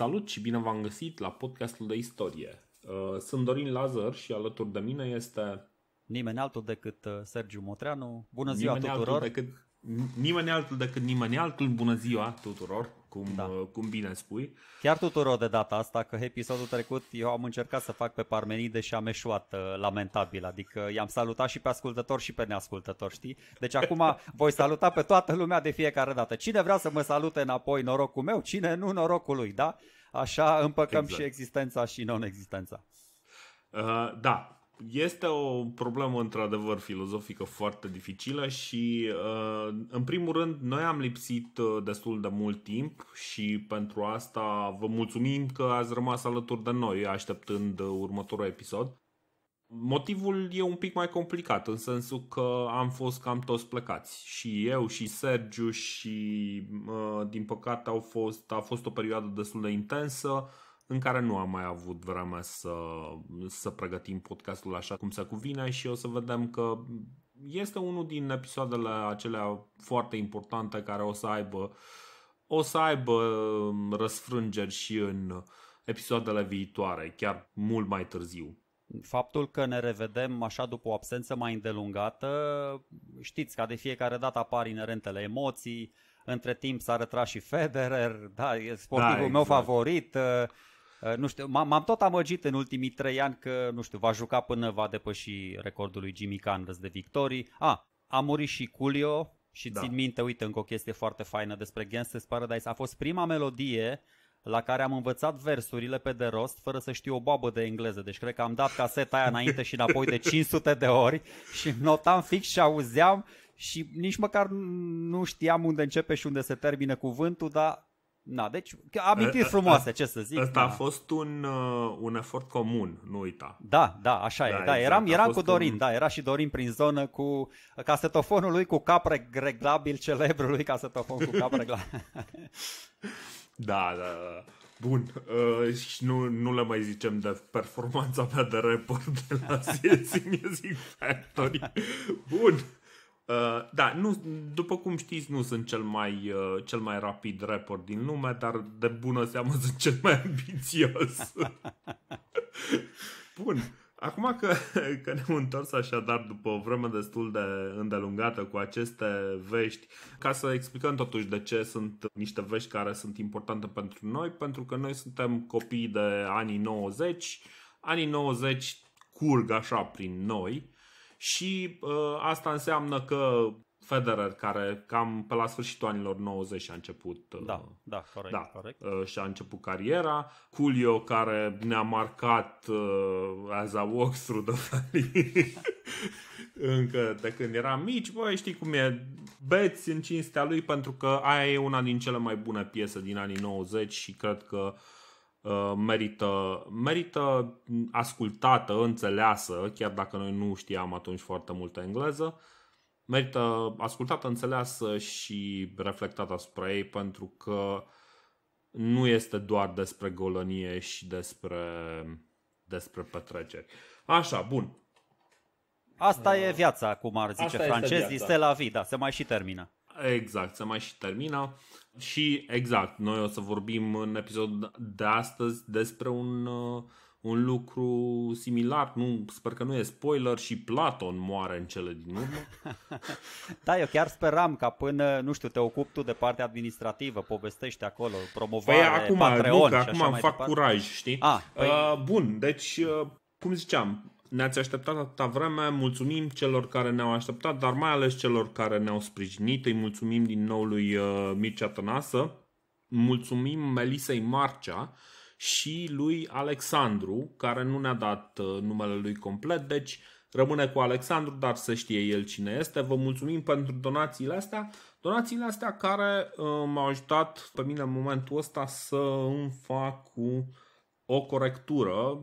Salut și bine v-am găsit la podcastul de istorie. Uh, sunt Dorin Lazar și alături de mine este... Nimeni altul decât uh, Sergiu Motreanu. Bună ziua nimeni tuturor! Altul decât, nimeni altul decât nimeni altul. Bună ziua tuturor! cum, da. Uh, cum bine spui. Chiar tuturor de data asta, că episodul trecut eu am încercat să fac pe Parmenide și am eșuat uh, lamentabil, adică i-am salutat și pe ascultător și pe neascultător, știi? Deci acum voi saluta pe toată lumea de fiecare dată. Cine vrea să mă salute înapoi, norocul meu, cine nu, norocul lui, da? Așa împăcăm exact. și existența și non-existența. Uh, da, este o problemă într-adevăr filozofică foarte dificilă și uh, în primul rând noi am lipsit uh, destul de mult timp și pentru asta vă mulțumim că ați rămas alături de noi așteptând uh, următorul episod. Motivul e un pic mai complicat, în sensul că am fost cam toți plecați. Și eu, și Sergiu, și din păcate au fost, a fost o perioadă destul de intensă în care nu am mai avut vreme să, să pregătim podcastul așa cum se cuvine și o să vedem că este unul din episoadele acelea foarte importante care o să aibă o să aibă um, răsfrângeri și în episoadele viitoare, chiar mult mai târziu. Faptul că ne revedem așa după o absență mai îndelungată, știți, ca de fiecare dată apar inerentele emoții, între timp s-a retras și Federer, da, e sportivul da, exact. meu favorit, uh, Uh, nu știu, m-am tot amăgit în ultimii trei ani că, nu știu, va juca până va depăși recordul lui Jimmy Candles de victorii. A, a murit și Culio și da. țin minte, uite, încă o chestie foarte faină despre Gangsta's Paradise. A fost prima melodie la care am învățat versurile pe de rost fără să știu o babă de engleză. Deci cred că am dat caseta aia înainte și înapoi de 500 de ori și notam fix și auzeam și nici măcar nu știam unde începe și unde se termină cuvântul, dar Na, deci amintiri frumoase, ce să zic. Asta da. a fost un, uh, un efort comun, nu uita. Da, da, așa da, e. Da, da exact, eram, eram cu Dorin, un... da, era și Dorin prin zonă cu casetofonul lui cu cap reglabil, celebrului casetofon cu cap reglabil. Da, da, da, Bun, uh, și nu, nu le mai zicem de performanța mea de report de la CNC Music Factory. Bun. Uh, da, nu, după cum știți, nu sunt cel mai, uh, cel mai rapid rapper din lume, dar de bună seamă sunt cel mai ambițios. Bun. Acum că, că ne-am întors așadar după o vreme destul de îndelungată cu aceste vești, ca să explicăm totuși de ce sunt niște vești care sunt importante pentru noi, pentru că noi suntem copii de anii 90, anii 90 curg așa prin noi, și uh, asta înseamnă că Federer, care cam pe la sfârșitul anilor 90 a început, uh, da, da, corect, da, corect. Uh, și a început cariera, Julio, care ne-a marcat uh, as a walk through the valley încă de când eram mici, băi, știi cum e, beți în cinstea lui pentru că aia e una din cele mai bune piese din anii 90 și cred că uh, Uh, merită, merită ascultată, înțeleasă, chiar dacă noi nu știam atunci foarte multă engleză, merită ascultată, înțeleasă și reflectată asupra ei pentru că nu este doar despre golănie și despre, despre petreceri. Așa, bun. Asta e uh, viața, cum ar zice francezii, este la vida, se mai și termină. Exact, se mai și termină. Și exact, noi o să vorbim în episodul de astăzi despre un, uh, un lucru similar, nu, sper că nu e spoiler, și Platon moare în cele din urmă. da, eu chiar speram ca până, nu știu, te ocupi tu de partea administrativă, povestești acolo, promovare, păi, acum, Patreon nu, că acum îmi fac departe. curaj, știi? A, ah, păi... uh, bun, deci, uh, cum ziceam, ne-ați așteptat atâta vreme, mulțumim celor care ne-au așteptat, dar mai ales celor care ne-au sprijinit. Îi mulțumim din nou lui uh, Mircea Tănasă, mulțumim Melisei Marcea și lui Alexandru, care nu ne-a dat uh, numele lui complet, deci rămâne cu Alexandru, dar să știe el cine este. Vă mulțumim pentru donațiile astea. Donațiile astea care uh, m-au ajutat pe mine în momentul ăsta să îmi fac cu o corectură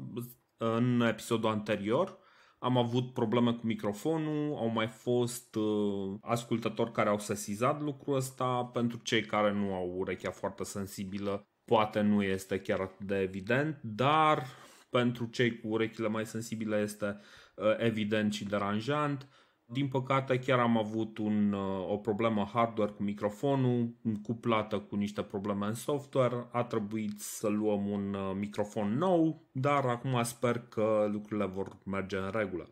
în episodul anterior. Am avut probleme cu microfonul, au mai fost uh, ascultători care au sesizat lucrul ăsta. Pentru cei care nu au urechea foarte sensibilă, poate nu este chiar atât de evident, dar pentru cei cu urechile mai sensibile este uh, evident și deranjant. Din păcate chiar am avut un, uh, o problemă hardware cu microfonul, cuplată cu niște probleme în software. A trebuit să luăm un uh, microfon nou, dar acum sper că lucrurile vor merge în regulă.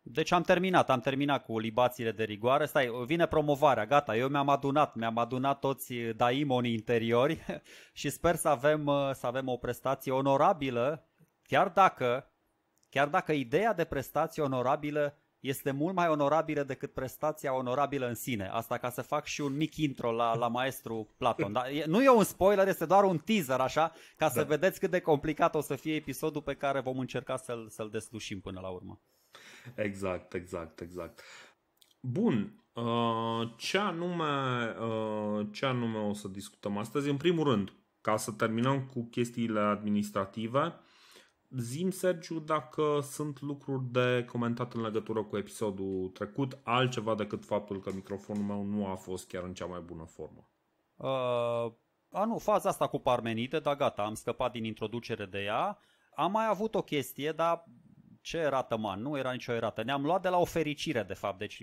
Deci am terminat, am terminat cu libațiile de rigoare. Stai, vine promovarea, gata, eu mi-am adunat, mi-am adunat toți daimonii interiori și sper să avem, uh, să avem o prestație onorabilă, chiar dacă, chiar dacă ideea de prestație onorabilă este mult mai onorabilă decât prestația onorabilă în sine. Asta ca să fac și un mic intro la, la maestru Platon. Dar nu e un spoiler, este doar un teaser așa, ca să da. vedeți cât de complicat o să fie episodul pe care vom încerca să-l, să-l deslușim până la urmă. Exact, exact, exact. Bun, uh, ce anume, uh, ce anume o să discutăm astăzi? În primul rând, ca să terminăm cu chestiile administrative, Zim, Sergiu, dacă sunt lucruri de comentat în legătură cu episodul trecut, altceva decât faptul că microfonul meu nu a fost chiar în cea mai bună formă. Uh, a, nu, faza asta cu parmenite, da, gata, am scăpat din introducere de ea. Am mai avut o chestie, dar ce erată, man? Nu era nicio erată. Ne-am luat de la o fericire, de fapt, deci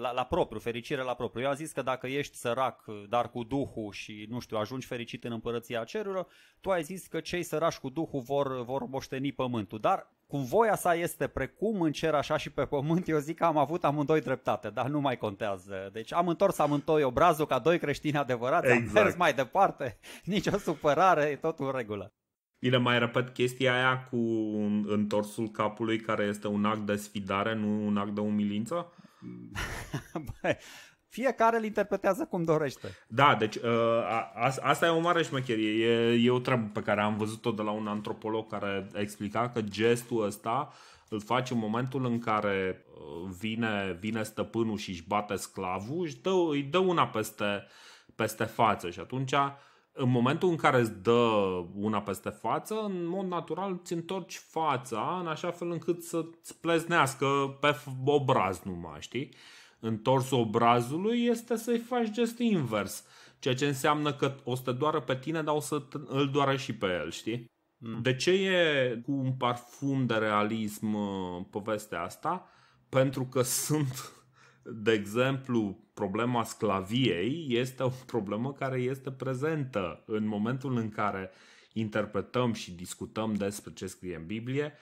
la, la propriu, fericire la propriu. Eu am zis că dacă ești sărac, dar cu Duhul și, nu știu, ajungi fericit în împărăția cerurilor, tu ai zis că cei sărași cu Duhul vor, vor moșteni pământul. Dar cum voia sa este precum în cer așa și pe pământ, eu zic că am avut amândoi dreptate, dar nu mai contează. Deci am întors amândoi obrazul ca doi creștini adevărați, exact. am mers exact. mai departe, nicio supărare, e tot în regulă. Bine, mai repet chestia aia cu întorsul capului care este un act de sfidare, nu un act de umilință? fiecare îl interpretează cum dorește. Da, deci uh, a, a, asta e o mare șmecherie. E, e o treabă pe care am văzut-o de la un antropolog care explica că gestul ăsta îl face în momentul în care uh, vine, vine stăpânul și își bate sclavul, își dă, îi dă una peste, peste față și atunci uh, în momentul în care îți dă una peste față, în mod natural îți întorci fața în așa fel încât să-ți pleznească pe obraz numai, știi? Întorsul obrazului este să-i faci gest invers, ceea ce înseamnă că o să te doară pe tine, dar o să îl doară și pe el, știi? Mm. De ce e cu un parfum de realism uh, povestea asta? Pentru că sunt de exemplu, problema sclaviei este o problemă care este prezentă în momentul în care interpretăm și discutăm despre ce scrie în Biblie,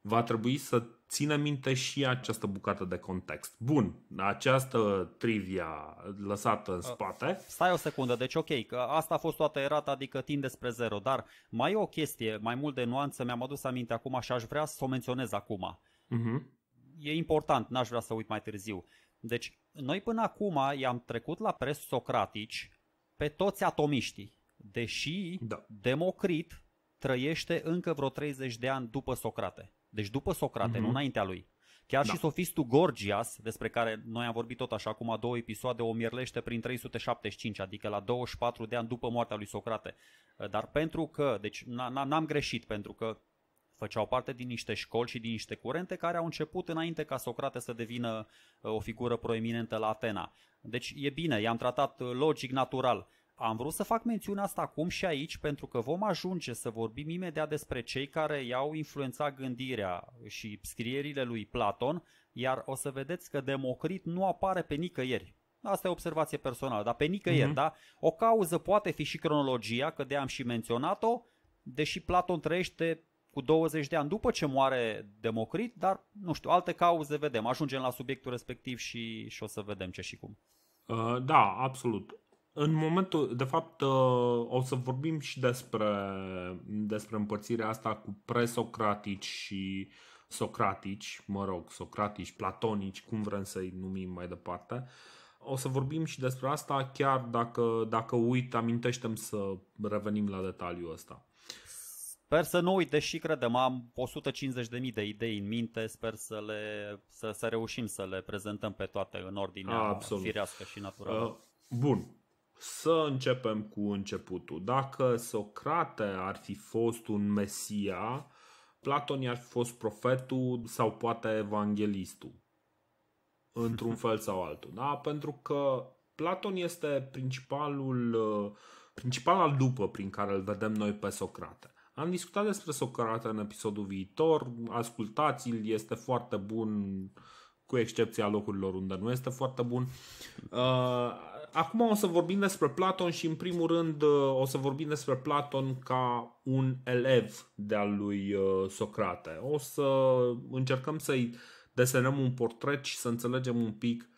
va trebui să țină minte și această bucată de context. Bun, această trivia lăsată în spate. Stai o secundă, deci ok, că asta a fost toată erata, adică tinde spre zero, dar mai e o chestie, mai mult de nuanță, mi-am adus aminte acum și aș vrea să o menționez acum. Uh-huh. E important, n-aș vrea să uit mai târziu. Deci, noi până acum i-am trecut la presocratici pe toți atomiștii, deși da. Democrit trăiește încă vreo 30 de ani după Socrate. Deci după Socrate, mm-hmm. nu înaintea lui. Chiar da. și sofistul Gorgias, despre care noi am vorbit tot așa acum două episoade, o mierlește prin 375, adică la 24 de ani după moartea lui Socrate. Dar pentru că, deci n-am greșit, pentru că făceau parte din niște școli și din niște curente care au început înainte ca Socrate să devină uh, o figură proeminentă la Atena. Deci e bine, i-am tratat uh, logic, natural. Am vrut să fac mențiunea asta acum și aici pentru că vom ajunge să vorbim imediat despre cei care i-au influențat gândirea și scrierile lui Platon, iar o să vedeți că Democrit nu apare pe nicăieri. Asta e o observație personală, dar pe nicăieri, mm-hmm. da? O cauză poate fi și cronologia, că de am și menționat-o, deși Platon trăiește cu 20 de ani după ce moare Democrit, dar nu știu, alte cauze vedem. Ajungem la subiectul respectiv și, și o să vedem ce și cum. Uh, da, absolut. În momentul, de fapt, uh, o să vorbim și despre, despre împărțirea asta cu presocratici și socratici, mă rog, socratici, platonici, cum vrem să-i numim mai departe. O să vorbim și despre asta chiar dacă, dacă uit, amintește să revenim la detaliul ăsta. Sper să nu uite și credem, am 150.000 de idei în minte, sper să, le, să, să reușim să le prezentăm pe toate în ordine Absolut. firească și naturală. Uh, bun, să începem cu începutul. Dacă Socrate ar fi fost un mesia, Platon ar fi fost profetul sau poate evanghelistul. Într-un fel sau altul. Da? Pentru că Platon este principalul, uh, principala lupă prin care îl vedem noi pe Socrate. Am discutat despre Socrate în episodul viitor, ascultați-l, este foarte bun cu excepția locurilor unde nu este foarte bun. Uh, acum o să vorbim despre Platon și în primul rând uh, o să vorbim despre Platon ca un elev de-al lui uh, Socrate. O să încercăm să-i desenăm un portret și să înțelegem un pic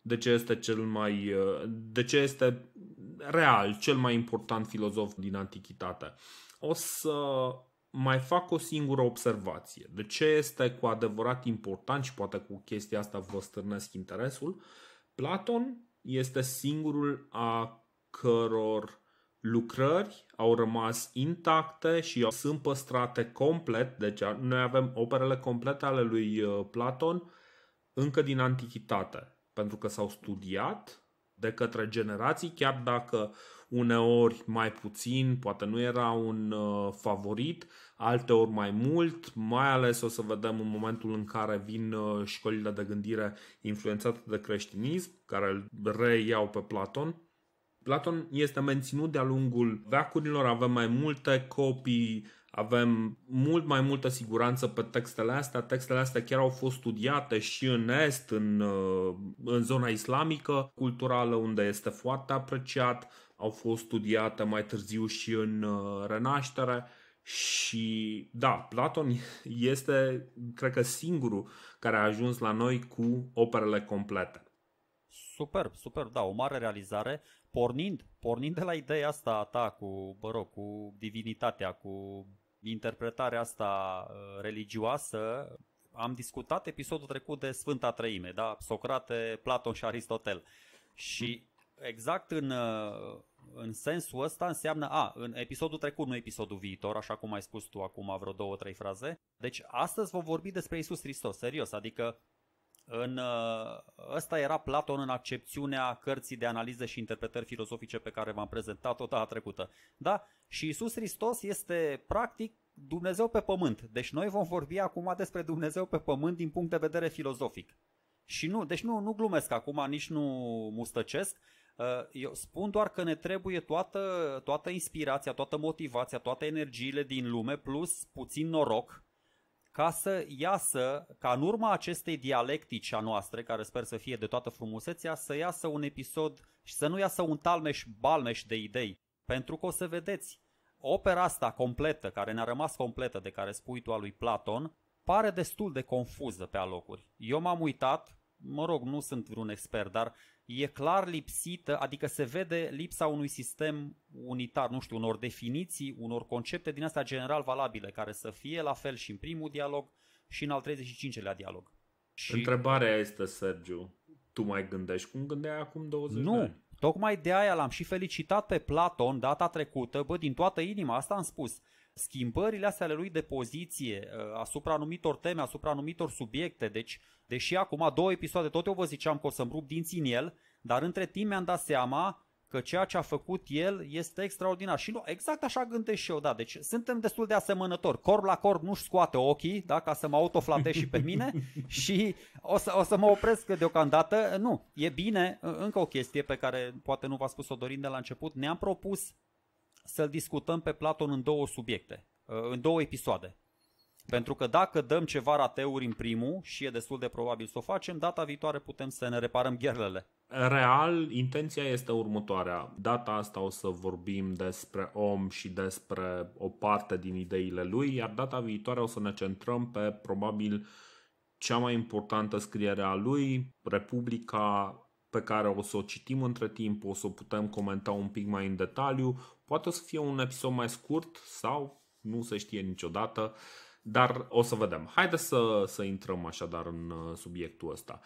de ce este cel mai de ce este real cel mai important filozof din antichitate o să mai fac o singură observație. De ce este cu adevărat important și poate cu chestia asta vă stârnesc interesul? Platon este singurul a căror lucrări au rămas intacte și sunt păstrate complet. Deci noi avem operele complete ale lui uh, Platon încă din antichitate, pentru că s-au studiat de către generații, chiar dacă uneori mai puțin, poate nu era un uh, favorit, alteori mai mult, mai ales o să vedem în momentul în care vin uh, școlile de gândire influențate de creștinism, care îl reiau pe Platon. Platon este menținut de-a lungul veacurilor, avem mai multe copii, avem mult mai multă siguranță pe textele astea. Textele astea chiar au fost studiate și în Est, în, uh, în zona islamică culturală, unde este foarte apreciat au fost studiate mai târziu și în uh, Renaștere și da, Platon este, cred că, singurul care a ajuns la noi cu operele complete. Superb, superb, da, o mare realizare, pornind, pornind de la ideea asta a ta cu, bă rog, cu divinitatea, cu interpretarea asta uh, religioasă, am discutat episodul trecut de Sfânta Treime, da? Socrate, Platon și Aristotel. Și exact în, uh, în sensul ăsta înseamnă, a, în episodul trecut, nu episodul viitor, așa cum ai spus tu acum vreo două, trei fraze. Deci astăzi vom vorbi despre Isus Hristos, serios, adică în, ă, ăsta era Platon în accepțiunea cărții de analize și interpretări filozofice pe care v-am prezentat-o data trecută. Da? Și Isus Hristos este practic Dumnezeu pe pământ. Deci noi vom vorbi acum despre Dumnezeu pe pământ din punct de vedere filozofic. Și nu, deci nu, nu glumesc acum, nici nu mustăcesc, Uh, eu spun doar că ne trebuie toată, toată inspirația, toată motivația, toate energiile din lume, plus puțin noroc, ca să iasă, ca în urma acestei dialectici a noastre, care sper să fie de toată frumusețea, să iasă un episod și să nu iasă un talmeș-balmeș de idei. Pentru că o să vedeți, opera asta completă, care ne-a rămas completă, de care spui tu a lui Platon, pare destul de confuză pe alocuri. Eu m-am uitat mă rog, nu sunt vreun expert, dar e clar lipsită, adică se vede lipsa unui sistem unitar, nu știu, unor definiții, unor concepte din astea general valabile, care să fie la fel și în primul dialog și în al 35-lea dialog. Și... Întrebarea este, Sergiu, tu mai gândești cum gândeai acum 20 nu. de ani? Tocmai de aia l-am și felicitat pe Platon data trecută, bă, din toată inima, asta am spus schimbările astea ale lui de poziție uh, asupra anumitor teme, asupra anumitor subiecte. Deci, deși acum două episoade tot eu vă ziceam că o să-mi rup dinții în el, dar între timp mi-am dat seama că ceea ce a făcut el este extraordinar. Și nu, exact așa gândesc și eu, da. Deci suntem destul de asemănători. Corp la corp nu-și scoate ochii, da, ca să mă autoflatez și pe mine și o să, o să mă opresc deocamdată. Nu, e bine, încă o chestie pe care poate nu v-a spus-o dorind de la început. Ne-am propus să-l discutăm pe Platon în două subiecte, uh, în două episoade. Pentru că dacă dăm ceva rateuri în primul și e destul de probabil să o facem, data viitoare putem să ne reparăm gherlele. Real, intenția este următoarea. Data asta o să vorbim despre om și despre o parte din ideile lui, iar data viitoare o să ne centrăm pe probabil cea mai importantă scriere a lui, Republica, pe care o să o citim între timp, o să o putem comenta un pic mai în detaliu, Poate o să fie un episod mai scurt sau nu se știe niciodată, dar o să vedem. Haideți să, să intrăm așadar în uh, subiectul ăsta.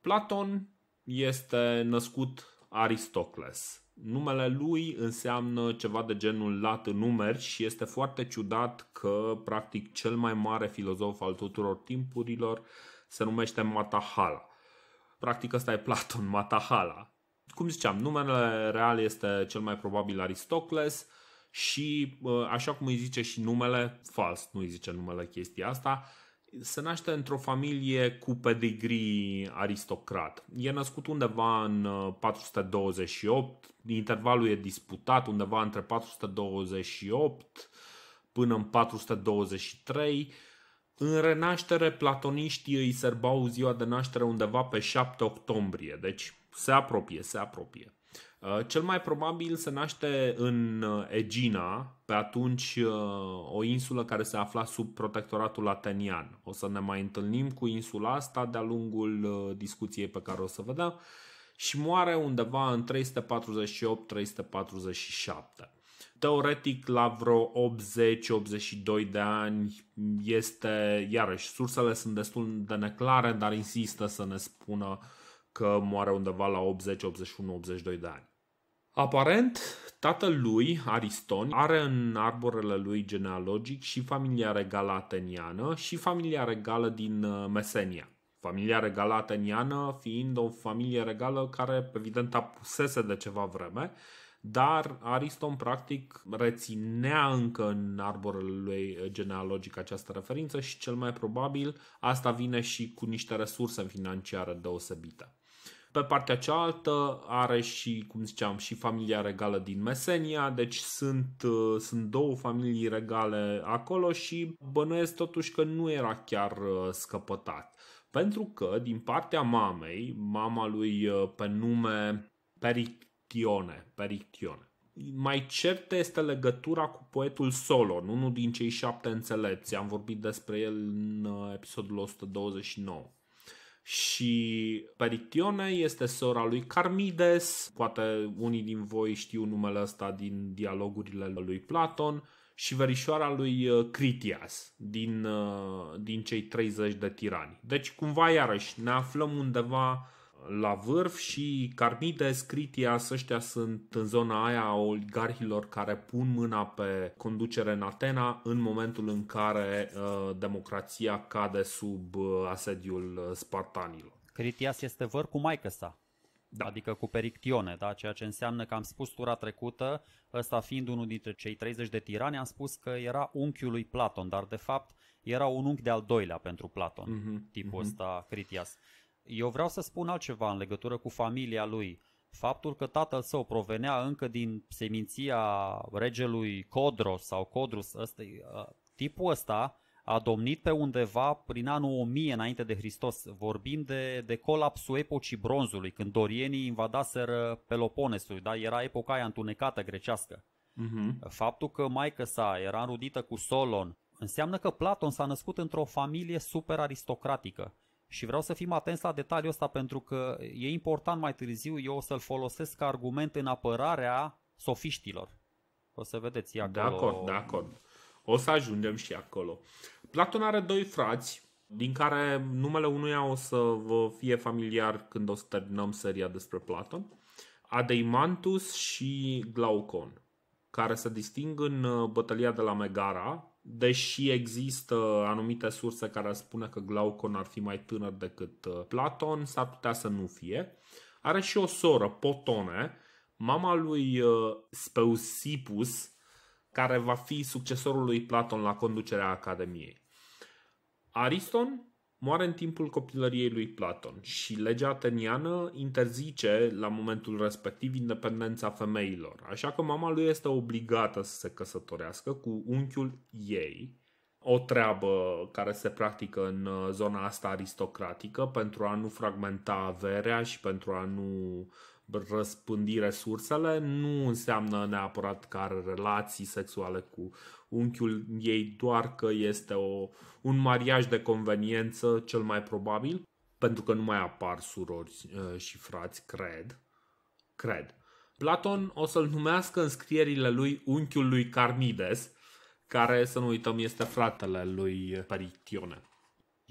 Platon este născut Aristocles. Numele lui înseamnă ceva de genul lat în numeri și este foarte ciudat că, practic, cel mai mare filozof al tuturor timpurilor se numește Matahala. Practic, ăsta e Platon, Matahala cum ziceam, numele real este cel mai probabil Aristocles și așa cum îi zice și numele, fals nu îi zice numele chestia asta, se naște într-o familie cu pedigree aristocrat. E născut undeva în 428, intervalul e disputat undeva între 428 până în 423. În renaștere, platoniștii îi sărbau ziua de naștere undeva pe 7 octombrie, deci se apropie, se apropie. Uh, cel mai probabil se naște în uh, Egina, pe atunci uh, o insulă care se afla sub protectoratul atenian. O să ne mai întâlnim cu insula asta de-a lungul discuției pe care o să vedem. și moare undeva în 348-347. Teoretic, la vreo 80-82 de ani este, iarăși, sursele sunt destul de neclare, dar insistă să ne spună uh, că moare undeva la 80, 81, 82 de ani. Aparent, tatăl lui, Ariston, are în arborele lui genealogic și familia regală ateniană și familia regală din uh, Mesenia. Familia regală ateniană fiind o familie regală care evident apusese de ceva vreme, dar Ariston practic reținea încă în arborele lui genealogic această referință și cel mai probabil asta vine și cu niște resurse financiare deosebite. Pe partea cealaltă are și, cum ziceam, și familia regală din Mesenia, deci sunt, uh, sunt două familii regale acolo și bănuiesc totuși că nu era chiar uh, scăpătat. Pentru că din partea mamei, mama lui uh, pe nume Perictione, Perictione, mai certă este legătura cu poetul Solon, unul din cei șapte înțelepți. Am vorbit despre el în episodul 129 și Perictione este sora lui Carmides, poate unii din voi știu numele ăsta din dialogurile lui Platon, și verișoara lui uh, Critias din, uh, din cei 30 de tirani. Deci cumva iarăși ne aflăm undeva la vârf și Carmide, Critias, ăștia sunt în zona aia a oligarhilor care pun mâna pe conducere în Atena în momentul în care uh, democrația cade sub uh, asediul uh, spartanilor. Critias este văr cu maică sa. Da. Adică cu Perictione, da? ceea ce înseamnă că am spus tura trecută, ăsta fiind unul dintre cei 30 de tirani, am spus că era unchiul lui Platon, dar de fapt era un unchi de al doilea pentru Platon, mm-hmm. tipul mm-hmm. ăsta Critias. Eu vreau să spun altceva în legătură cu familia lui. Faptul că tatăl său provenea încă din seminția regelui Codros sau Codrus, ăsta, tipul ăsta a domnit pe undeva prin anul 1000 înainte de Hristos. Vorbim de, de colapsul epocii bronzului, când dorienii invadaseră Peloponesul, da? era epoca aia întunecată grecească. Uh-huh. Faptul că maica sa era înrudită cu Solon înseamnă că Platon s-a născut într-o familie super aristocratică. Și vreau să fim atenți la detaliul ăsta pentru că e important mai târziu, eu o să-l folosesc ca argument în apărarea sofiștilor. O să vedeți acolo. De acord, de acord. O să ajungem și acolo. Platon are doi frați, din care numele unuia o să vă fie familiar când o să terminăm seria despre Platon. Adeimantus și Glaucon, care se disting în uh, bătălia de la Megara, deși există anumite surse care spune că Glaucon ar fi mai tânăr decât uh, Platon, s-ar putea să nu fie. Are și o soră, Potone, mama lui uh, Speusipus, care va fi succesorul lui Platon la conducerea Academiei. Ariston moare în timpul copilăriei lui Platon și legea ateniană interzice la momentul respectiv independența femeilor, așa că mama lui este obligată să se căsătorească cu unchiul ei, o treabă care se practică în uh, zona asta aristocratică pentru a nu fragmenta averea și pentru a nu răspândi resursele nu înseamnă neapărat că are relații sexuale cu unchiul ei, doar că este o, un mariaj de conveniență, cel mai probabil, pentru că nu mai apar surori uh, și frați, cred. Cred. Platon o să-l numească în scrierile lui unchiul lui Carmides, care, să nu uităm, este fratele lui Perictione.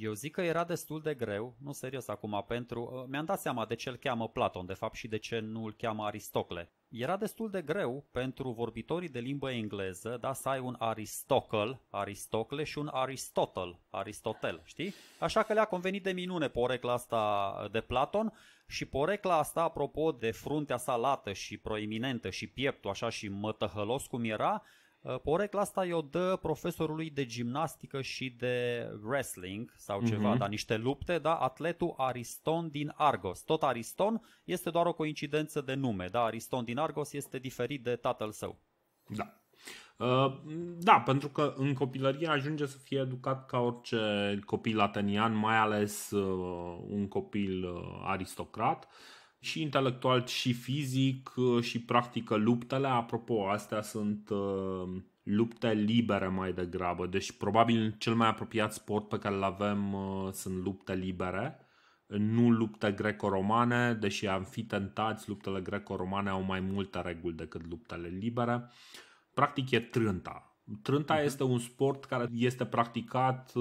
Eu zic că era destul de greu, nu serios acum, pentru... Uh, mi-am dat seama de ce îl cheamă Platon, de fapt, și de ce nu îl cheamă Aristocle. Era destul de greu pentru vorbitorii de limbă engleză da, să ai un Aristocl, Aristocle și un Aristotel, Aristotel, știi? Așa că le-a convenit de minune porecla asta de Platon și porecla asta, apropo de fruntea sa lată și proeminentă și pieptul așa și mătăhălos cum era, Uh, Porecla asta i-o dă profesorului de gimnastică și de wrestling sau mhm. ceva, mm-hmm. dar niște lupte, da? Atletul Ariston din Argos. Tot Ariston este doar o coincidență de nume, da? Ariston din Argos este diferit de tatăl său. Da. Uh, da, pentru că în copilărie ajunge să fie educat ca orice copil atenian, mai ales uh, un copil aristocrat și intelectual și fizic uh, și practică luptele. Apropo, astea sunt uh, lupte libere mai degrabă. Deci probabil cel mai apropiat sport pe care îl avem uh, sunt lupte libere, nu lupte greco-romane, deși am fi tentați, luptele greco-romane au mai multe reguli decât luptele libere. Practic e trânta. Trânta mhm. este un sport care este practicat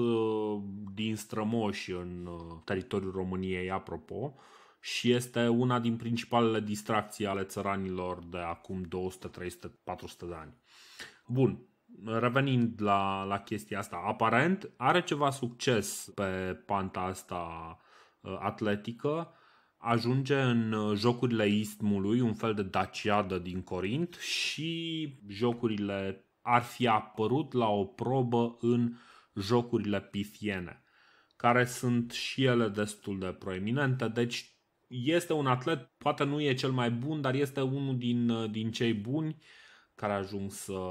din strămoși în teritoriul României, apropo și este una din principalele distracții ale țăranilor de acum 200, 300, 400 de ani. Bun, revenind la, la chestia asta, aparent are ceva succes pe panta asta uh, atletică, ajunge în uh, jocurile istmului, un fel de daciadă din Corint și jocurile ar fi apărut la o probă în jocurile pifiene, care sunt și ele destul de proeminente, deci este un atlet, poate nu e cel mai bun, dar este unul din, uh, din cei buni care a ajung să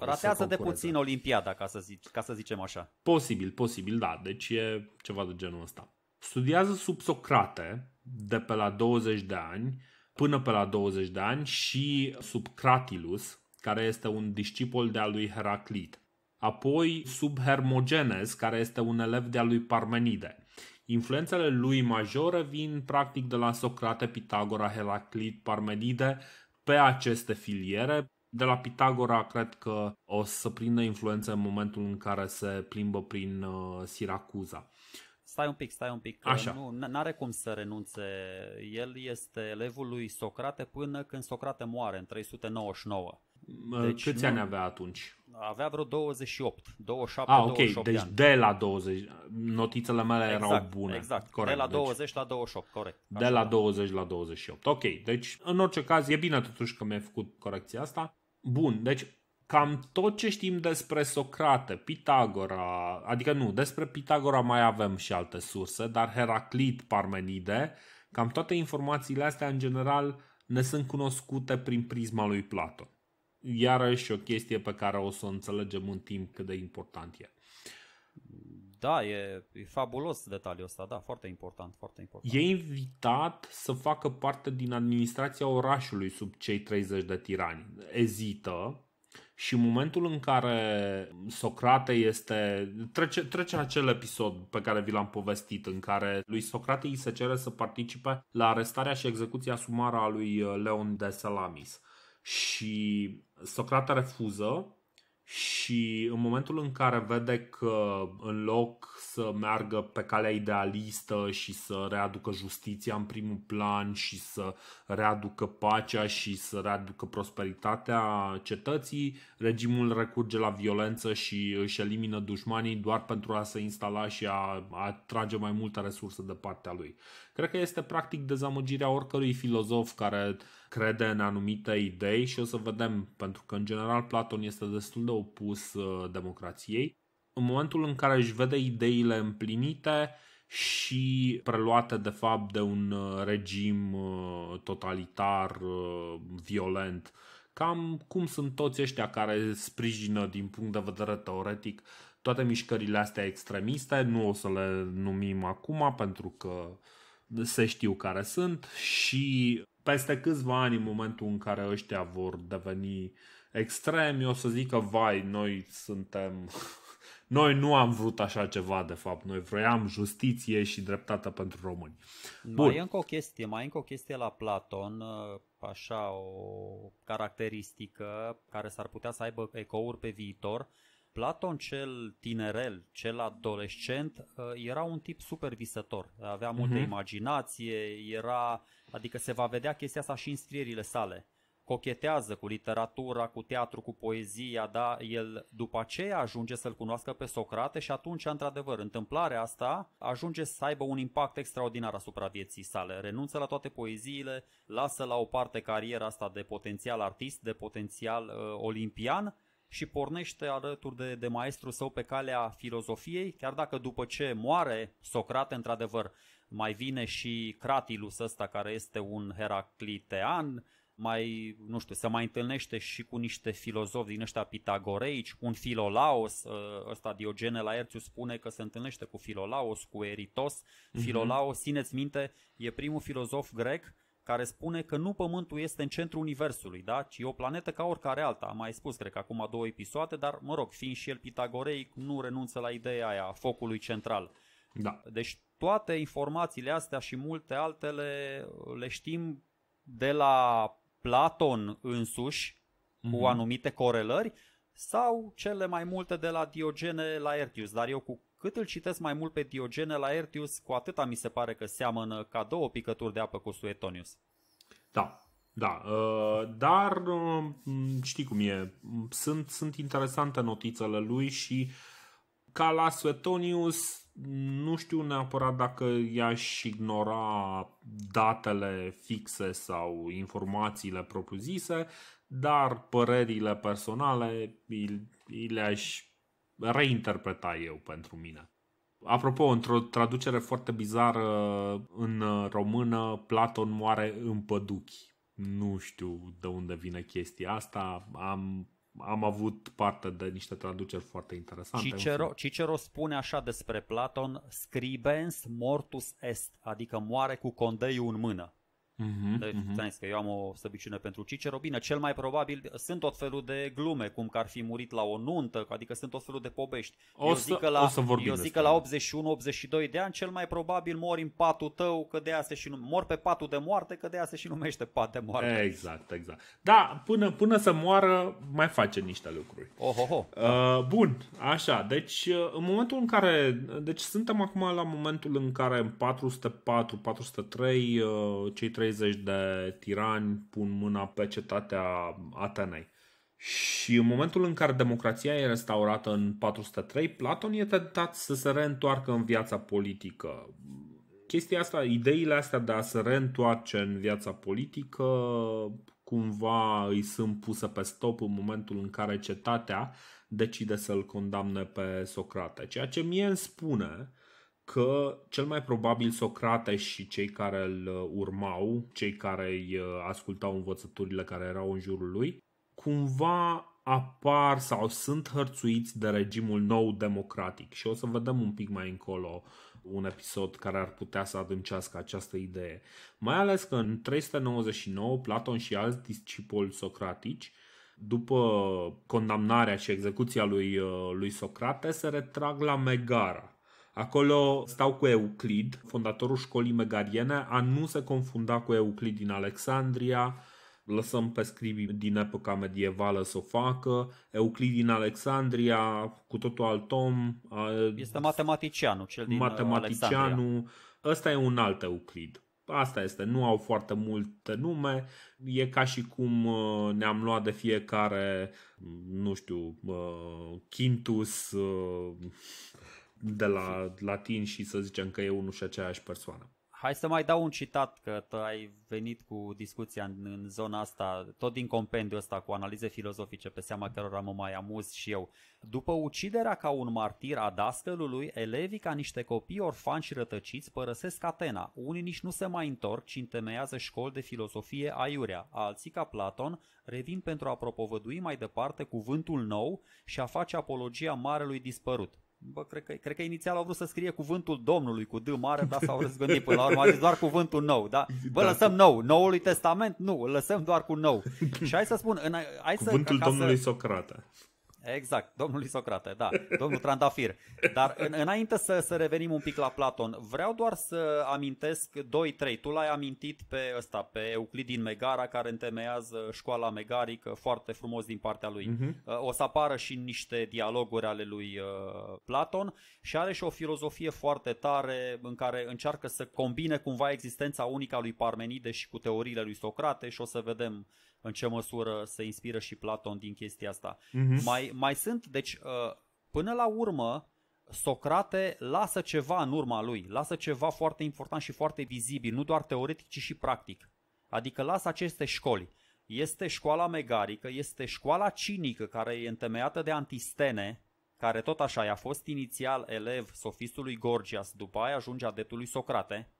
Ratează să de puțin Olimpiada, ca să, zic, ca să zicem așa. Posibil, posibil, da. Deci e ceva de genul ăsta. Studiază sub Socrate de pe la 20 de ani până pe la 20 de ani și sub Cratilus, care este un discipol de al lui Heraclit. Apoi sub Hermogenes, care este un elev de al lui Parmenide. Influențele lui majoră vin practic de la Socrate, Pitagora, Heraclit, Parmenide pe aceste filiere. De la Pitagora cred că o să prindă influență în momentul în care se plimbă prin uh, Siracuza. Stai un pic, stai un pic. Așa. Nu are cum să renunțe. El este elevul lui Socrate până când Socrate moare în 399. Deci Câți nu... ani avea atunci? Avea vreo 28, 27, ah, okay. 28 deci de, ani. de la 20, notițele mele exact, erau bune. Exact, deci- corect, de la 20 deci, la 28, corect. De așa. la 20 la 28, ok, deci în orice caz e bine totuși că mi-ai făcut corecția asta. Bun, deci cam tot ce știm despre Socrate, Pitagora, adică nu, despre Pitagora mai avem și alte surse, dar Heraclit, Parmenide, cam toate informațiile astea în general ne sunt cunoscute prin prisma lui Platon iarăși o chestie pe care o să o înțelegem în timp cât de important e. Da, e, e fabulos detaliul ăsta, da, foarte important, foarte important. E invitat să facă parte din administrația orașului sub cei 30 de tirani. Ezită și în momentul în care Socrate este... Trece, trece acel episod pe care vi l-am povestit, în care lui Socrate îi se cere să participe la arestarea și execuția sumară a lui uh, Leon de Salamis. Și Socrate refuză și în momentul în care vede că în loc să meargă pe calea idealistă și să readucă justiția în primul plan și să readucă pacea și să readucă prosperitatea cetății, regimul recurge la violență și își elimină dușmanii doar pentru a se instala și a atrage mai multe resurse de partea lui. Cred că este practic dezamăgirea oricărui filozof care crede în anumite idei și o să vedem, pentru că în general Platon este destul de opus uh, democrației. În momentul în care își vede ideile împlinite și preluate de fapt de un uh, regim uh, totalitar, violent, cam cum sunt toți ăștia care sprijină din punct de vedere teoretic toate mișcările astea extremiste, nu o să le numim acum pentru că se știu care sunt și peste câțiva ani, în momentul în care ăștia vor deveni extremi, o să zică, vai, noi suntem... Noi nu am vrut așa ceva, de fapt. Noi vroiam justiție și dreptate pentru români. Bun. Mai e încă o chestie, mai încă o chestie la Platon, ă, așa o caracteristică care s-ar putea să aibă ecouri pe viitor Platon cel tinerel, cel adolescent, uh, era un tip super visător. Avea multă uh-huh. imaginație, era, adică se va vedea chestia asta și în scrierile sale. Cochetează cu literatura, cu teatru, cu poezia, da? El după aceea ajunge să-l cunoască pe Socrate și atunci, într-adevăr, întâmplarea asta ajunge să aibă un impact extraordinar asupra vieții sale. Renunță la toate poeziile, lasă la o parte cariera asta de potențial artist, de potențial uh, olimpian și pornește alături de, de maestru său pe calea filozofiei, chiar dacă după ce moare Socrate, într-adevăr, mai vine și Cratilus ăsta care este un heraclitean, mai, nu știu, se mai întâlnește și cu niște filozofi din ăștia pitagoreici, un filolaos, ă, ăsta Diogene Laerțiu spune că se întâlnește cu filolaos, cu eritos. Mhm. Filolaos, mm-hmm. țineți minte, e primul filozof grec care spune că nu Pământul este în centrul Universului, da? ci o planetă ca oricare alta. Am mai spus, cred că acum două episoade, dar, mă rog, fiind și el pitagoreic, nu renunță la ideea aia a focului central. Da. Deci toate informațiile astea și multe altele le știm de la Platon însuși, mm-hmm. cu mhm. anumite corelări, sau cele mai multe de la Diogene la Laertius, dar eu cu cât îl citesc mai mult pe Diogene la Ertius, cu atâta mi se pare că seamănă ca două picături de apă cu Suetonius. Da, da, uh, dar uh, știi cum e, sunt, sunt interesante notițele lui și ca la Suetonius nu știu neapărat dacă i-aș ignora datele fixe sau informațiile propriu-zise, dar părerile personale le-aș reinterpreta eu pentru mine. Apropo, într-o traducere foarte bizară în română, Platon moare în păduchi. Nu știu de unde vine chestia asta. Am, am avut parte de niște traduceri foarte interesante. Cicero, Cicero spune așa despre Platon, scribens mortus est, adică moare cu condeiul în mână. Uh-huh, deci, uh-huh. că eu am o slăbiciune pentru Cicero. Bine, cel mai probabil sunt tot felul de glume, cum că ar fi murit la o nuntă, adică sunt tot felul de povești. O eu să, zic că la, eu zic că la 81-82 de ani, cel mai probabil mor în patul tău, că de se și num- mor pe patul de moarte, că de se și numește pat de moarte. Exact, exact. Da, până, până să moară, mai face niște lucruri. Oh, oh, oh. Uh, bun, așa, deci uh, în momentul în care, deci suntem acum la momentul în care în 404, 403, uh, cei trei 30 de tirani pun mâna pe cetatea Atenei. Și în momentul în care democrația e restaurată în 403, Platon e tentat să se reîntoarcă în viața politică. Chestia asta, ideile astea de a se reîntoarce în viața politică, cumva îi sunt puse pe stop în momentul în care cetatea decide să-l condamne pe Socrate. Ceea ce mie îmi spune că cel mai probabil Socrate și cei care îl uh, urmau, cei care îi uh, ascultau învățăturile care erau în jurul lui, cumva apar sau sunt hărțuiți de regimul nou democratic și o să vedem un pic mai încolo un episod care ar putea să adâncească această idee. Mai ales că în 399 Platon și alți discipoli socratici după condamnarea și execuția lui, uh, lui Socrate, se retrag la Megara, Acolo stau cu Euclid, fondatorul școlii megariene, a nu se confunda cu Euclid din Alexandria, lăsăm pe scribi din epoca medievală să o facă, Euclid din Alexandria, cu totul alt om. Este matematicianul, cel din Matematicianul, Alexandria. ăsta e un alt Euclid. Asta este, nu au foarte multe nume, e ca și cum uh, ne-am luat de fiecare, nu știu, uh, Quintus, uh, de la latin și să zicem că e unul și aceeași persoană. Hai să mai dau un citat, că ai venit cu discuția în, în zona asta, tot din compendiul ăsta cu analize filozofice, pe seama cărora mă mai amuz și eu. După uciderea ca un martir a dascălului, elevii ca niște copii orfani și rătăciți părăsesc Atena. Unii nici nu se mai întorc, ci întemeiază școli de filozofie aiurea. Alții, ca Platon, revin pentru a propovădui mai departe cuvântul nou și a face apologia marelui dispărut. Bă, cred că, cred că inițial au vrut să scrie cuvântul Domnului cu D mare, dar s-au răzgândit până la urmă, a zis doar cuvântul nou, da? Bă, da. lăsăm nou, noului testament? Nu, lăsăm doar cu nou. Și hai să spun, în, hai cuvântul să, ca Domnului să, Socrate. Exact, domnului Socrate, da, domnul Trandafir. Dar în, înainte să, să revenim un pic la Platon, vreau doar să amintesc 2-3. Tu l-ai amintit pe ăsta, pe Euclid din Megara, care întemeiază școala megarică, foarte frumos din partea lui. Uh-huh. O să apară și niște dialoguri ale lui uh, Platon și are și o filozofie foarte tare în care încearcă să combine cumva existența unică a lui Parmenide și cu teoriile lui Socrate și o să vedem în ce măsură se inspiră și Platon din chestia asta. Mm-hmm. Mai, mai sunt, deci, uh, până la urmă, Socrate lasă ceva în urma lui, lasă ceva foarte important și foarte vizibil, nu doar teoretic, ci și practic. Adică lasă aceste școli. Este școala megarică, este școala cinică care e întemeiată de antistene, care tot așa i-a fost inițial elev sofistului Gorgias, după aia ajunge adeptului Socrate,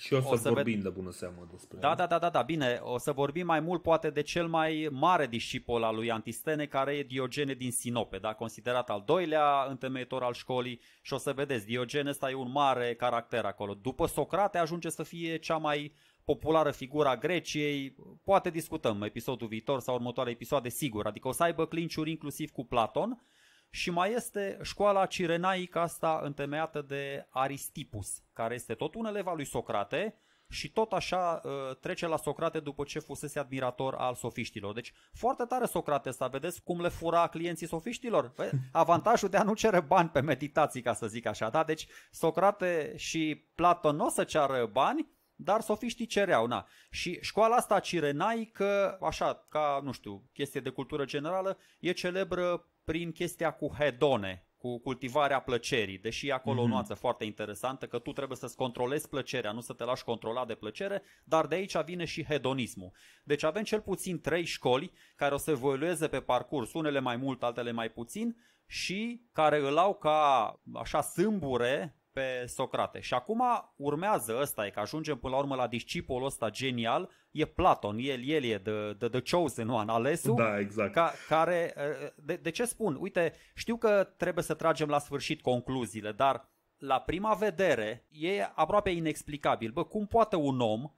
și o să, o să vorbim ved... de bună seamă despre Da, da, da, da, da, bine, o să vorbim mai mult poate de cel mai mare discipol al lui Antistene, care e Diogene din Sinope, da, considerat al doilea întemeitor al școlii și o să vedeți, Diogene ăsta e un mare caracter acolo. După Socrate ajunge să fie cea mai populară figura Greciei, poate discutăm episodul viitor sau următoare episoade, sigur, adică o să aibă clinciuri inclusiv cu Platon, și mai este școala cirenaică asta întemeiată de Aristipus, care este tot un elev al lui Socrate și tot așa uh, trece la Socrate după ce fusese admirator al sofiștilor. Deci foarte tare Socrate să vedeți cum le fura clienții sofiștilor? avantajul de a nu cere bani pe meditații, ca să zic așa, da? Deci Socrate și Platon nu o să ceară bani, dar sofiștii cereau, na. Și școala asta cirenaică, așa, ca, nu știu, chestie de cultură generală, e celebră prin chestia cu hedone, cu cultivarea plăcerii, deși e acolo mm-hmm. o nuanță foarte interesantă că tu trebuie să-ți controlezi plăcerea, nu să te lași controlat de plăcere, dar de aici vine și hedonismul. Deci avem cel puțin trei școli care o să evolueze pe parcurs, unele mai mult, altele mai puțin, și care îl au ca așa sâmbure pe Socrate. Și acum urmează ăsta, e că ajungem până la urmă la discipolul ăsta genial, e Platon, el, el e de, de, the Chosen One, alesul, da, exact. ca, care, de, de ce spun? Uite, știu că trebuie să tragem la sfârșit concluziile, dar la prima vedere e aproape inexplicabil. Bă, cum poate un om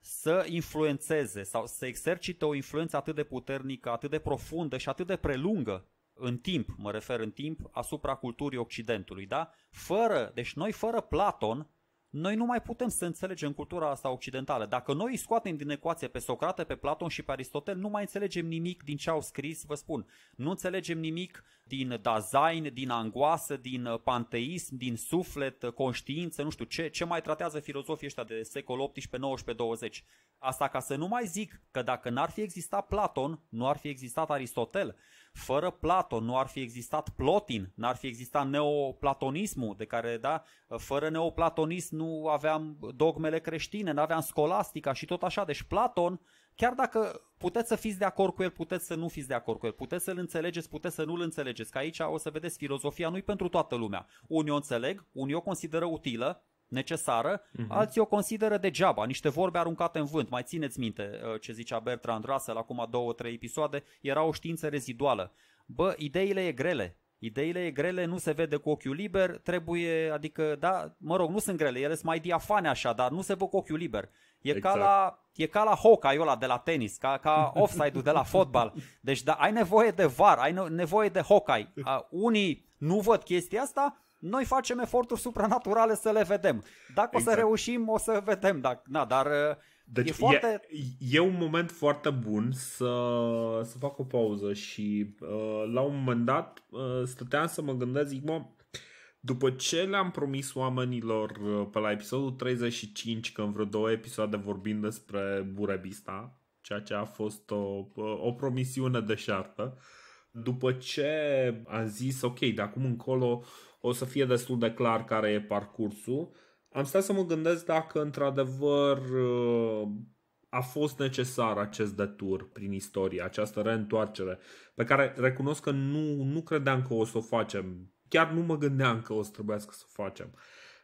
să influențeze sau să exercite o influență atât de puternică, atât de profundă și atât de prelungă în timp, mă refer în timp, asupra culturii Occidentului, da? Fără, deci noi fără Platon, noi nu mai putem să înțelegem cultura asta occidentală. Dacă noi îi scoatem din ecuație pe Socrate, pe Platon și pe Aristotel, nu mai înțelegem nimic din ce au scris, vă spun. Nu înțelegem nimic din design, din angoasă, din uh, panteism, din suflet, uh, conștiință, nu știu ce, ce mai tratează filozofii ăștia de secol XVIII, XIX, XX. Asta ca să nu mai zic că dacă n-ar fi existat Platon, nu ar fi existat Aristotel fără Platon nu ar fi existat Plotin, n-ar fi existat neoplatonismul, de care, da, fără neoplatonism nu aveam dogmele creștine, nu aveam scolastica și tot așa. Deci Platon, chiar dacă puteți să fiți de acord cu el, puteți să nu fiți de acord cu el, puteți să-l înțelegeți, puteți să nu-l înțelegeți, că aici o să vedeți, filozofia nu-i pentru toată lumea. Unii o înțeleg, unii o consideră utilă, necesară, uh-huh. alții o consideră degeaba, niște vorbe aruncate în vânt. Mai țineți minte uh, ce zicea Bertrand Russell acum două, trei episoade, era o știință reziduală. Bă, ideile e grele, Ideile e grele, nu se vede cu ochiul liber, trebuie, adică, da, mă rog, nu sunt grele, ele sunt mai diafane așa, dar nu se văd cu ochiul liber. E exact. ca la e ca la Hawkeye ăla de la tenis, ca, ca offside-ul de la fotbal. Deci da, ai nevoie de var, ai nevoie de Hawkeye. unii nu văd chestia asta, noi facem eforturi supranaturale să le vedem. Dacă exact. o să exact. reușim, o să vedem. Dacă, na, dar uh, deci e, foarte... e, e un moment foarte bun să, să fac o pauză și uh, la un moment dat uh, stăteam să mă gândesc, zic, mă, după ce le-am promis oamenilor uh, pe la episodul 35, că în vreo două episoade vorbim despre Burebista, ceea ce a fost o, uh, o promisiune deșartă, după ce am zis, ok, de acum încolo uh, o să fie destul de clar care e parcursul. Am stat să mă gândesc dacă într-adevăr uh, a fost necesar acest detur prin istorie, această reîntoarcere, pe care recunosc că nu, nu credeam că o să o facem. Chiar nu mă gândeam că o să trebuiască să o facem.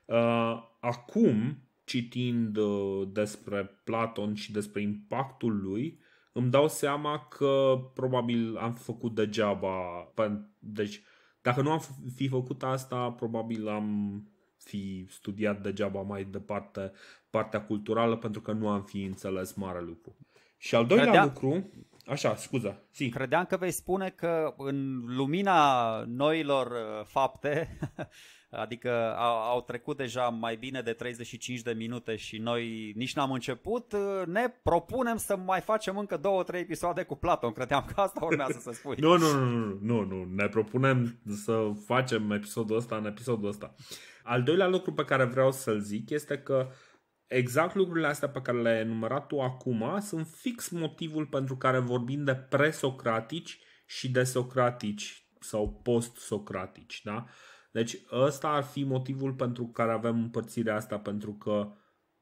Uh, acum, citind uh, despre Platon și despre impactul lui, îmi dau seama că probabil am făcut degeaba. Deci, dacă nu am fi făcut asta, probabil am fi studiat degeaba mai departe partea culturală pentru că nu am fi înțeles mare lucru. Și al doilea Credeam... lucru, așa, scuza, zi. Credeam că vei spune că în lumina noilor uh, fapte Adică au, au trecut deja mai bine de 35 de minute și noi nici n-am început. Ne propunem să mai facem încă două, trei episoade cu Platon. Credeam că asta urmează să spui. nu, nu, nu, nu, nu. Ne propunem să facem episodul ăsta în episodul ăsta. Al doilea lucru pe care vreau să-l zic este că exact lucrurile astea pe care le-ai enumerat tu acum sunt fix motivul pentru care vorbim de presocratici și de socratici sau post-socratici. Da? Deci ăsta ar fi motivul pentru care avem împărțirea asta, pentru că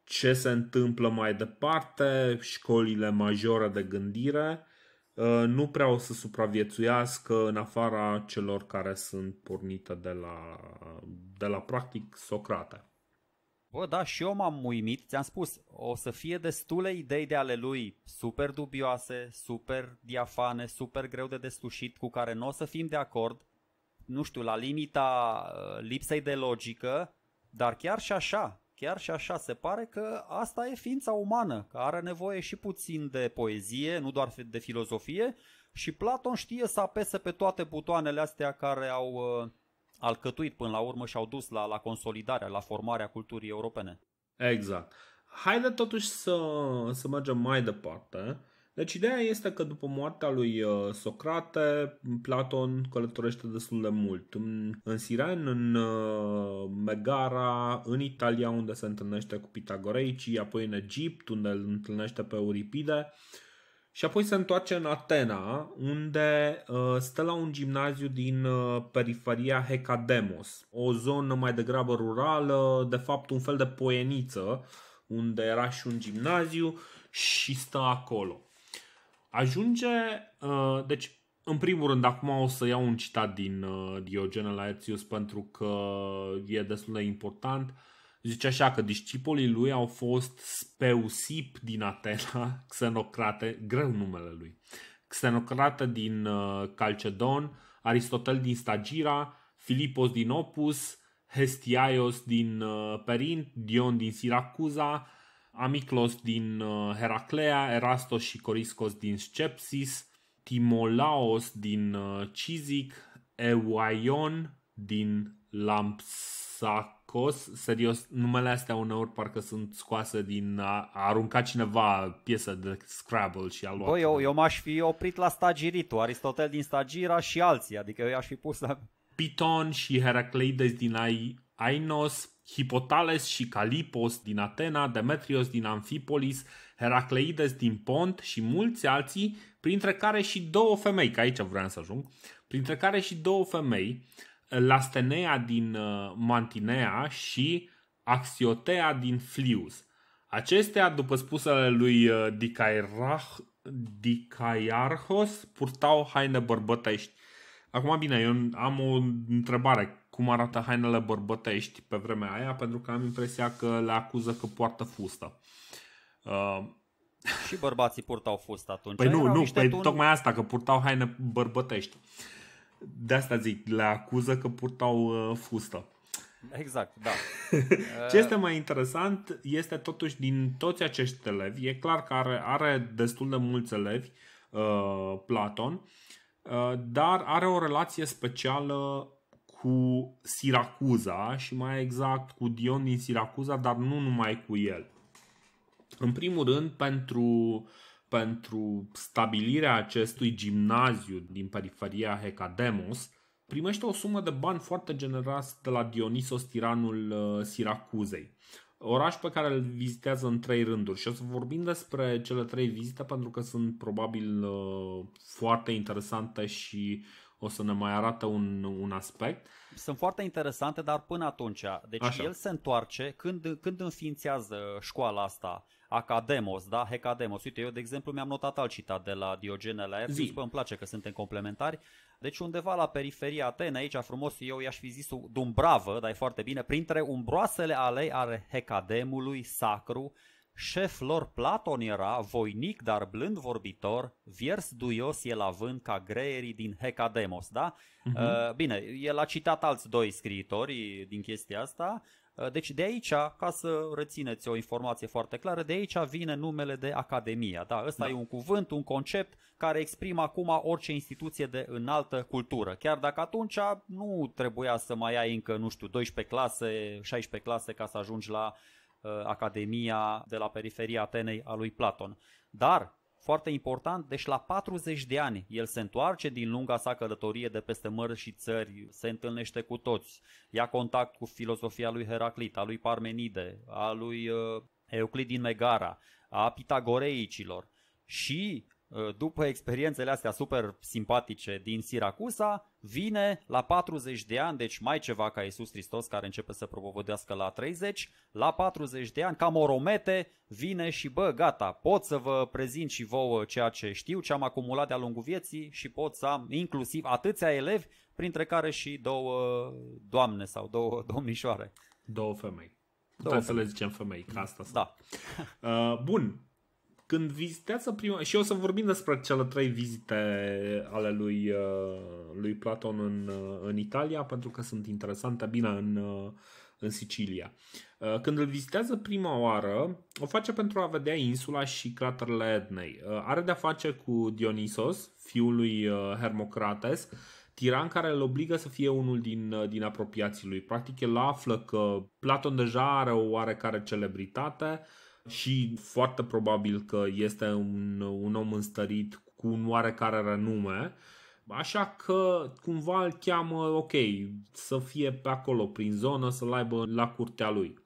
ce se întâmplă mai departe, școlile majore de gândire, ă, nu prea o să supraviețuiască în afara celor care sunt pornite de la, de la practic Socrate. Bă, da, și eu m-am uimit, ți-am spus, o să fie destule idei de ale lui super dubioase, super diafane, super greu de deslușit, cu care nu o să fim de acord, nu știu, la limita uh, lipsei de logică, dar chiar și așa, chiar și așa se pare că asta e ființa umană, că are nevoie și puțin de poezie, nu doar de filozofie, și Platon știe să apese pe toate butoanele astea care au uh, alcătuit până la urmă și au dus la, la consolidarea, la formarea culturii europene. Exact. Haide totuși să, să mergem mai departe deci ideea este că după moartea lui uh, Socrate, Platon călătorește destul de mult. În Siren, în uh, Megara, în Italia unde se întâlnește cu Pitagoreicii, apoi în Egipt unde îl întâlnește pe Euripide și apoi se întoarce în Atena unde uh, stă la un gimnaziu din periferia Hecademos, o zonă mai degrabă rurală, de fapt un fel de poieniță unde era și un gimnaziu și stă acolo. Ajunge, uh, deci în primul rând, acum o să iau un citat din uh, Diogen Laertius pentru că e destul de important. Zice așa că discipolii lui au fost Speusip din Atena, Xenocrate, greu numele lui, Xenocrate din uh, Calcedon, Aristotel din Stagira, Filipos din Opus, Hestiaios din uh, Perint, Dion din Siracuza, Amiclos din uh, Heraclea, Erastos și Coriscos din Scepsis, Timolaos din uh, Cizic, Euaion din Lampsacos. Serios, numele astea uneori parcă sunt scoase din... A, a aruncat cineva piesă de Scrabble și a luat... Bă, eu, eu m-aș fi oprit la Stagiritu, Aristotel din Stagira și alții, adică eu i-aș fi pus la... Piton și Heracleides din Ainos, Hipotales și Calipos din Atena, Demetrios din Amfipolis, Heracleides din Pont și mulți alții, printre care și două femei, că aici vreau să ajung, printre care și două femei, Lastenea din uh, Mantinea și Axiotea din Flius. Acestea, după spusele lui uh, Dicairach, Dicaiarhos, purtau haine bărbătești. Acum, bine, eu am o întrebare. Cum arată hainele bărbătești pe vremea aia? Pentru că am impresia că le acuză că poartă fustă. Uh, și bărbații purtau fustă atunci. Păi nu, nu, păi tun... tocmai asta, că purtau haine bărbătești. De asta zic, le acuză că purtau uh, fustă. Exact, da. Uh, Ce este mai interesant este totuși din toți acești elevi, e clar că are, are destul de mulți elevi uh, Platon, Uh, dar are o relație specială cu Siracuza și mai exact cu Dion din Siracuza, dar nu numai cu el. În primul rând, pentru, pentru stabilirea acestui gimnaziu din periferia Hecademos, primește o sumă de bani foarte generoasă de la Dionisos, tiranul uh, Siracuzei oraș pe care îl vizitează în trei rânduri și o să vorbim despre cele trei vizite pentru că sunt probabil uh, foarte interesante și o să ne mai arată un, un aspect. Sunt foarte interesante, dar până atunci. Deci Așa. el se întoarce când, când înființează școala asta academos, da? Hecademos. Uite, eu, de exemplu, mi-am notat alt citat de la Diogene la Ercius, îmi place că suntem complementari. Deci undeva la periferia Atenei, aici frumos, eu i-aș fi zis dumbravă, dar e foarte bine, printre umbroasele alei ale Hecademului sacru, șef lor Platon era, voinic, dar blând vorbitor, viers duios el având ca greierii din Hecademos, da? Uh-huh. Bine, el a citat alți doi scriitori din chestia asta Uh, deci de aici, ca să rețineți o informație foarte clară, de aici vine numele de Academia. Da, ăsta da. e un cuvânt, un concept care exprimă acum orice instituție de înaltă cultură. Chiar dacă atunci nu trebuia să mai ai încă, nu știu, 12 clase, 16 clase ca să ajungi la uh, Academia de la periferia Atenei a lui Platon. Dar foarte important, deci la 40 de ani el se întoarce din lunga sa călătorie de peste mări și țări, se întâlnește cu toți, ia contact cu filozofia lui Heraclit, a lui Parmenide, a lui uh, Euclid din Megara, a pitagoreicilor și Uh, după experiențele astea super simpatice din Siracusa, vine la 40 de ani, deci mai ceva ca Iisus Hristos care începe să propovădească la 30, la 40 de ani, ca moromete, vine și bă, gata, pot să vă prezint și vouă ceea ce știu, ce am acumulat de-a lungul vieții și pot să am inclusiv atâția elevi, printre care și două doamne sau două domnișoare. Două femei. Putem să le zicem femei, ca asta. Da. Uh, bun, când vizitează prima... Și o să vorbim despre cele trei vizite ale lui, uh, lui Platon în, uh, în Italia, pentru că sunt interesante, bine, în, uh, în Sicilia. Când îl vizitează prima oară, o face pentru a vedea insula și craterele Ednei. Are de-a face cu Dionisos, fiul lui Hermocrates, tiran care îl obligă să fie unul din, din apropiații lui. Practic el află că Platon deja are o oarecare celebritate, și foarte probabil că este un, un om înstărit cu un oarecare renume, Așa că cumva îl cheamă, ok, să fie pe acolo, prin zonă, să-l aibă la curtea lui.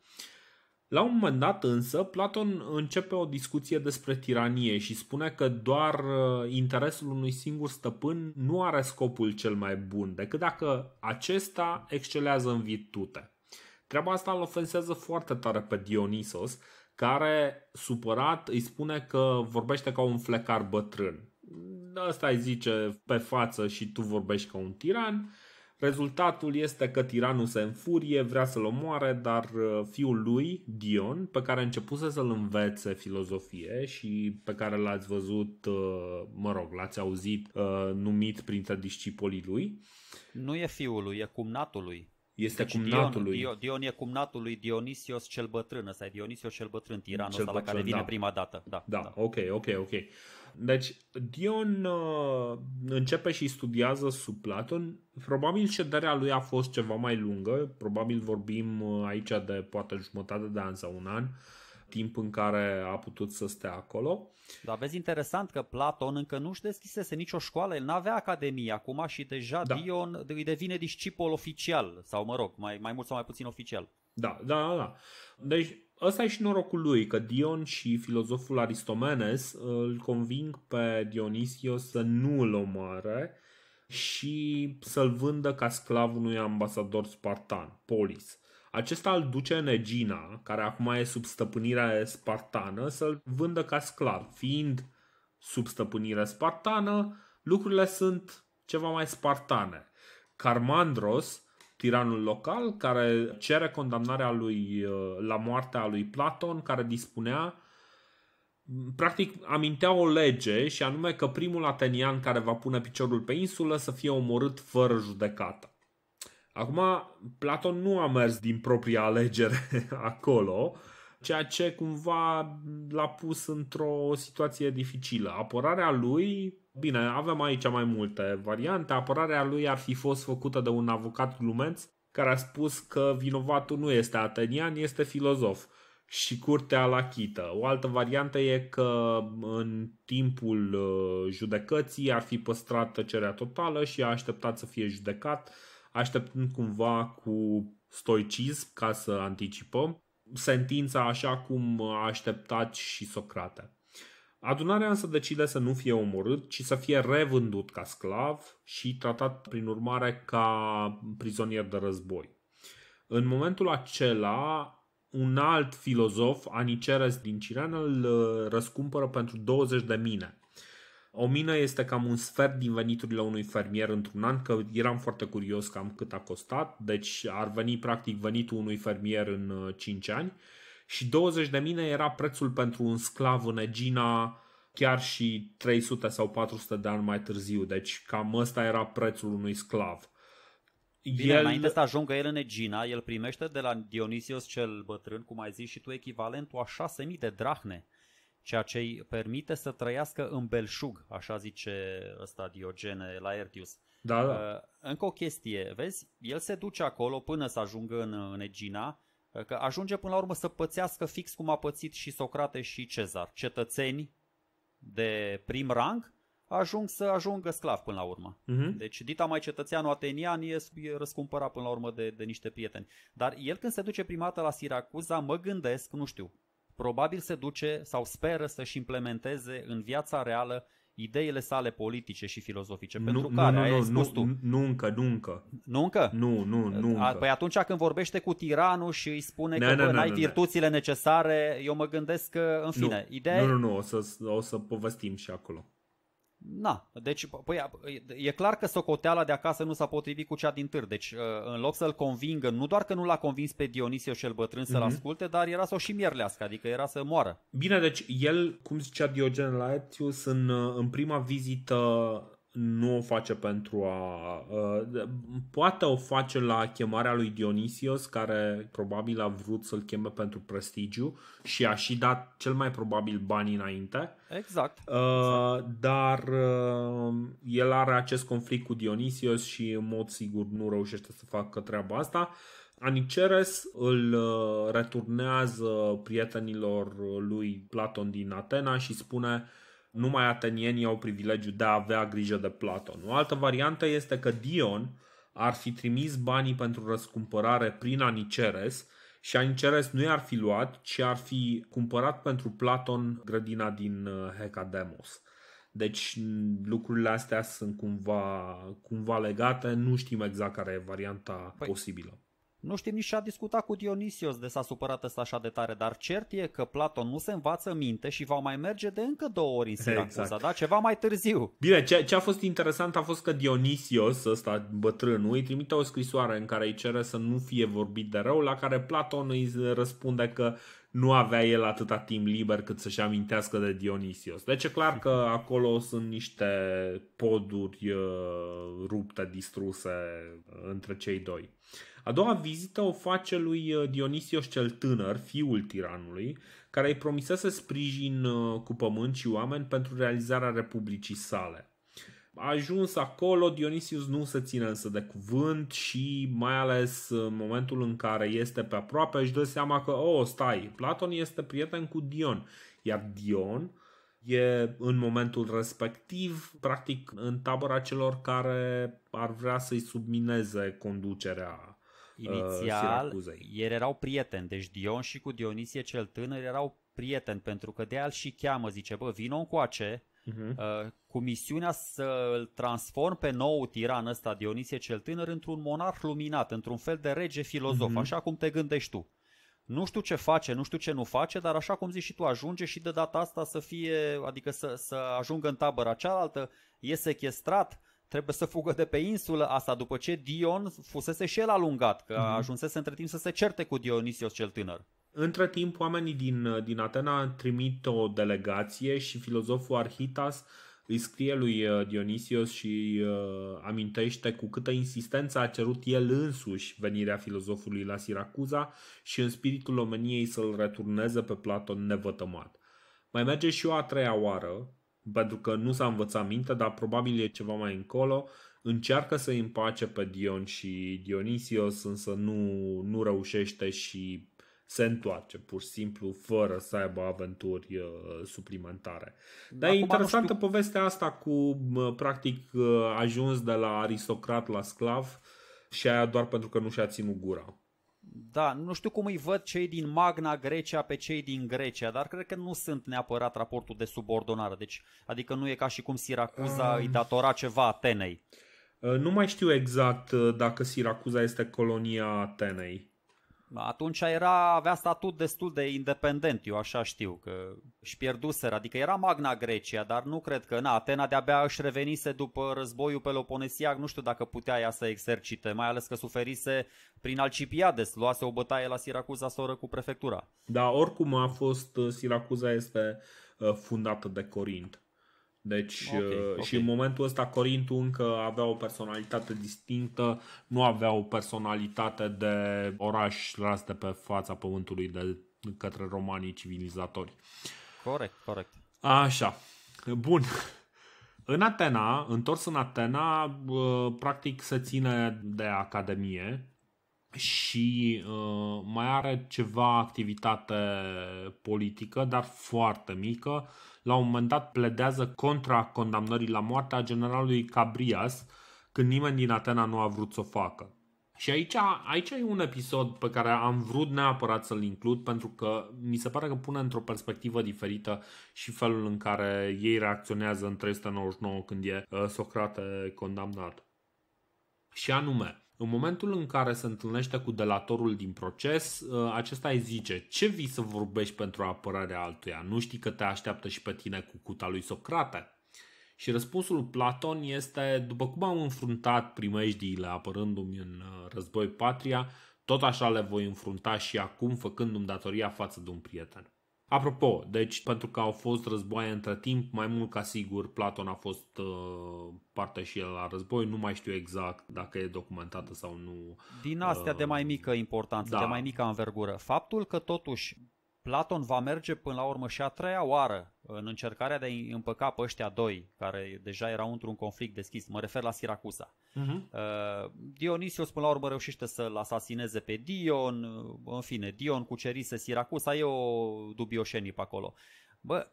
La un moment dat însă, Platon începe o discuție despre tiranie și spune că doar uh, interesul unui singur stăpân nu are scopul cel mai bun, decât dacă acesta excelează în virtute. Treaba asta îl ofensează foarte tare pe Dionisos, care, supărat, îi spune că vorbește ca un flecar bătrân. Asta îi zice pe față și tu vorbești ca un tiran. Rezultatul este că tiranul se înfurie, vrea să-l omoare, dar uh, fiul lui, Dion, pe care a început să-l învețe filozofie și pe care l-ați văzut, uh, mă rog, l-ați auzit uh, numit printre discipolii lui. Nu e fiul lui, e cumnatul lui. Este deci cumnatul lui. Dion, Dion e cumnatul lui Dionisios cel bătrân, ăsta e Dionisios cel bătrân, tiranul cel ăsta bătrân, la care vine da. prima dată. Da, da, da, ok, ok, ok. Deci Dion uh, începe și studiază sub Platon. Probabil șederea lui a fost ceva mai lungă, probabil vorbim uh, aici de poate jumătate de an sau un an. Uh, timp în care a putut să stea acolo. Dar vezi interesant că Platon încă nu-și deschisese nicio școală, el n-avea academie acum și deja da. Dion îi devine discipol oficial, sau mă rog, mai, mai mult sau mai puțin oficial. Da, da, da, da. Deci ăsta e și norocul lui, că Dion și filozoful Aristomenes uh, îl conving pe Dionisio să nu îl omoare și să-l vândă ca sclav unui ambasador spartan, Polis. Acesta îl duce în Egina, care acum e sub stăpânirea spartană, să-l vândă ca sclav. Fiind sub stăpânirea spartană, lucrurile sunt ceva mai spartane. Carmandros, tiranul local, care cere condamnarea lui la moartea lui Platon, care dispunea practic amintea o lege și anume că primul atenian care va pune piciorul pe insulă să fie omorât fără judecată. Acum, Platon nu a mers din propria alegere acolo, ceea ce cumva l-a pus într-o situație dificilă. Apărarea lui, bine, avem aici mai multe variante, apărarea lui ar fi fost făcută de un avocat glumenț care a spus că vinovatul nu este atenian, este filozof și curtea la chită. O altă variantă e că în timpul uh, judecății ar fi păstrat tăcerea totală și a așteptat să fie judecat așteptând cumva cu stoicism ca să anticipăm sentința așa cum a așteptat și Socrate. Adunarea însă decide să nu fie omorât, ci să fie revândut ca sclav și tratat prin urmare ca prizonier de război. În momentul acela, un alt filozof, Aniceres din Cirene, îl uh, răscumpără pentru 20 de mine o mină este cam un sfert din veniturile unui fermier într-un an, că eram foarte curios cam cât a costat, deci ar veni practic venitul unui fermier în 5 uh, ani și 20 de mine era prețul pentru un sclav în Egina chiar și 300 sau 400 de ani mai târziu, deci cam ăsta era prețul unui sclav. Bine, el... înainte să ajungă el în Egina, el primește de la Dionisios cel bătrân, cum ai zis și tu, echivalentul a 6.000 de drahne ceea ce îi permite să trăiască în belșug, așa zice ăsta Diogene Laertius. Da, da. Uh, încă o chestie, vezi, el se duce acolo până să ajungă în, în Egina, uh, că ajunge până la urmă să pățească fix cum a pățit și Socrate și Cezar, cetățeni de prim rang, ajung să ajungă sclav până la urmă. Uh-huh. Deci dita mai cetățeanul atenian e, răscumpărat până la urmă de, de niște prieteni. Dar el când se duce prima dată la Siracuza, mă gândesc, nu știu, probabil se duce sau speră să-și implementeze în viața reală ideile sale politice și filozofice. Nu, pentru nu, care nu, ai nu, tu. Nu încă, nu încă. Nu încă? Nu, nu, nu încă. Păi atunci când vorbește cu tiranul și îi spune ne, că nu, n-ai virtuțile necesare, eu mă gândesc că, în fine, nu, ideea... Nu, nu, nu, o să, o să povestim și acolo. Na, deci păi, e clar că socoteala de acasă nu s-a potrivit cu cea din târ. Deci uh, în loc să-l convingă, nu doar că nu l-a convins pe Dionisio cel bătrân să-l mhm. asculte, dar era să o și mierlească, adică era să moară. Bine, deci el, cum zicea Diogen Laetius, în, în prima vizită nu o face pentru a... Ă, poate o face la chemarea lui Dionisios, care probabil a vrut să-l cheme pentru prestigiu și a și dat cel mai probabil bani înainte. Exact. Ă, dar ă, el are acest conflict cu Dionisios și în mod sigur nu reușește să facă treaba asta. Aniceres îl returnează prietenilor lui Platon din Atena și spune numai atenienii au privilegiu de a avea grijă de Platon. O altă variantă este că Dion ar fi trimis banii pentru răscumpărare prin Aniceres și Aniceres nu i-ar fi luat, ci ar fi cumpărat pentru Platon grădina din uh, Hecademos. Deci lucrurile astea sunt cumva, cumva legate, nu știm exact care e varianta păi, posibilă. Nu știm nici ce a discutat cu Dionisios de s-a supărat ăsta așa de tare, dar cert e că Platon nu se învață minte și va mai merge de încă două ori în Siracuza, exact. da? Ceva mai târziu. Bine, ce, ce a fost interesant a fost că Dionisios, ăsta bătrânul, îi trimite o scrisoare în care îi cere să nu fie vorbit de rău, la care Platon îi răspunde că nu avea el atâta timp liber cât să-și amintească de Dionisios. Deci e clar că acolo sunt niște poduri uh, rupte, distruse uh, între cei doi. A doua vizită o face lui uh, Dionisios cel tânăr, fiul tiranului, care îi să sprijin uh, cu pământ și oameni pentru realizarea republicii sale. A ajuns acolo, Dionisius nu se ține însă de cuvânt și mai ales în uh, momentul în care este pe aproape își dă seama că, oh, stai, Platon este prieten cu Dion, iar Dion e în momentul respectiv, practic, în tabăra celor care ar vrea să-i submineze conducerea Uh, Inițial, uh, ei erau prieteni, deci Dion și cu Dionisie cel tânăr erau prieteni, pentru că de al și cheamă, zice, bă, vino încoace, uh-huh. uh, cu misiunea să îl transform pe nou tiran ăsta, Dionisie cel tânăr, într-un monarh luminat, într-un fel de rege filozof, uh-huh. așa cum te gândești tu. Nu știu ce face, nu știu ce nu face, dar așa cum zici și tu, ajunge și de data asta să fie, adică să, să ajungă în tabăra cealaltă, e sequestrat, trebuie să fugă de pe insulă asta după ce Dion fusese și el alungat, că mm-hmm. ajunsese între timp să se certe cu Dionisios cel tânăr. Între timp, oamenii din, din Atena trimit o delegație și filozoful Arhitas îi scrie lui uh, Dionisios și uh, amintește cu câtă insistență a cerut el însuși venirea filozofului la Siracuza și în spiritul omeniei să-l returneze pe Platon nevătămat. Mai merge și o a treia oară, pentru că nu s-a învățat mintea, dar probabil e ceva mai încolo. Încearcă să îi împace pe Dion și Dionisios, însă nu, nu reușește și se întoarce pur și simplu fără să aibă aventuri uh, suplimentare. Dar Acum e interesantă știu... povestea asta cu uh, practic uh, ajuns de la aristocrat la sclav și aia doar pentru că nu și-a ținut gura. Da, nu știu cum îi văd cei din Magna Grecia pe cei din Grecia, dar cred că nu sunt neapărat raportul de subordonare. Deci, adică nu e ca și cum Siracuza uh. îi datora ceva Atenei. Uh, nu mai știu exact uh, dacă Siracuza este colonia Atenei. Atunci era, avea statut destul de independent, eu așa știu, că își pierduseră, adică era Magna Grecia, dar nu cred că, na, Atena de-abia își revenise după războiul Peloponesiac, nu știu dacă putea ea să exercite, mai ales că suferise prin Alcipiades, luase o bătaie la Siracuza soră cu prefectura. Da, oricum a fost, Siracuza este uh, fundată de Corint deci okay, uh, okay. și în momentul ăsta Corintu încă avea o personalitate distinctă, nu avea o personalitate de oraș ras de pe fața pământului de către romanii civilizatori. Corect, corect. Așa. Bun. În Atena, întors în Atena, uh, practic se ține de academie și uh, mai are ceva activitate politică, dar foarte mică la un moment dat pledează contra condamnării la moarte a generalului Cabrias, când nimeni din Atena nu a vrut să o facă. Și aici, aici e un episod pe care am vrut neapărat să-l includ pentru că mi se pare că pune într-o perspectivă diferită și felul în care ei reacționează în 399 când e uh, Socrate condamnat. Și anume, în momentul în care se întâlnește cu delatorul din proces, uh, acesta îi zice ce vii să vorbești pentru apărarea altuia? Nu știi că te așteaptă și pe tine cu cuta lui Socrate? Și răspunsul Platon este, după cum am înfruntat primejdiile apărându-mi în uh, război patria, tot așa le voi înfrunta și acum făcându-mi datoria față de un prieten. Apropo, deci pentru că au fost războaie între timp, mai mult ca sigur Platon a fost uh, parte și el la război, nu mai știu exact dacă e documentată sau nu. Din astea uh, de mai mică importanță, da. de mai mică învergură. Faptul că totuși Platon va merge până la urmă și a treia oară în încercarea de a împăca pe ăștia doi, care deja erau într-un conflict deschis. Mă refer la Siracusa. Uh-huh. Mhm. Dionisios până la urmă reușește să-l asasineze pe Dion. Uh, în fine, Dion cucerise Siracusa. E o dubioșenie pe acolo. Bă,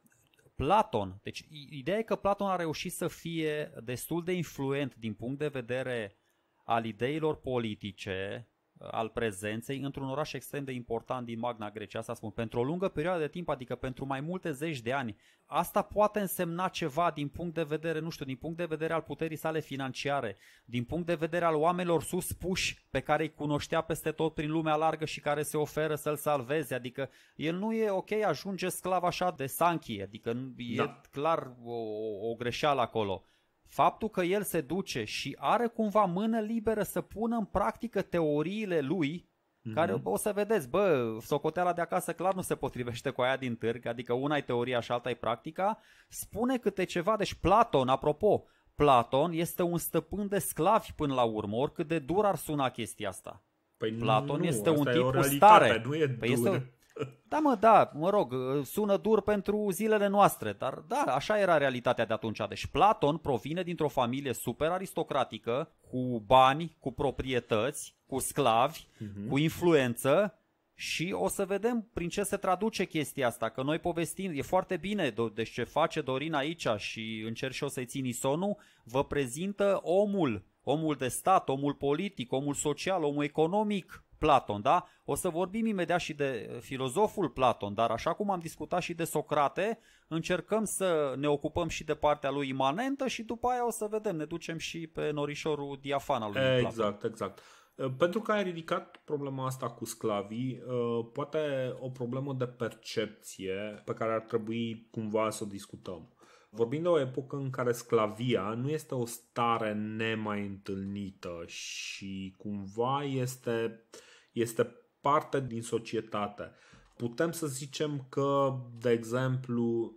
Platon, deci ideea e că Platon a reușit să fie destul de influent din punct de vedere al ideilor politice, al prezenței într-un oraș extrem de important din Magna Grecia, asta spun, pentru o lungă perioadă de timp, adică pentru mai multe zeci de ani. Asta poate însemna ceva din punct de vedere, nu știu, din punct de vedere al puterii sale financiare, din punct de vedere al oamenilor suspuși pe care îi cunoștea peste tot prin lumea largă și care se oferă să-l salveze, adică el nu e ok, ajunge sclav așa de sanchi, adică e da. clar o, o greșeală acolo. Faptul că el se duce și are cumva mână liberă să pună în practică teoriile lui, mm-hmm. care o să vedeți, bă, socoteala de acasă clar nu se potrivește cu aia din târg, adică una e teoria și alta e practica, spune câte ceva, deci Platon, apropo, Platon este un stăpân de sclavi până la urmă, oricât de dur ar suna chestia asta. Păi Platon nu, este un tip cu stare. Nu e păi dur. este, da, mă, da, mă rog, ă, sună dur pentru zilele noastre, dar da, așa era realitatea de atunci. Deci Platon provine dintr-o familie super aristocratică, cu bani, cu proprietăți, cu sclavi, mm-hmm. cu influență și o să vedem prin ce se traduce chestia asta, că noi povestim, e foarte bine, deci ce face Dorin aici și încerc și o să-i țin isonul, vă prezintă omul, omul de stat, omul politic, omul social, omul economic, Platon, da? O să vorbim imediat și de eh, filozoful Platon, dar așa cum am discutat și de Socrate, încercăm să ne ocupăm și de partea lui imanentă și după aia o să vedem, ne ducem și pe norișorul diafan al lui exact, Platon. Exact, exact. Eh, pentru că ai ridicat problema asta cu sclavii, eh, poate o problemă de percepție pe care ar trebui cumva să o discutăm. Vorbim de o epocă în care sclavia nu este o stare nemai întâlnită și cumva este uh, este parte din societate. Putem să zicem că, de exemplu,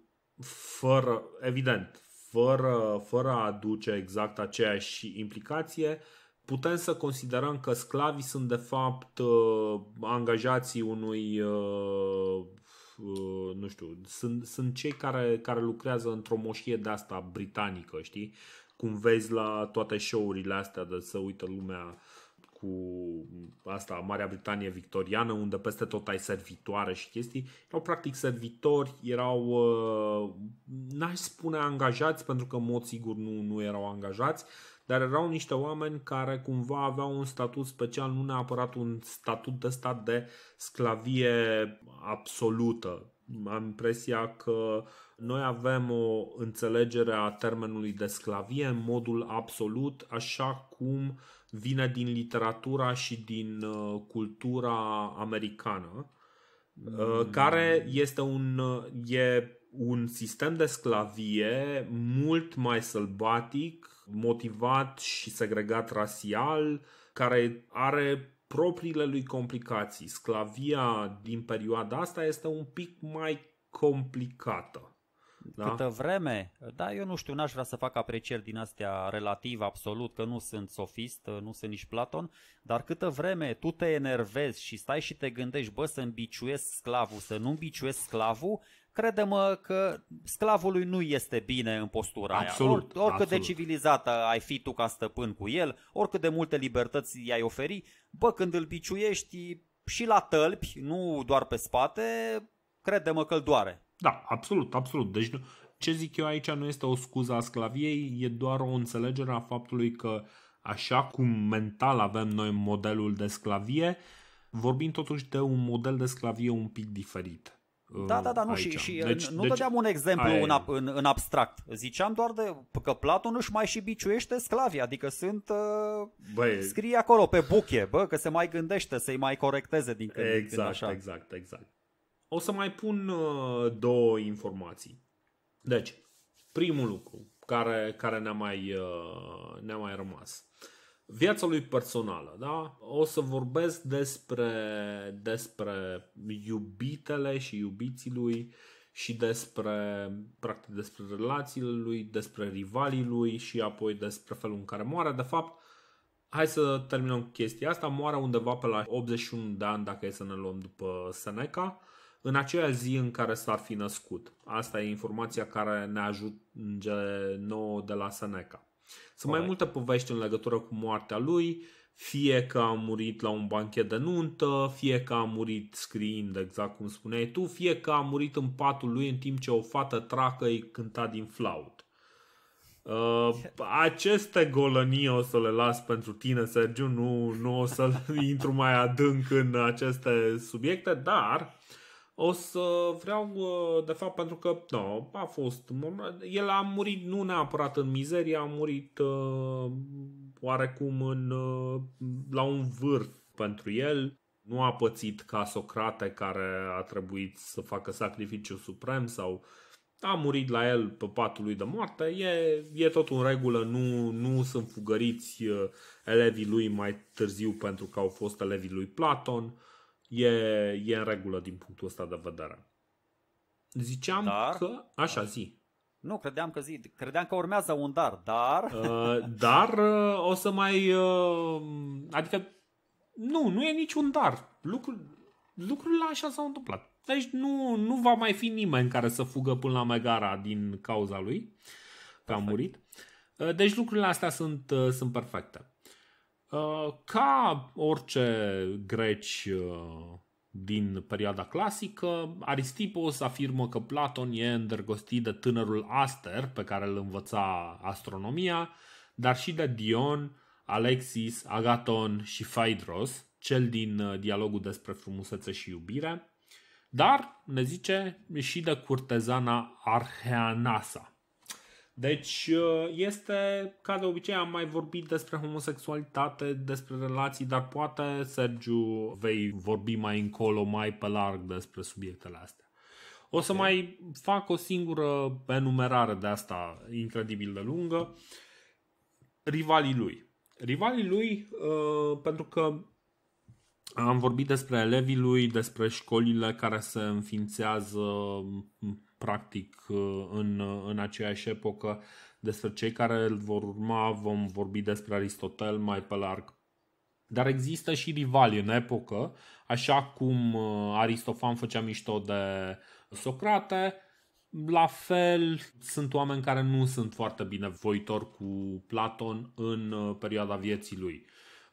fără, evident, fără, fără a aduce exact aceeași implicație, putem să considerăm că sclavii sunt de fapt uh, angajații unui uh, uh, nu știu, sunt, sunt cei care, care lucrează într-o moșie de asta britanică, știi? Cum vezi la toate show-urile astea de să uită lumea cu asta, Marea Britanie victoriană, unde peste tot ai servitoare și chestii, erau practic servitori, erau, uh, n-aș spune angajați, pentru că în mod sigur nu, nu erau angajați, dar erau niște oameni care cumva aveau un statut special, nu neapărat un statut de stat de sclavie absolută. Am impresia că noi avem o înțelegere a termenului de sclavie în modul absolut, așa cum vine din literatura și din uh, cultura americană, uh, mm. care este un, uh, e un sistem de sclavie mult mai sălbatic, motivat și segregat rasial, care are propriile lui complicații. Sclavia din perioada asta este un pic mai complicată da. câtă vreme. Da, eu nu știu, n-aș vrea să fac aprecieri din astea relativ, absolut, că nu sunt sofist, nu sunt nici Platon, dar câtă vreme tu te enervezi și stai și te gândești, bă, să îmbiciuiesc sclavul, să nu îmbiciuiesc sclavul, crede-mă că sclavului nu este bine în postura absolut, aia. Or, oricât absolut. de civilizată ai fi tu ca stăpân cu el, oricât de multe libertăți i-ai oferi, bă, când îl biciuiești și la tălpi, nu doar pe spate, crede-mă că îl doare. Da, absolut, absolut. Deci ce zic eu aici nu este o scuză a sclaviei, e doar o înțelegere a faptului că așa cum mental avem noi modelul de sclavie, vorbim totuși de un model de sclavie un pic diferit. Da, da, da, nu, aici. și, și deci, nu deci, dădeam un exemplu în, în, în abstract. Ziceam doar de că Platon își mai și biciuiește sclavii, adică sunt. Uh, Băi, scrie acolo pe buche, bă, că se mai gândește să-i mai corecteze din când exact, în când. Exact, așa. Exact, exact. O să mai pun uh, două informații. Deci, primul lucru care, care ne-a, mai, uh, ne-a mai rămas. Viața lui personală, da? O să vorbesc despre, despre iubitele și iubiții lui și despre, practic, despre relațiile lui, despre rivalii lui și apoi despre felul în care moare. De fapt, hai să terminăm cu chestia asta. Moare undeva pe la 81 de ani, dacă e să ne luăm după Seneca în aceea zi în care s-ar fi născut. Asta e informația care ne ajunge nouă de la Seneca. Sunt mai multe povești în legătură cu moartea lui, fie că a murit la un banchet de nuntă, fie că a murit scriind, exact cum spuneai tu, fie că a murit în patul lui în timp ce o fată tracă îi cânta din flaut. Uh, aceste golănii o să le las pentru tine, Sergiu, nu, nu o să intru mai adânc în aceste subiecte, dar o să vreau, ă, de fapt, pentru că no, a fost. El a murit nu neapărat în mizerie, a murit ă, oarecum în, ă, la un vârf pentru el. Nu a pățit ca Socrate care a trebuit să facă sacrificiu suprem sau a murit la el pe patul lui de moarte, e, e tot în regulă, nu, nu sunt fugăriți elevii lui mai târziu pentru că au fost elevii lui Platon e, e în regulă din punctul ăsta de vedere. Ziceam dar... că... Așa, zi. Nu, credeam că zi. Credeam că urmează un dar, dar... Uh, dar uh, o să mai... Uh, adică... Nu, nu e niciun dar. Lucru, lucrurile așa s-au întâmplat. Deci nu, nu va mai fi nimeni care să fugă până la Megara din cauza lui, că a murit. Deci lucrurile astea sunt, sunt perfecte. Uh, ca orice greci uh, din perioada clasică, Aristipos afirmă că Platon e îndrăgostit de tânărul Aster, pe care îl învăța astronomia, dar și de Dion, Alexis, Agaton și Phaedros, cel din uh, dialogul despre frumusețe și iubire, dar, ne zice, și de curtezana Arheanasa. Deci uh, este, ca de obicei, am mai vorbit despre homosexualitate, despre relații, dar poate, Sergiu, vei vorbi mai încolo, mai pe larg despre subiectele astea. O să okay. mai fac o singură enumerare de asta incredibil de lungă. Rivalii lui. Rivalii lui, uh, pentru că am vorbit despre elevii lui, despre școlile care se înființează practic uh, în, uh, în aceeași epocă. Despre cei care îl vor urma vom vorbi despre Aristotel mai pe larg. Dar există și rivali în epocă, așa cum uh, Aristofan făcea mișto de Socrate, la fel, sunt oameni care nu sunt foarte bine voitori cu Platon în perioada vieții lui.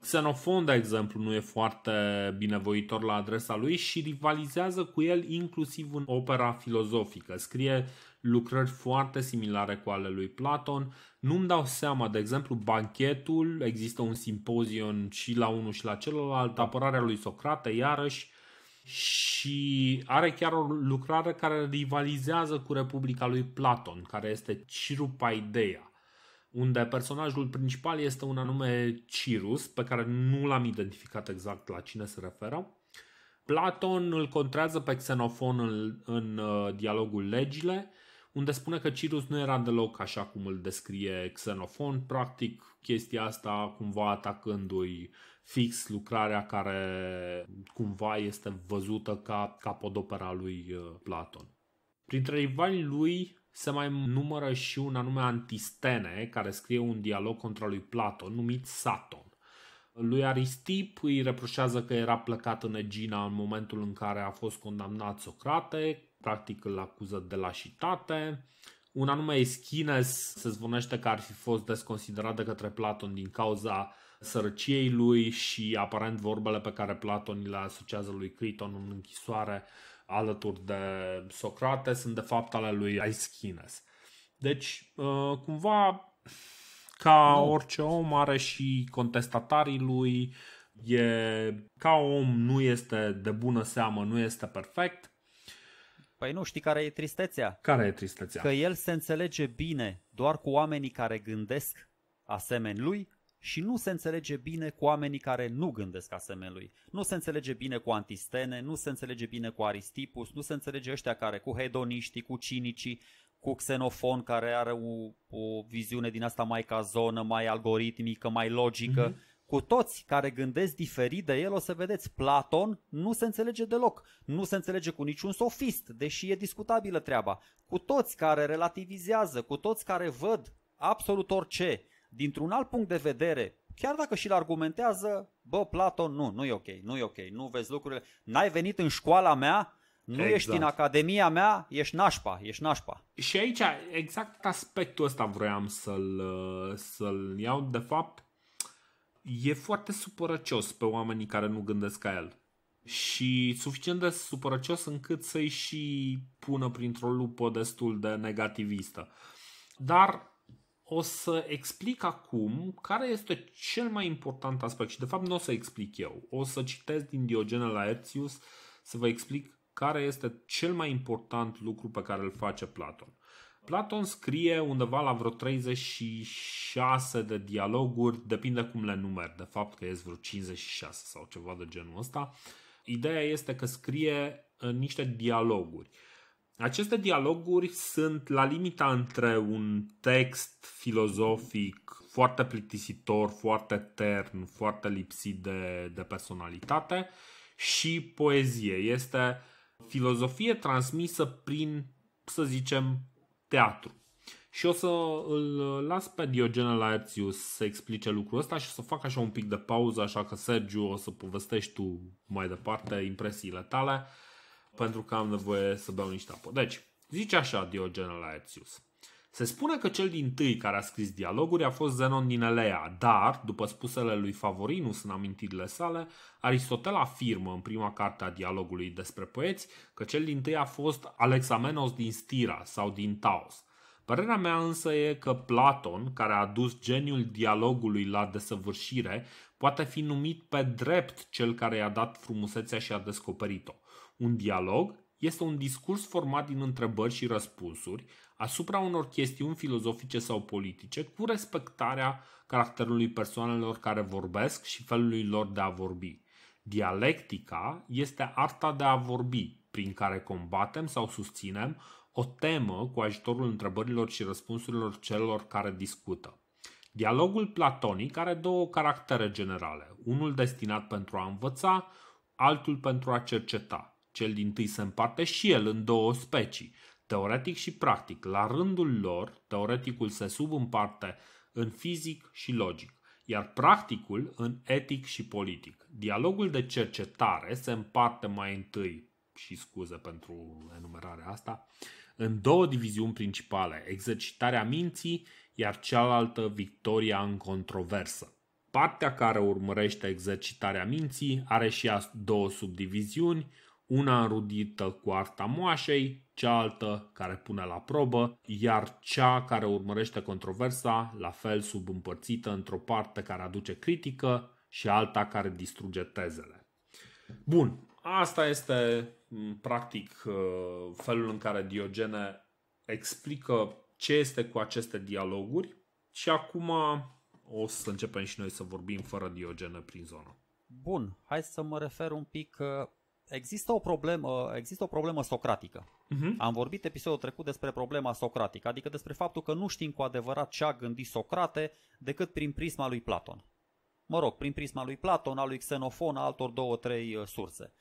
Xenofon, de exemplu, nu e foarte binevoitor la adresa lui și rivalizează cu el inclusiv în opera filozofică. Scrie lucrări foarte similare cu ale lui Platon. Nu-mi dau seama, de exemplu, banchetul, există un simpozion și la unul și la celălalt, apărarea lui Socrate, iarăși, și are chiar o lucrare care rivalizează cu Republica lui Platon, care este Cirupa Ideea unde personajul principal este un anume Cirus, pe care nu l-am identificat exact la cine se referă. Platon îl contrează pe Xenofon în, în uh, dialogul Legile, unde spune că Cirus nu era deloc așa cum îl descrie Xenofon, practic chestia asta cumva atacându-i fix lucrarea care cumva este văzută ca capodopera lui uh, Platon. Printre rivalii lui se mai numără și un anume Antistene, care scrie un dialog contra lui Platon, numit Saton. Lui Aristip îi reproșează că era plecat în Egina în momentul în care a fost condamnat Socrate, practic îl acuză de lașitate. Un anume Eschines se zvonește că ar fi fost desconsiderat de către Platon din cauza sărăciei lui și aparent vorbele pe care Platon le asociază lui Criton în închisoare alături de Socrate sunt de fapt ale lui Aeschines. Deci, uh, cumva, ca orice om are și contestatarii lui, e, ca om nu este de bună seamă, nu este perfect. Păi nu, știi care e tristețea? Care e tristețea? Că el se înțelege bine doar cu oamenii care gândesc asemeni lui și nu se înțelege bine cu oamenii care nu gândesc asemenea lui. Nu se înțelege bine cu antistene, nu se înțelege bine cu Aristipus, nu se înțelege ăștia care, cu hedoniștii, cu cinicii, cu xenofon care are o, o viziune din asta mai ca zonă, mai algoritmică, mai logică. Mm-hmm cu toți care gândesc diferit de el, o să vedeți, Platon nu se înțelege deloc, nu se înțelege cu niciun sofist, deși e discutabilă treaba, cu toți care relativizează, cu toți care văd absolut orice dintr-un alt punct de vedere, chiar dacă și-l argumentează, bă, Platon, nu, nu e ok, nu e ok, nu vezi lucrurile, n-ai venit în școala mea, nu exact. ești în academia mea, ești nașpa, ești nașpa. Și aici, exact aspectul ăsta vroiam să-l, uh, să-l iau. De fapt, e foarte supărăcios pe oamenii care nu gândesc ca el. Și suficient de supărăcios încât să-i și pună printr-o lupă destul de negativistă. Dar o să explic acum care este cel mai important aspect și de fapt nu o să explic eu. O să citesc din Diogene Laertius să vă explic care este cel mai important lucru pe care îl face Platon. Platon scrie undeva la vreo 36 de dialoguri, depinde cum le numeri, de fapt că ies vreo 56 sau ceva de genul ăsta. Ideea este că scrie uh, niște dialoguri. Aceste dialoguri sunt la limita între un text filozofic foarte plictisitor, foarte tern, foarte lipsit de, de personalitate și poezie. Este filozofie transmisă prin, să zicem, teatru. Și o să îl las pe la Laertius să explice lucrul ăsta și o să fac așa un pic de pauză, așa că Sergiu o să povestești tu mai departe impresiile tale pentru că am nevoie să beau niște apă. Deci, zice așa Diogen Laertius. Se spune că cel din tâi care a scris dialoguri a fost Zenon din Elea, dar, după spusele lui Favorinus în amintirile sale, Aristotel afirmă în prima carte a dialogului despre poeți că cel din tâi a fost Alexamenos din Stira sau din Taos. Părerea mea însă e că Platon, care a adus geniul dialogului la desăvârșire, poate fi numit pe drept cel care i-a dat frumusețea și a descoperit-o. Un dialog este un discurs format din întrebări și răspunsuri asupra unor chestiuni filozofice sau politice cu respectarea caracterului persoanelor care vorbesc și felului lor de a vorbi. Dialectica este arta de a vorbi, prin care combatem sau susținem o temă cu ajutorul întrebărilor și răspunsurilor celor care discută. Dialogul platonic are două caractere generale, unul destinat pentru a învăța, altul pentru a cerceta. Cel din tâi se împarte și el în două specii, teoretic și practic. La rândul lor, teoreticul se subîmparte în fizic și logic, iar practicul în etic și politic. Dialogul de cercetare se împarte mai întâi, și scuze pentru enumerarea asta, în două diviziuni principale, exercitarea minții, iar cealaltă victoria în controversă. Partea care urmărește exercitarea minții are și ea două subdiviziuni, una înrudită cu arta moașei, cealaltă care pune la probă, iar cea care urmărește controversa, la fel sub împărțită într-o parte care aduce critică și alta care distruge tezele. Bun, asta este practic uh, felul în care Diogene explică ce este cu aceste dialoguri și acum o să începem și noi să vorbim fără Diogene prin zonă. Bun, hai să mă refer un pic uh, Există o problemă, există o problemă socratică. Uh-huh. Am vorbit episodul trecut despre problema socratică, adică despre faptul că nu știm cu adevărat ce a gândit Socrate decât prin prisma lui Platon. Mă rog, prin prisma lui Platon, a lui Xenofon, a altor două, trei uh, surse.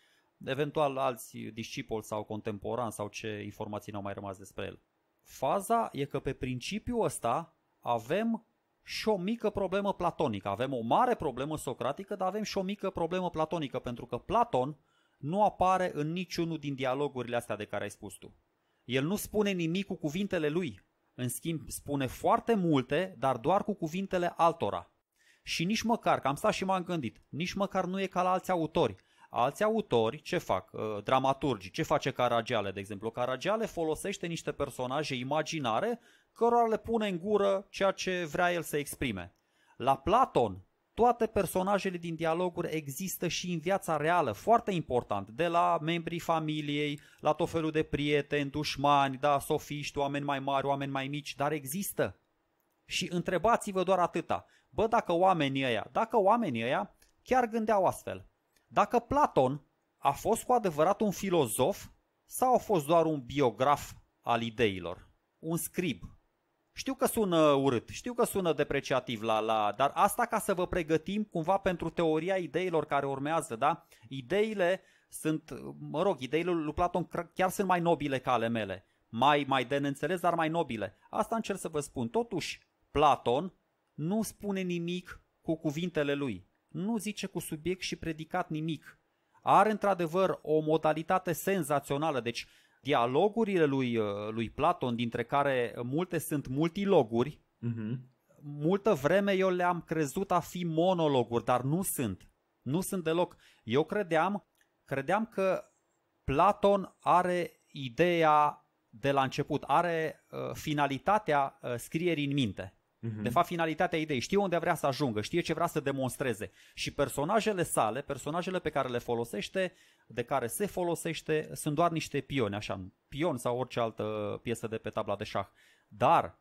Eventual alți discipoli sau contemporani sau ce informații n-au mai rămas despre el. Faza e că pe principiul ăsta avem și o mică problemă platonică. Avem o mare problemă socratică, dar avem și o mică problemă platonică, pentru că Platon nu apare în niciunul din dialogurile astea de care ai spus tu. El nu spune nimic cu cuvintele lui, în schimb spune foarte multe, dar doar cu cuvintele altora. Și nici măcar, că am stat și m-am gândit, nici măcar nu e ca la alți autori. Alți autori ce fac? Uh, dramaturgii. Ce face Caragiale, de exemplu? Caragiale folosește niște personaje imaginare cărora le pune în gură ceea ce vrea el să exprime. La Platon, toate personajele din dialoguri există și în viața reală, foarte important, de la membrii familiei, la tot felul de prieteni, dușmani, da, sofiști, oameni mai mari, oameni mai mici, dar există. Și întrebați-vă doar atâta, bă, dacă oamenii ăia, dacă oamenii ăia chiar gândeau astfel, dacă Platon a fost cu adevărat un filozof sau a fost doar un biograf al ideilor, un scrib, știu că sună urât, știu că sună depreciativ la la, dar asta ca să vă pregătim cumva pentru teoria ideilor care urmează, da? Ideile sunt, mă rog, ideile lui Platon chiar sunt mai nobile ca ale mele. Mai, mai de neînțeles, dar mai nobile. Asta încerc să vă spun. Totuși, Platon nu spune nimic cu cuvintele lui. Nu zice cu subiect și predicat nimic. Are într-adevăr o modalitate senzațională, deci dialogurile lui, uh, lui Platon, dintre care multe sunt multiloguri, uh-huh. multă vreme eu le-am crezut a fi monologuri, dar nu sunt. Nu sunt deloc. Eu credeam, credeam că Platon are ideea de la început, are uh, finalitatea uh, scrierii în minte. Mhm. De fapt, finalitatea idei. Știe unde vrea să ajungă, știe ce vrea să demonstreze. Și personajele sale, personajele pe care le folosește, de care se folosește, sunt doar niște pioni, așa, pion sau orice altă piesă de pe tabla de șah. Dar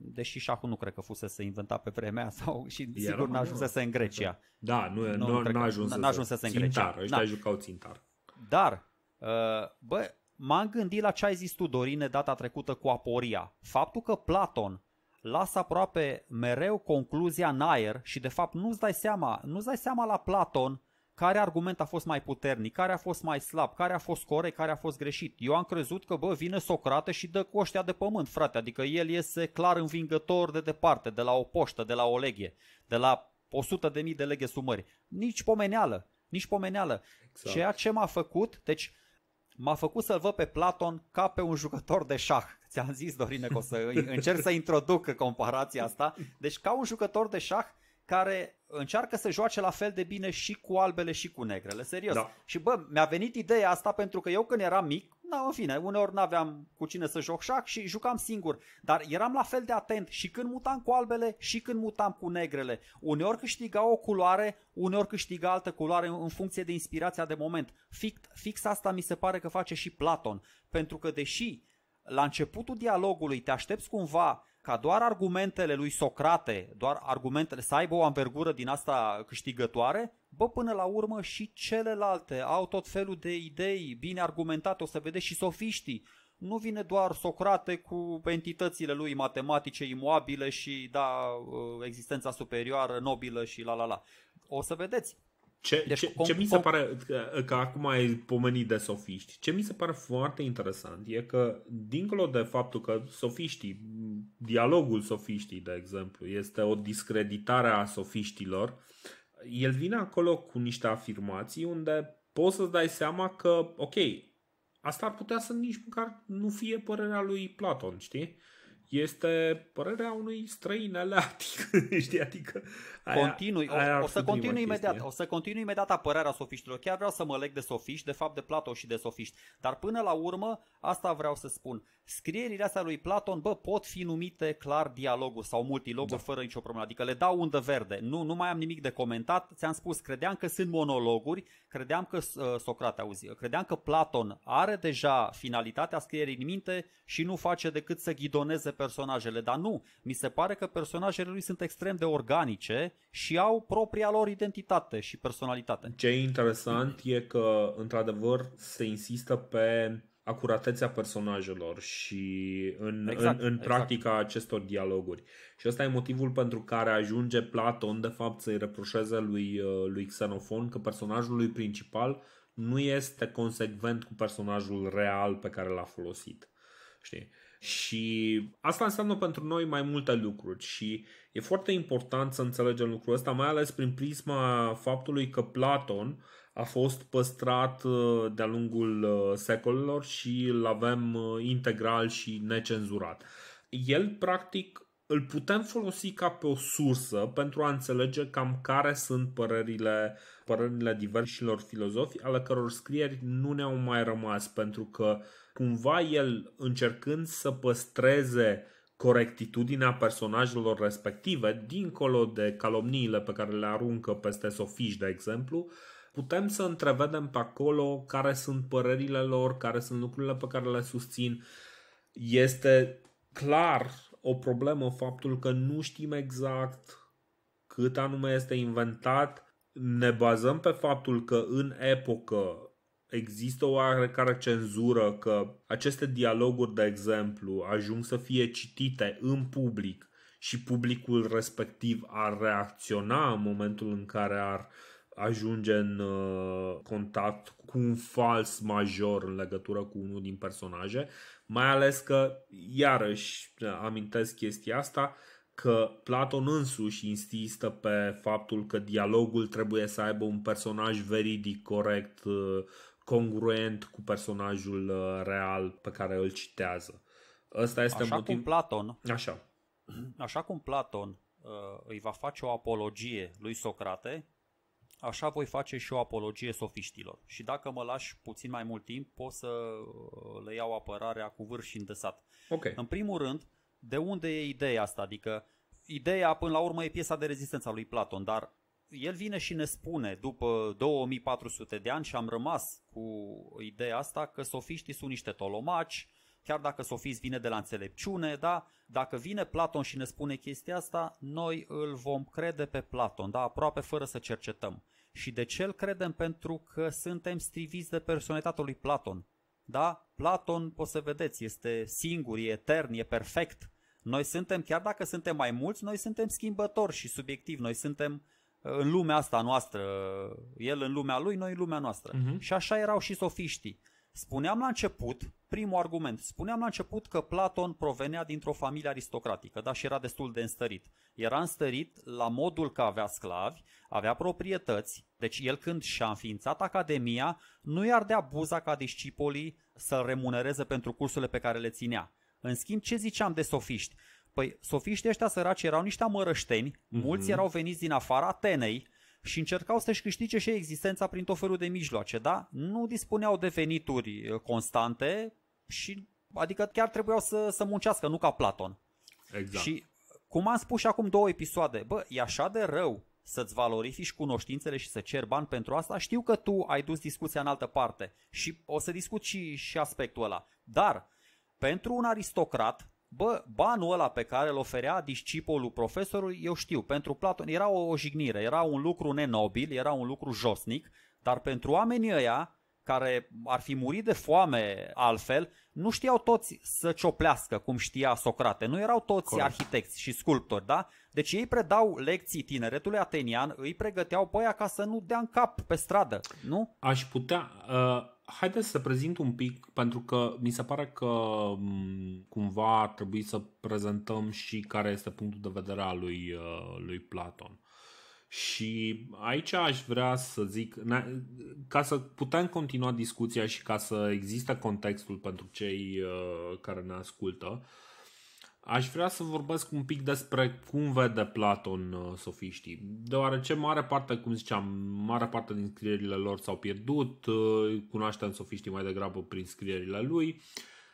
deși șahul nu cred că fusese inventat pe vremea sau și Iar sigur ajuns ajunsese în Grecia. Da, nu, nu, nu, nu ajunsese, n-a ajunsese în Grecia. Țintar, ăștia da. jucau țintar. Dar, uh, bă, m-am gândit la ce ai zis tu, Dorine, data trecută cu Aporia. Faptul că Platon lasă aproape mereu concluzia în aer și de fapt nu-ți dai seama, nu-ți dai seama la Platon care argument a fost mai puternic, care a fost mai slab, care a fost corect, care a fost greșit. Eu am crezut că, bă, vine Socrate și dă cu ăștia de pământ, frate, adică el iese clar învingător de departe, de la o poștă, de la o leghe, de la 100 de mii de leghe sumări. Nici pomeneală, nici pomeneală. Exact. Ceea ce m-a făcut, deci m-a făcut să-l văd pe Platon ca pe un jucător de șah. Ți-am zis, Dorine, că o să încerc să introduc comparația asta. Deci ca un jucător de șah care încearcă să joace la fel de bine și cu albele și cu negrele, serios. Da. Și bă, mi-a venit ideea asta pentru că eu când eram mic, na, în fine, uneori n-aveam cu cine să joc șac și jucam singur, dar eram la fel de atent și când mutam cu albele și când mutam cu negrele. Uneori câștiga o culoare, uneori câștiga altă culoare în funcție de inspirația de moment. Fix, fix asta mi se pare că face și Platon, pentru că deși la începutul dialogului te aștepți cumva ca doar argumentele lui Socrate, doar argumentele, să aibă o amvergură din asta câștigătoare, bă, până la urmă și celelalte au tot felul de idei bine argumentate, o să vedeți și sofiștii. Nu vine doar Socrate cu entitățile lui matematice imoabile și, da, uh, existența superioară, nobilă și la la la. O să vedeți. Ce, deci, ce, com, ce mi se pare, că, că acum ai pomenit de sofiști, ce mi se pare foarte interesant e că, dincolo de faptul că sofiștii, dialogul sofiștii, de exemplu, este o discreditare a sofiștilor, el vine acolo cu niște afirmații unde poți să-ți dai seama că, ok, asta ar putea să nici măcar nu fie părerea lui Platon, știi? este părerea unui străin aleatic, știi, adică aia, continui, aia o, o, să continui imediat, chestie. o să continui imediat apărarea sofiștilor. Chiar vreau să mă leg de sofiști, de fapt de Platon și de sofiști. Dar până la urmă, asta vreau să spun. Scrierile astea lui Platon, bă, pot fi numite clar dialogul sau multilogul da. fără nicio problemă. Adică le dau undă verde. Nu, nu mai am nimic de comentat. Ți-am spus, credeam că sunt monologuri, credeam că uh, Socrate, auzi, credeam că Platon are deja finalitatea scrierii în minte și nu face decât să ghidoneze pe personajele, dar nu. Mi se pare că personajele lui sunt extrem de organice și au propria lor identitate și personalitate. Ce e interesant e că, într-adevăr, se insistă pe acuratețea personajelor și în, exact, în, în exact. practica exact. acestor dialoguri. Și ăsta e motivul pentru care ajunge Platon, de fapt, să-i reproșeze lui, uh, lui Xenofon că personajul lui principal nu este consecvent cu personajul real pe care l-a folosit. Știi? Și asta înseamnă pentru noi mai multe lucruri și e foarte important să înțelegem lucrul ăsta, mai ales prin prisma faptului că Platon a fost păstrat uh, de-a lungul uh, secolelor și îl avem uh, integral și necenzurat. El, practic, îl putem folosi ca pe o sursă pentru a înțelege cam care sunt părerile, părerile diversilor filozofi ale căror scrieri nu ne-au mai rămas pentru că cumva el încercând să păstreze corectitudinea personajelor respective, dincolo de calomniile pe care le aruncă peste sofiști, de exemplu, putem să întrevedem pe acolo care sunt părerile lor, care sunt lucrurile pe care le susțin. Este clar o problemă faptul că nu știm exact cât anume este inventat, ne bazăm pe faptul că în epocă există o oarecare cenzură că aceste dialoguri, de exemplu, ajung să fie citite în public și publicul respectiv ar reacționa în momentul în care ar ajunge în uh, contact cu un fals major în legătură cu unul din personaje, mai ales că, iarăși, amintesc chestia asta, că Platon însuși insistă pe faptul că dialogul trebuie să aibă un personaj veridic, corect, uh, congruent cu personajul uh, real pe care îl citează. Ăsta este Așa motiv... cum Platon. Așa. Așa cum Platon uh, îi va face o apologie lui Socrate, așa voi face și o apologie sofiștilor. Și dacă mă lași puțin mai mult timp, pot să uh, le iau apărarea cu vârf și îndesat. Okay. În primul rând, de unde e ideea asta? Adică, ideea până la urmă e piesa de rezistență a lui Platon, dar el vine și ne spune după 2400 de ani și am rămas cu ideea asta că sofiștii sunt niște tolomaci, chiar dacă sofist vine de la înțelepciune, da? dacă vine Platon și ne spune chestia asta, noi îl vom crede pe Platon, da? aproape fără să cercetăm. Și de ce îl credem? Pentru că suntem striviți de personalitatea lui Platon. Da? Platon, o să vedeți, este singur, e etern, e perfect. Noi suntem, chiar dacă suntem mai mulți, noi suntem schimbători și subiectiv, noi suntem în lumea asta noastră, el în lumea lui, noi în lumea noastră. Uh-huh. Și așa erau și sofiștii. Spuneam la început, primul argument, spuneam la început că Platon provenea dintr-o familie aristocratică, dar și era destul de înstărit. Era înstărit la modul că avea sclavi, avea proprietăți, deci el când și-a înființat Academia, nu i-ar dea buza ca discipolii să-l remunereze pentru cursurile pe care le ținea. În schimb, ce ziceam de sofiști? Păi sofiștii ăștia săraci erau niște amărășteni, mm-hmm. mulți erau veniți din afara Atenei și încercau să-și câștige și existența prin tot felul de mijloace, da? Nu dispuneau de venituri eh, constante și adică chiar trebuiau să, să muncească, nu ca Platon. Exact. Și cum am spus și acum două episoade, bă, e așa de rău să-ți valorifici cunoștințele și să ceri bani pentru asta, știu că tu ai dus discuția în altă parte și o să discut și, și aspectul ăla. Dar, pentru un aristocrat, bă, banul ăla pe care îl oferea discipolul profesorului, eu știu, pentru Platon era o, o jignire, era un lucru nenobil, era un lucru josnic, dar pentru oamenii ăia, care ar fi murit de foame altfel, nu știau toți să cioplească cum știa Socrate. Nu erau toți Corect. arhitecți și sculptori, da? Deci ei predau lecții tineretului atenian, îi pregăteau pe ca să nu dea în cap pe stradă, nu? Aș putea... Uh, haideți să prezint un pic, pentru că mi se pare că cumva ar trebui să prezentăm și care este punctul de vedere al lui, uh, lui Platon. Și aici aș vrea să zic, ca să putem continua discuția și ca să existe contextul pentru cei uh, care ne ascultă, uh, Aș vrea să vorbesc un pic despre cum vede Platon uh, sofiștii, deoarece mare parte, cum ziceam, mare parte din scrierile lor s-au pierdut, uh, cunoaștem sofiștii mai degrabă prin scrierile lui.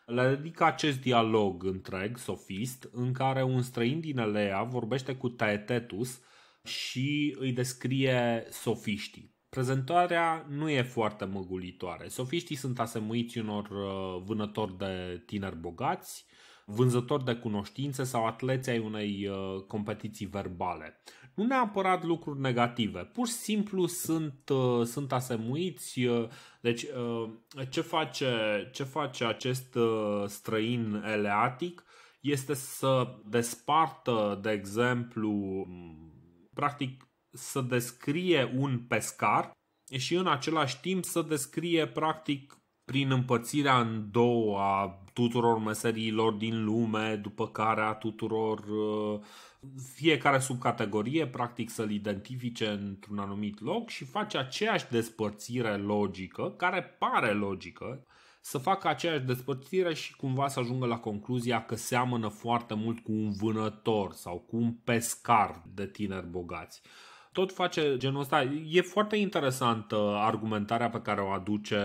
Le dedică acest dialog întreg, sofist, în care un străin din Elea vorbește cu Taetetus și îi descrie sofiștii. Prezentarea nu e foarte măgulitoare. Sofiștii sunt asemuiți unor uh, vânători de tineri bogați, vânzători de cunoștințe sau atleți ai unei uh, competiții verbale. Nu neapărat lucruri negative, pur și simplu sunt, uh, sunt asemuiți. Uh, deci, ce face, ce face acest străin eleatic este să despartă, de exemplu, practic să descrie un pescar și în același timp să descrie practic prin împărțirea în două a tuturor meseriilor din lume, după care a tuturor uh, fiecare subcategorie practic să-l identifice într-un anumit loc și face aceeași despărțire logică, care pare logică, să facă aceeași despărțire și cumva să ajungă la concluzia că seamănă foarte mult cu un vânător sau cu un pescar de tineri bogați tot face genul ăsta. E foarte interesantă argumentarea pe care o aduce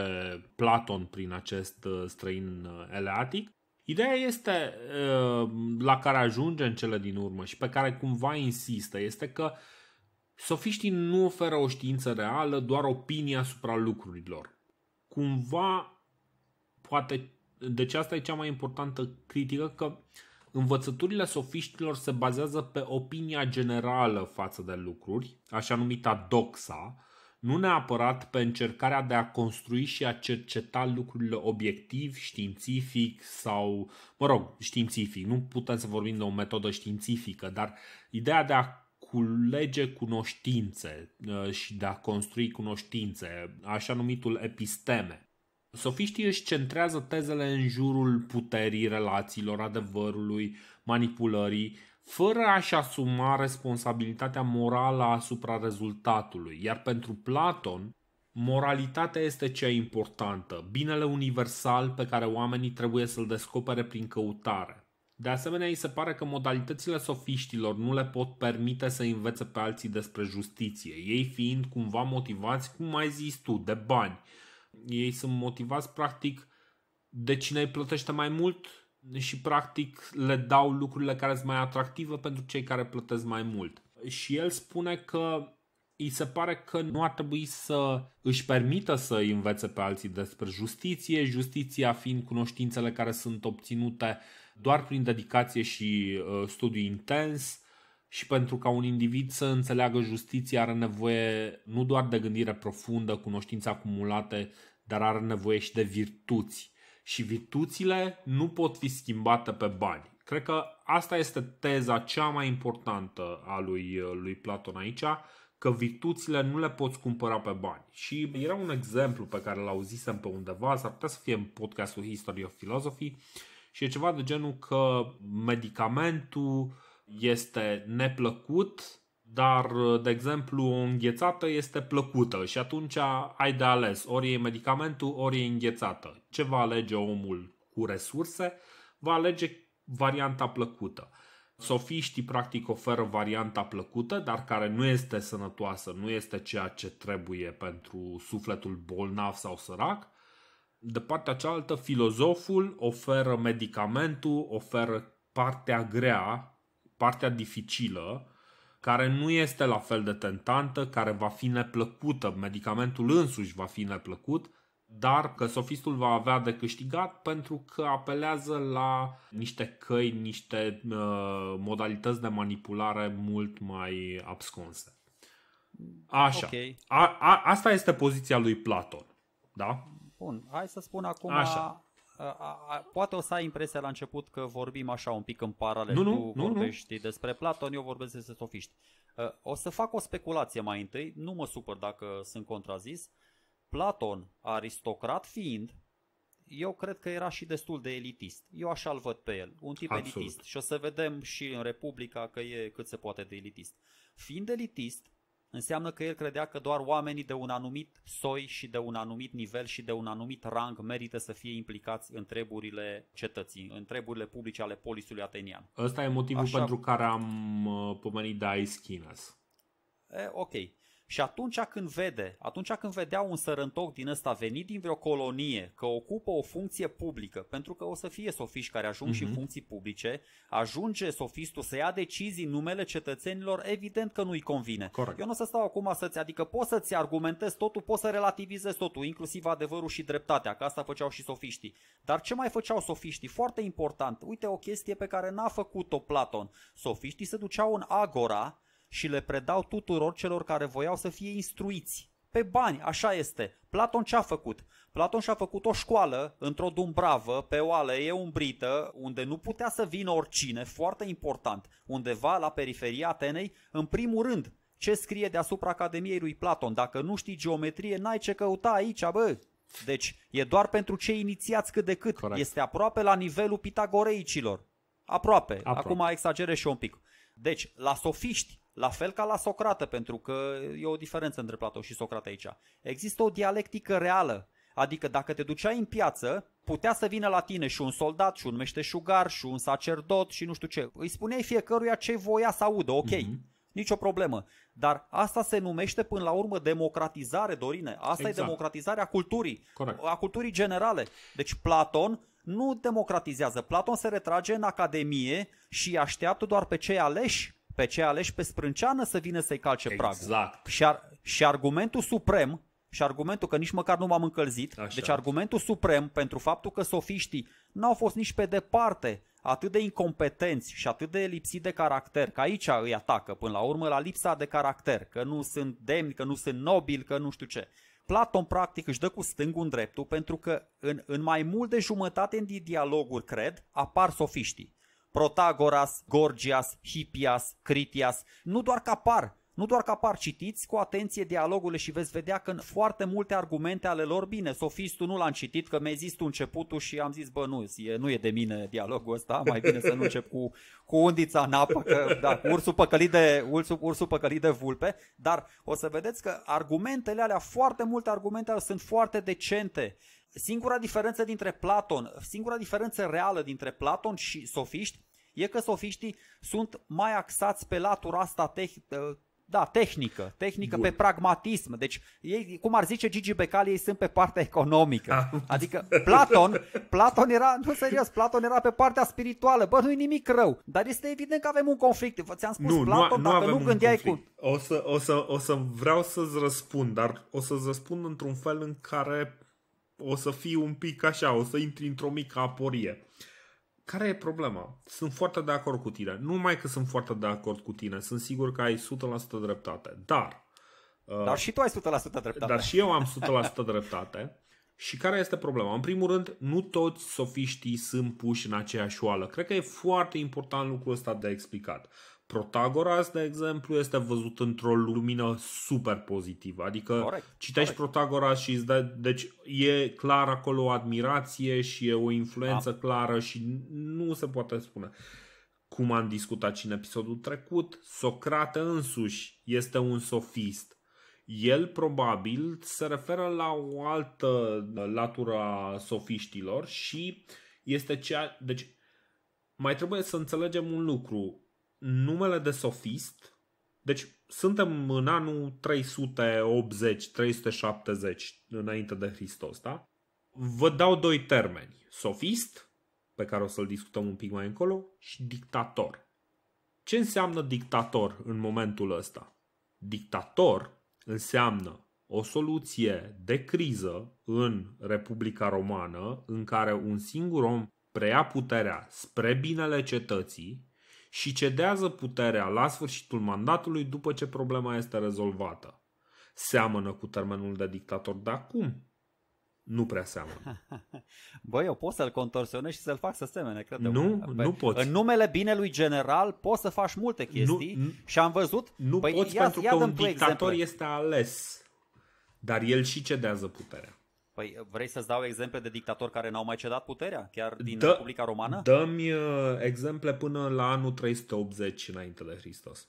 Platon prin acest uh, străin uh, eleatic. Ideea este uh, la care ajunge în cele din urmă și pe care cumva insistă este că sofiștii nu oferă o știință reală, doar opinia asupra lucrurilor. Cumva, poate, deci asta e cea mai importantă critică, că uh, Învățăturile sofiștilor se bazează pe opinia generală față de lucruri, așa numita doxa, nu neapărat pe încercarea de a construi și a cerceta lucrurile obiectiv, științific sau, mă rog, științific. Nu putem să vorbim de o metodă științifică, dar ideea de a culege cunoștințe uh, și de a construi cunoștințe, așa numitul episteme. Sofiștii își centrează tezele în jurul puterii, relațiilor, adevărului, manipulării, fără a-și asuma responsabilitatea morală asupra rezultatului. Iar pentru Platon, moralitatea este cea importantă, binele universal pe care oamenii trebuie să-l descopere prin căutare. De asemenea, îi se pare că modalitățile sofiștilor nu le pot permite să învețe pe alții despre justiție, ei fiind cumva motivați, cum mai zis tu, de bani – ei sunt motivați practic de cine îi plătește mai mult și practic le dau lucrurile care sunt mai atractive pentru cei care plătesc mai mult. Și el spune că îi se pare că nu ar trebui să își permită să îi învețe pe alții despre justiție, justiția fiind cunoștințele care sunt obținute doar prin dedicație și uh, studiu intens, și pentru ca un individ să înțeleagă justiția are nevoie nu doar de gândire profundă, cunoștințe acumulate, dar are nevoie și de virtuți. Și virtuțile nu pot fi schimbate pe bani. Cred că asta este teza cea mai importantă a lui, lui Platon aici, că virtuțile nu le poți cumpăra pe bani. Și era un exemplu pe care l-auzisem pe undeva, s-ar putea să fie în podcastul History of Philosophy, și e ceva de genul că medicamentul este neplăcut, dar, de exemplu, o înghețată este plăcută și atunci ai de ales. Ori e medicamentul, ori e înghețată. Ce va alege omul cu resurse? Va alege varianta plăcută. Sofiștii practic oferă varianta plăcută, dar care nu este sănătoasă, nu este ceea ce trebuie pentru sufletul bolnav sau sărac. De partea cealaltă, filozoful oferă medicamentul, oferă partea grea partea dificilă, care nu este la fel de tentantă, care va fi neplăcută, medicamentul însuși va fi neplăcut, dar că sofistul va avea de câștigat pentru că apelează la niște căi, niște uh, modalități de manipulare mult mai absconse. Așa. Okay. A, a, asta este poziția lui Platon. Da? Bun. Hai să spun acum Așa a, a, poate o să ai impresia la început că vorbim așa un pic în paralel. Nu, nu, tu nu, vorbești nu. despre Platon, eu vorbesc despre sofiști. O să fac o speculație mai întâi, nu mă supăr dacă sunt contrazis. Platon, aristocrat fiind, eu cred că era și destul de elitist. Eu așa îl văd pe el, un tip Absolut. elitist. Și o să vedem și în Republica că e cât se poate de elitist. Fiind elitist, înseamnă că el credea că doar oamenii de un anumit soi și de un anumit nivel și de un anumit rang merită să fie implicați în treburile cetății, în treburile publice ale polisului atenian. Ăsta e motivul Așa... pentru care am uh, pomenit de Ice Schinas. E, ok. Și atunci când vede, atunci când vedea un sărântoc din ăsta venit din vreo colonie, că ocupă o funcție publică, pentru că o să fie sofiști care ajung uh-huh. și în mhm. funcții publice, ajunge sofistul să ia decizii în numele cetățenilor, evident că nu-i convine. Corect. Eu nu o să stau acum să-ți, adică poți să-ți argumentezi totul, poți să relativizezi totul, inclusiv adevărul și dreptatea, că asta făceau și sofiștii. Dar ce mai făceau sofiștii? Foarte important. Uite o chestie pe care n-a făcut-o Platon. Sofiștii se duceau în agora și le predau tuturor celor care voiau să fie instruiți. Pe bani, așa este. Platon ce a făcut? Platon și-a făcut o școală într-o dumbravă, pe o aleie umbrită, unde nu putea să vină oricine, foarte important, undeva la periferia Atenei, în primul rând. Ce scrie deasupra Academiei lui Platon? Dacă nu știi geometrie, n-ai ce căuta aici, bă! Deci e doar pentru cei inițiați cât de cât. Corect. Este aproape la nivelul pitagoreicilor. Aproape. aproape. Acum exagerez și un pic. Deci, la sofiști, la fel ca la Socrate, pentru că e o diferență între Platon și Socrate aici. Există o dialectică reală, adică dacă te duceai în piață, putea să vină la tine și un soldat, și un meșteșugar, și un sacerdot, și nu știu ce. Îi spuneai fiecăruia ce voia să audă, ok, mm-hmm. Nicio problemă. Dar asta se numește până la urmă democratizare, Dorine. Asta exact. e democratizarea culturii, Correct. a culturii generale. Deci Platon nu democratizează. Platon se retrage în academie și îi așteaptă doar pe cei aleși pe cei aleși pe sprânceană să vină să-i calce exact. pragul. Și, ar, și argumentul suprem, și argumentul că nici măcar nu m-am încălzit, Așa. deci argumentul suprem pentru faptul că sofiștii n-au fost nici pe departe atât de incompetenți și atât de lipsiți de caracter, că aici îi atacă până la urmă la lipsa de caracter, că nu sunt demni, că nu sunt nobili, că nu știu ce. Platon practic își dă cu stângul în dreptul pentru că în, în mai mult de jumătate din dialoguri, cred, apar sofiștii. Protagoras, Gorgias, Hippias, Critias, nu doar că apar, nu doar că apar, citiți cu atenție dialogurile și veți vedea că în foarte multe argumente ale lor, bine, sofistul nu l-am citit, că mi-ai zis tu începutul și am zis, bă, nu e, nu e de mine dialogul ăsta, mai bine să nu încep cu, cu undița în apă, că, da, cu ursul păcălit, de, ursul, ursul păcălit de vulpe, dar o să vedeți că argumentele alea, foarte multe argumente alea, sunt foarte decente, Singura diferență dintre Platon, singura diferență reală dintre Platon și sofiști e că sofiștii sunt mai axați pe latura asta teh, ă, da, tehnică, tehnică Bun. pe pragmatism. Deci, ei, cum ar zice Gigi Becali, ei sunt pe partea economică. Ah. Adică Platon, Platon era, nu serios, Platon era pe partea spirituală. Bă, nu-i nimic rău, dar este evident că avem un conflict. Ți-am spus, nu, Platon, nu, dacă nu, nu gândeai cu... O să, o, să, o să vreau să-ți răspund, dar o să-ți răspund într-un fel în care o să fii un pic așa, o să intri într-o mică aporie. Care e problema? Sunt foarte de acord cu tine. Nu mai că sunt foarte de acord cu tine, sunt sigur că ai 100% dreptate. Dar. Uh, dar și tu ai 100% dreptate. Dar și eu am 100% dreptate. Și care este problema? În primul rând, nu toți sofiștii sunt puși în aceeași oală. Cred că e foarte important lucrul ăsta de explicat. Protagoras, de exemplu, este văzut într-o lumină super pozitivă. Adică Correct. citești Correct. Protagoras și îți dai, deci e clar acolo o admirație și e o influență da. clară și nu se poate spune. Cum am discutat și în episodul trecut, Socrate însuși este un sofist. El probabil se referă la o altă latură a sofiștilor și este ceea... Deci mai trebuie să înțelegem un lucru numele de sofist. Deci suntem în anul 380-370 înainte de Hristos, da? Vă dau doi termeni. Sofist, pe care o să-l discutăm un pic mai încolo, și dictator. Ce înseamnă dictator în momentul ăsta? Dictator înseamnă o soluție de criză în Republica Romană în care un singur om preia puterea spre binele cetății și cedează puterea la sfârșitul mandatului după ce problema este rezolvată. Seamănă cu termenul de dictator de acum? Nu prea seamănă. Băi, eu pot să-l contorsionez și să-l fac să semene, cred Nu, bă, nu poți. În numele binelui general poți să faci multe chestii nu, și am văzut... Nu băi, poți ia, pentru ia că un dictator exemple. este ales, dar el și cedează puterea. Păi vrei să-ți dau exemple de dictatori care n-au mai cedat puterea, chiar din Dă, Republica Romană? Dă-mi uh, exemple până la anul 380 înainte de Hristos.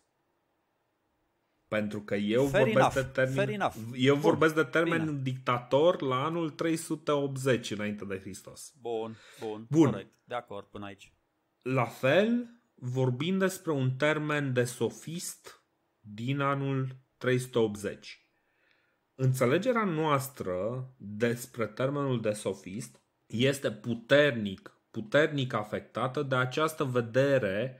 Pentru că eu fair vorbesc enough, de termen, eu Bun. vorbesc de termen Bine. dictator la anul 380 înainte de Hristos. Bun, bun, bun. corect, de acord până aici. La fel, vorbim despre un termen de sofist din anul 380. Înțelegerea noastră despre termenul de sofist este puternic, puternic afectată de această vedere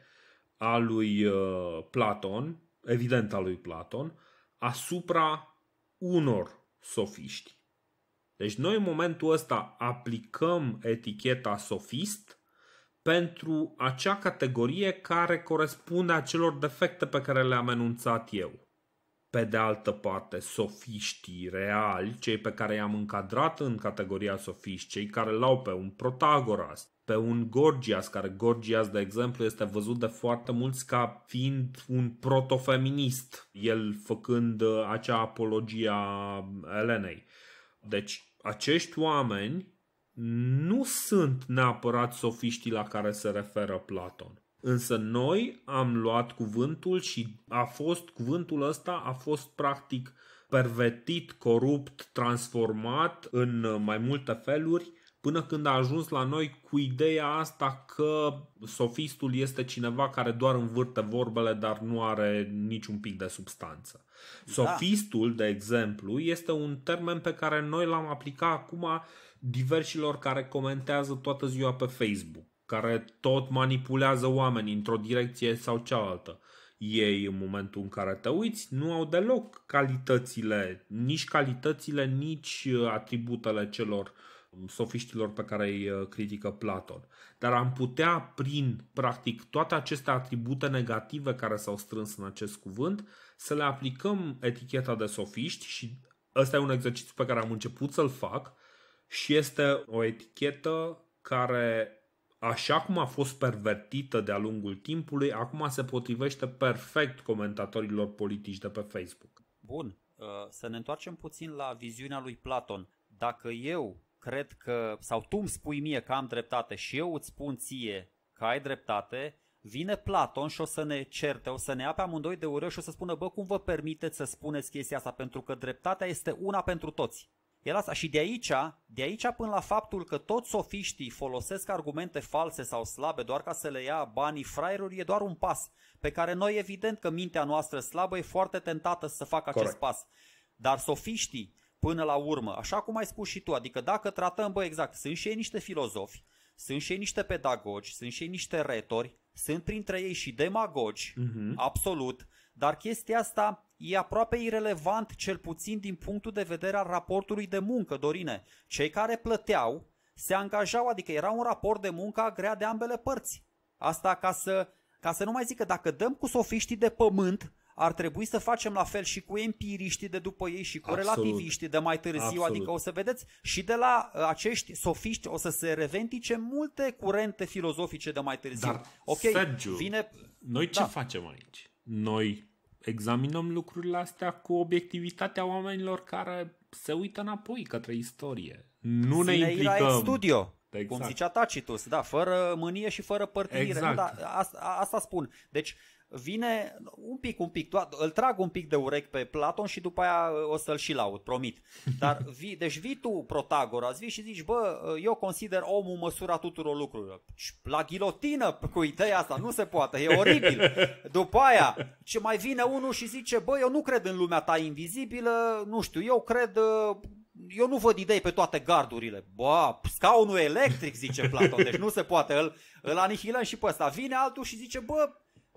a lui uh, Platon, evident a lui Platon, asupra unor sofiști. Deci noi în momentul ăsta aplicăm eticheta sofist pentru acea categorie care corespunde acelor defecte pe care le-am enunțat eu. Pe de altă parte, sofiștii reali, cei pe care i-am încadrat în categoria sofiști, cei care l-au pe un Protagoras, pe un Gorgias, care Gorgias, de exemplu, este văzut de foarte mulți ca fiind un protofeminist, el făcând uh, acea apologie a Elenei. Deci, acești oameni nu sunt neapărat sofiștii la care se referă Platon. Însă noi am luat cuvântul și a fost cuvântul ăsta a fost practic pervertit, corupt, transformat în mai multe feluri până când a ajuns la noi cu ideea asta că sofistul este cineva care doar învârte vorbele, dar nu are niciun pic de substanță. Da. Sofistul, de exemplu, este un termen pe care noi l-am aplicat acum diversilor care comentează toată ziua pe Facebook care tot manipulează oamenii într-o direcție sau cealaltă. Ei, în momentul în care te uiți, nu au deloc calitățile, nici calitățile, nici uh, atributele celor um, sofiștilor pe care îi uh, critică Platon. Dar am putea, prin practic toate aceste atribute negative care s-au strâns în acest cuvânt, să le aplicăm eticheta de sofiști și ăsta e un exercițiu pe care am început să-l fac și este o etichetă care așa cum a fost pervertită de-a lungul timpului, acum se potrivește perfect comentatorilor politici de pe Facebook. Bun, uh, să ne întoarcem puțin la viziunea lui Platon. Dacă eu cred că, sau tu îmi spui mie că am dreptate și eu îți spun ție că ai dreptate, vine Platon și o să ne certe, o să ne ape amândoi de ură și o să spună, bă, cum vă permiteți să spuneți chestia asta, pentru că dreptatea este una pentru toți. El asta și de aici, de aici până la faptul că toți sofiștii folosesc argumente false sau slabe doar ca să le ia banii fraierului, e doar un pas pe care noi evident că mintea noastră slabă e foarte tentată să facă acest pas. Dar sofiștii, până la urmă, așa cum ai spus și tu, adică dacă tratăm, bă, exact, sunt și ei niște filozofi, sunt și ei niște pedagogi, sunt și ei niște retori, sunt printre ei și demagogi, uh-huh. absolut, dar chestia asta e aproape irelevant, cel puțin din punctul de vedere al raportului de muncă, Dorine. Cei care plăteau se angajau, adică era un raport de muncă agreat de ambele părți. Asta ca să, ca să nu mai zic că dacă dăm cu sofiștii de pământ, ar trebui să facem la fel și cu empiriștii de după ei și cu Absolut. relativiștii de mai târziu, Absolut. adică o să vedeți și de la uh, acești sofiști o să se revendice multe curente filozofice de mai târziu. Dar, ok, Sergio, vine... noi ce da. facem aici? Noi examinăm lucrurile astea cu obiectivitatea oamenilor care se uită înapoi către istorie. Nu Zine ne implicăm. studio. Exact. Cum zicea Tacitus, da, fără mânie și fără părtinire. Exact. da, asta, asta spun. Deci, uh, vine un pic, un pic, îl trag un pic de urec pe Platon și după aia uh, o să-l și laud, promit. Dar vi, deci vii tu, Protagoras, vii și zici, bă, uh, eu consider omul măsura tuturor lucrurilor. La ghilotină cu ideea asta, nu se poate, e oribil. După aia, ce mai vine unul și zice, bă, eu nu cred în lumea ta invizibilă, nu știu, eu cred uh, eu nu văd idei pe toate gardurile. Ba, scaunul electric, zice Platon, deci nu se poate, îl, îl anihilăm și pe ăsta. Vine altul și zice, bă,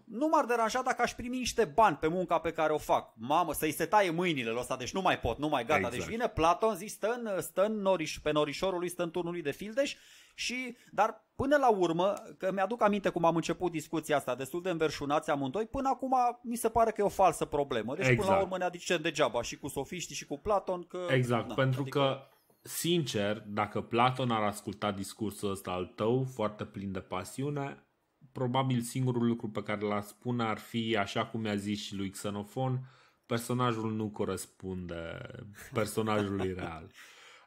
nu m-ar deranja dacă aș primi niște bani pe munca pe care o fac. Mamă, să-i se taie mâinile la ăsta, deci nu mai pot, nu mai gata. Deci exact. Deci vine Platon, zi, stă în, stă în noriș, pe norișorul lui, stă în turnul lui de fildeș și, dar până la urmă, că mi-aduc aminte cum am început discuția asta, destul de înverșunați amândoi, până acum mi se pare că e o falsă problemă. Deci exact. până la exact. urmă ne adicem degeaba și cu sofiștii și cu Platon că... Exact, na, pentru adică... că sincer, dacă Platon ar asculta discursul ăsta al tău, foarte plin de pasiune, Probabil singurul lucru pe care l-a spune ar fi, așa cum mi a zis și lui Xenofon, personajul nu corespunde personajului real.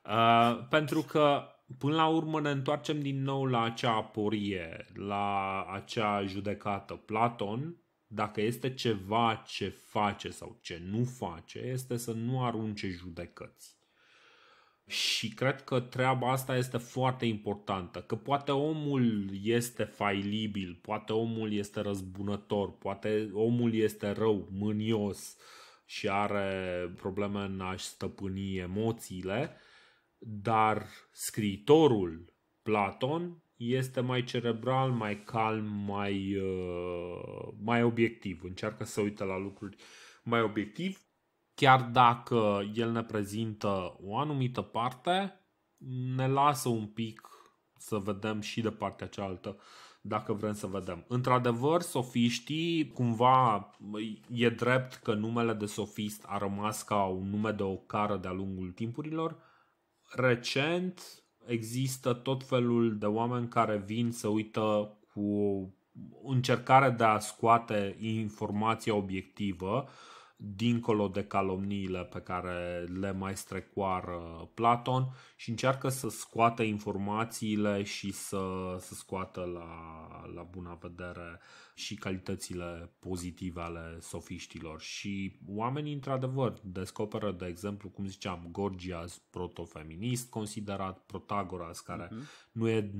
Uh, pentru că până la urmă ne întoarcem din nou la acea aporie, la acea judecată. Platon, dacă este ceva ce face sau ce nu face, este să nu arunce judecăți. Și cred că treaba asta este foarte importantă, că poate omul este failibil, poate omul este răzbunător, poate omul este rău, mânios și are probleme în a-și stăpâni emoțiile, dar scriitorul Platon este mai cerebral, mai calm, mai, uh, mai obiectiv, încearcă să uite la lucruri mai obiectiv chiar dacă el ne prezintă o anumită parte, ne lasă un pic să vedem și de partea cealaltă dacă vrem să vedem. Într-adevăr, sofiștii, cumva e drept că numele de sofist a rămas ca un nume de ocară de-a lungul timpurilor. Recent există tot felul de oameni care vin să uită cu o încercare de a scoate informația obiectivă dincolo de calomniile pe care le mai strecoară Platon și încearcă să scoată informațiile și să, să scoată la, la bună vedere și calitățile pozitive ale sofiștilor. Și oamenii, într-adevăr, descoperă, de exemplu, cum ziceam, Gorgias, protofeminist considerat, Protagoras, care uh-huh. nu e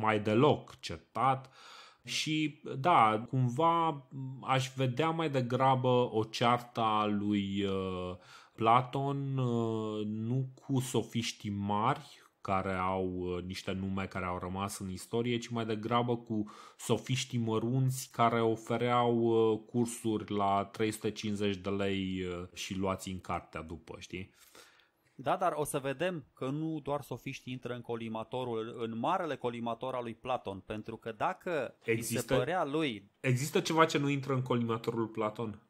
mai deloc certat, și da, cumva aș vedea mai degrabă o cearta lui uh, Platon uh, nu cu sofiștii mari care au uh, niște nume care au rămas în istorie, ci mai degrabă cu sofiștii mărunți care ofereau cursuri la 350 de lei și luați în cartea după, știi? Da, dar o să vedem că nu doar sofiștii intră în colimatorul, în marele colimator al lui Platon, pentru că dacă există, se părea lui... Există ceva ce nu intră în colimatorul Platon?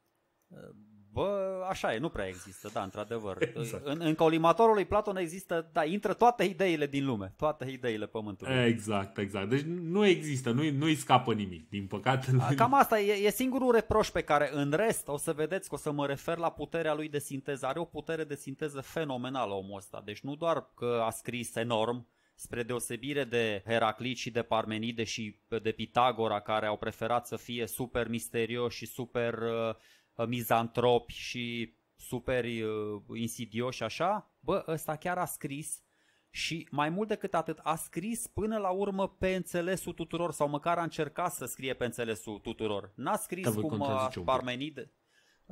Ehm, Bă, așa e, nu prea există, da, într-adevăr. Exact. În, în colimatorul lui Platon există, da, intră toate ideile din lume, toate ideile pământului. Exact, exact. Deci nu există, nu, nu-i scapă nimic, din păcate. Lui... Cam asta e, e singurul reproș pe care în rest o să vedeți că o să mă refer la puterea lui de sinteză. Are o putere de sinteză fenomenală omul ăsta, deci nu doar că a scris enorm, spre deosebire de Heraclit și de Parmenide și de Pitagora, care au preferat să fie super misterioși și super uh, Uh, mizantropi și super uh, insidioși așa, bă, ăsta chiar a scris și mai mult decât atât a scris până la urmă pe înțelesul tuturor sau măcar a încercat să scrie pe înțelesul tuturor. N-a scris Că cum uh, Parmenide.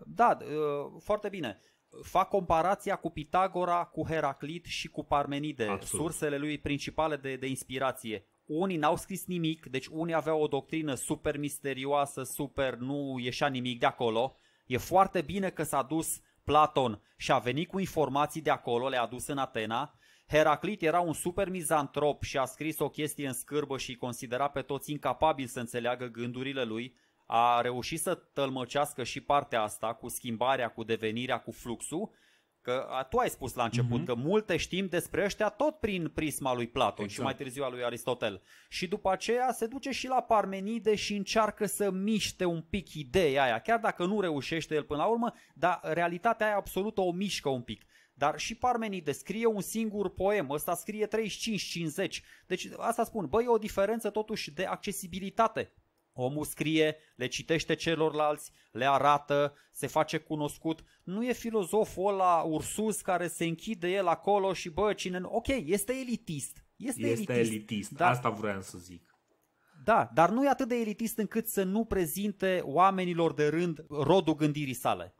Da, uh, foarte bine. Fac comparația cu Pitagora, cu Heraclit și cu Parmenide, Absolut. sursele lui principale de, de inspirație unii n-au scris nimic, deci unii aveau o doctrină super misterioasă, super nu ieșea nimic de acolo, E foarte bine că s-a dus Platon și a venit cu informații de acolo, le-a dus în Atena. Heraclit era un super mizantrop și a scris o chestie în scârbă și considera pe toți incapabili să înțeleagă gândurile lui. A reușit să tălmăcească și partea asta cu schimbarea, cu devenirea, cu fluxul Că a, tu ai spus la început mm-hmm. că multe știm despre ăștia tot prin prisma lui Platon exact. și mai târziu a lui Aristotel. Și după aceea se duce și la Parmenide și încearcă să miște un pic ideea aia, chiar dacă nu reușește el până la urmă, dar realitatea aia absolută o mișcă un pic. Dar și Parmenide scrie un singur poem, ăsta scrie 35-50. Deci asta spun, băi, e o diferență totuși de accesibilitate Omul scrie, le citește celorlalți, le arată, se face cunoscut. Nu e filozoful ăla ursus care se închide el acolo și bă, cine... Ok, este elitist. Este, este elitist, elitist. Dar... asta vreau să zic. Da, dar nu e atât de elitist încât să nu prezinte oamenilor de rând rodul gândirii sale.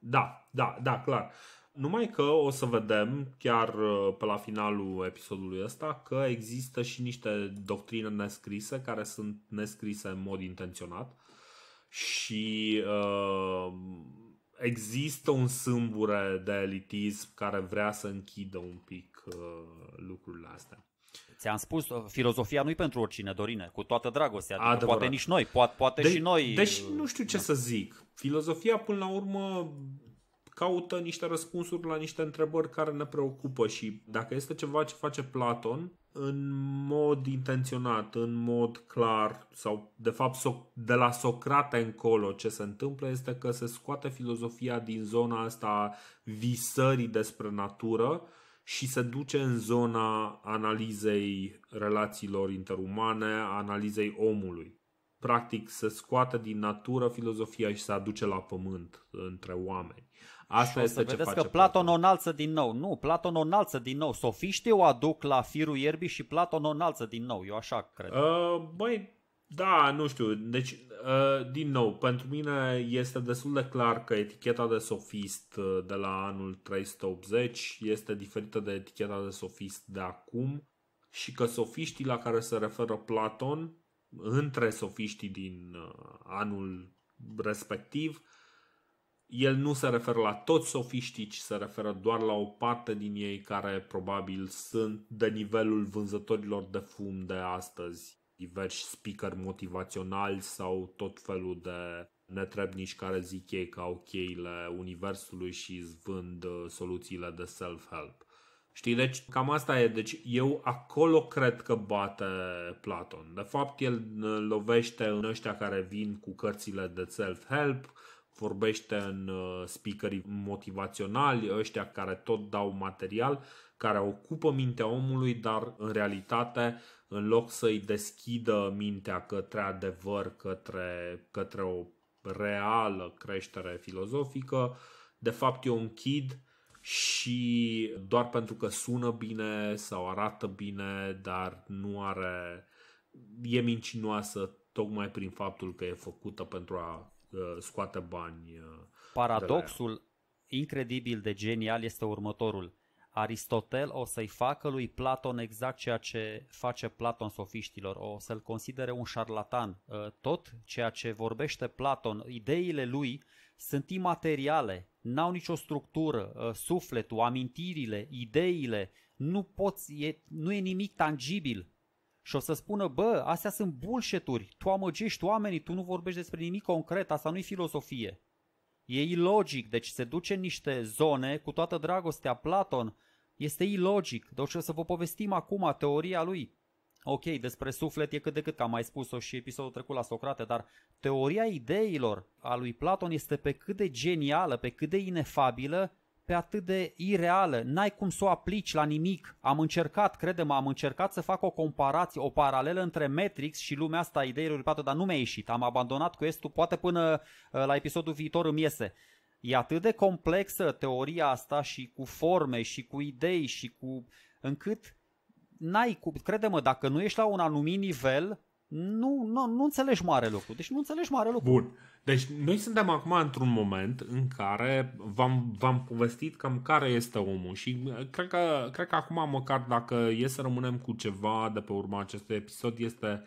Da, da, da, clar. Numai că o să vedem chiar uh, pe la finalul episodului ăsta că există și niște doctrine nescrise care sunt nescrise în mod intenționat și uh, există un sâmbure de elitism care vrea să închidă un pic uh, lucrurile astea. Ți-am spus, uh, filozofia nu-i pentru oricine, Dorine, cu toată dragostea. Adică poate nici noi, poate, poate de- deci- și noi. Deși nu știu ce da. să zic. Filozofia, până la urmă, caută niște răspunsuri la niște întrebări care ne preocupă și dacă este ceva ce face Platon, în mod intenționat, în mod clar, sau de fapt de la Socrate încolo ce se întâmplă este că se scoate filozofia din zona asta visării despre natură și se duce în zona analizei relațiilor interumane, analizei omului. Practic se scoate din natură filozofia și se aduce la pământ între oameni. Asta și este o să ce vedeți face că Platon, Platon o înalță din nou. Nu, Platon o înalță din nou. Sofiștii o aduc la firul ierbii și Platon o înalță din nou. Eu așa cred. Uh, băi, da, nu știu. Deci, uh, din nou, pentru mine este destul de clar că eticheta de sofist uh, de la anul 380 este diferită de eticheta de sofist de acum și că sofiștii la care se referă Platon, între sofiștii din uh, anul respectiv, el nu se referă la toți sofiștii, ci se referă doar la o parte din ei care probabil sunt de nivelul vânzătorilor de fum de astăzi, diversi speaker motivaționali sau tot felul de netrebnici care zic ei că au cheile universului și zvând uh, soluțiile de self-help. Știi, deci cam asta e. Deci eu acolo cred că bate Platon. De fapt, el uh, lovește în ăștia care vin cu cărțile de self-help, vorbește în uh, speakerii motivaționali, ăștia care tot dau material, care ocupă mintea omului, dar în realitate, în loc să-i deschidă mintea către adevăr, către, către o reală creștere filozofică, de fapt eu închid și doar pentru că sună bine sau arată bine, dar nu are... e mincinoasă tocmai prin faptul că e făcută pentru a Uh, scoată bani. Uh, Paradoxul incredibil de genial este următorul. Aristotel o să-i facă lui Platon exact ceea ce face Platon sofiștilor, o să-l considere un șarlatan. Uh, tot ceea ce vorbește Platon, ideile lui sunt imateriale, n-au nicio structură, sufletul, amintirile, ideile, nu poți, e, nu e nimic tangibil și o să spună, bă, astea sunt bullshituri, tu amăgești oamenii, tu nu vorbești despre nimic concret, asta nu-i filosofie. E ilogic, deci se duce în niște zone, cu toată dragostea, Platon, este ilogic, deci o să vă povestim acum teoria lui. Ok, despre suflet e cât de cât, că am mai spus-o și episodul trecut la Socrate, dar teoria ideilor a lui Platon este pe cât de genială, pe cât de inefabilă, pe atât de ireală, n-ai cum să o aplici la nimic. Am încercat, credem, am încercat să fac o comparație, o paralelă între Matrix și lumea asta a ideilor patru, dar nu mi-a ieșit. Am abandonat questul, poate până uh, la episodul viitor îmi iese. E atât de complexă teoria asta și cu forme și cu idei și cu... încât n-ai cum, crede-mă, dacă nu ești la un anumit nivel, nu, nu, nu înțelegi mare lucru. Deci nu înțelegi mare lucru. Bun. Deci noi suntem acum într-un moment în care v-am, v-am povestit cam care este omul și uh, cred că, cred că acum măcar dacă e să rămânem cu ceva de pe urma acestui episod este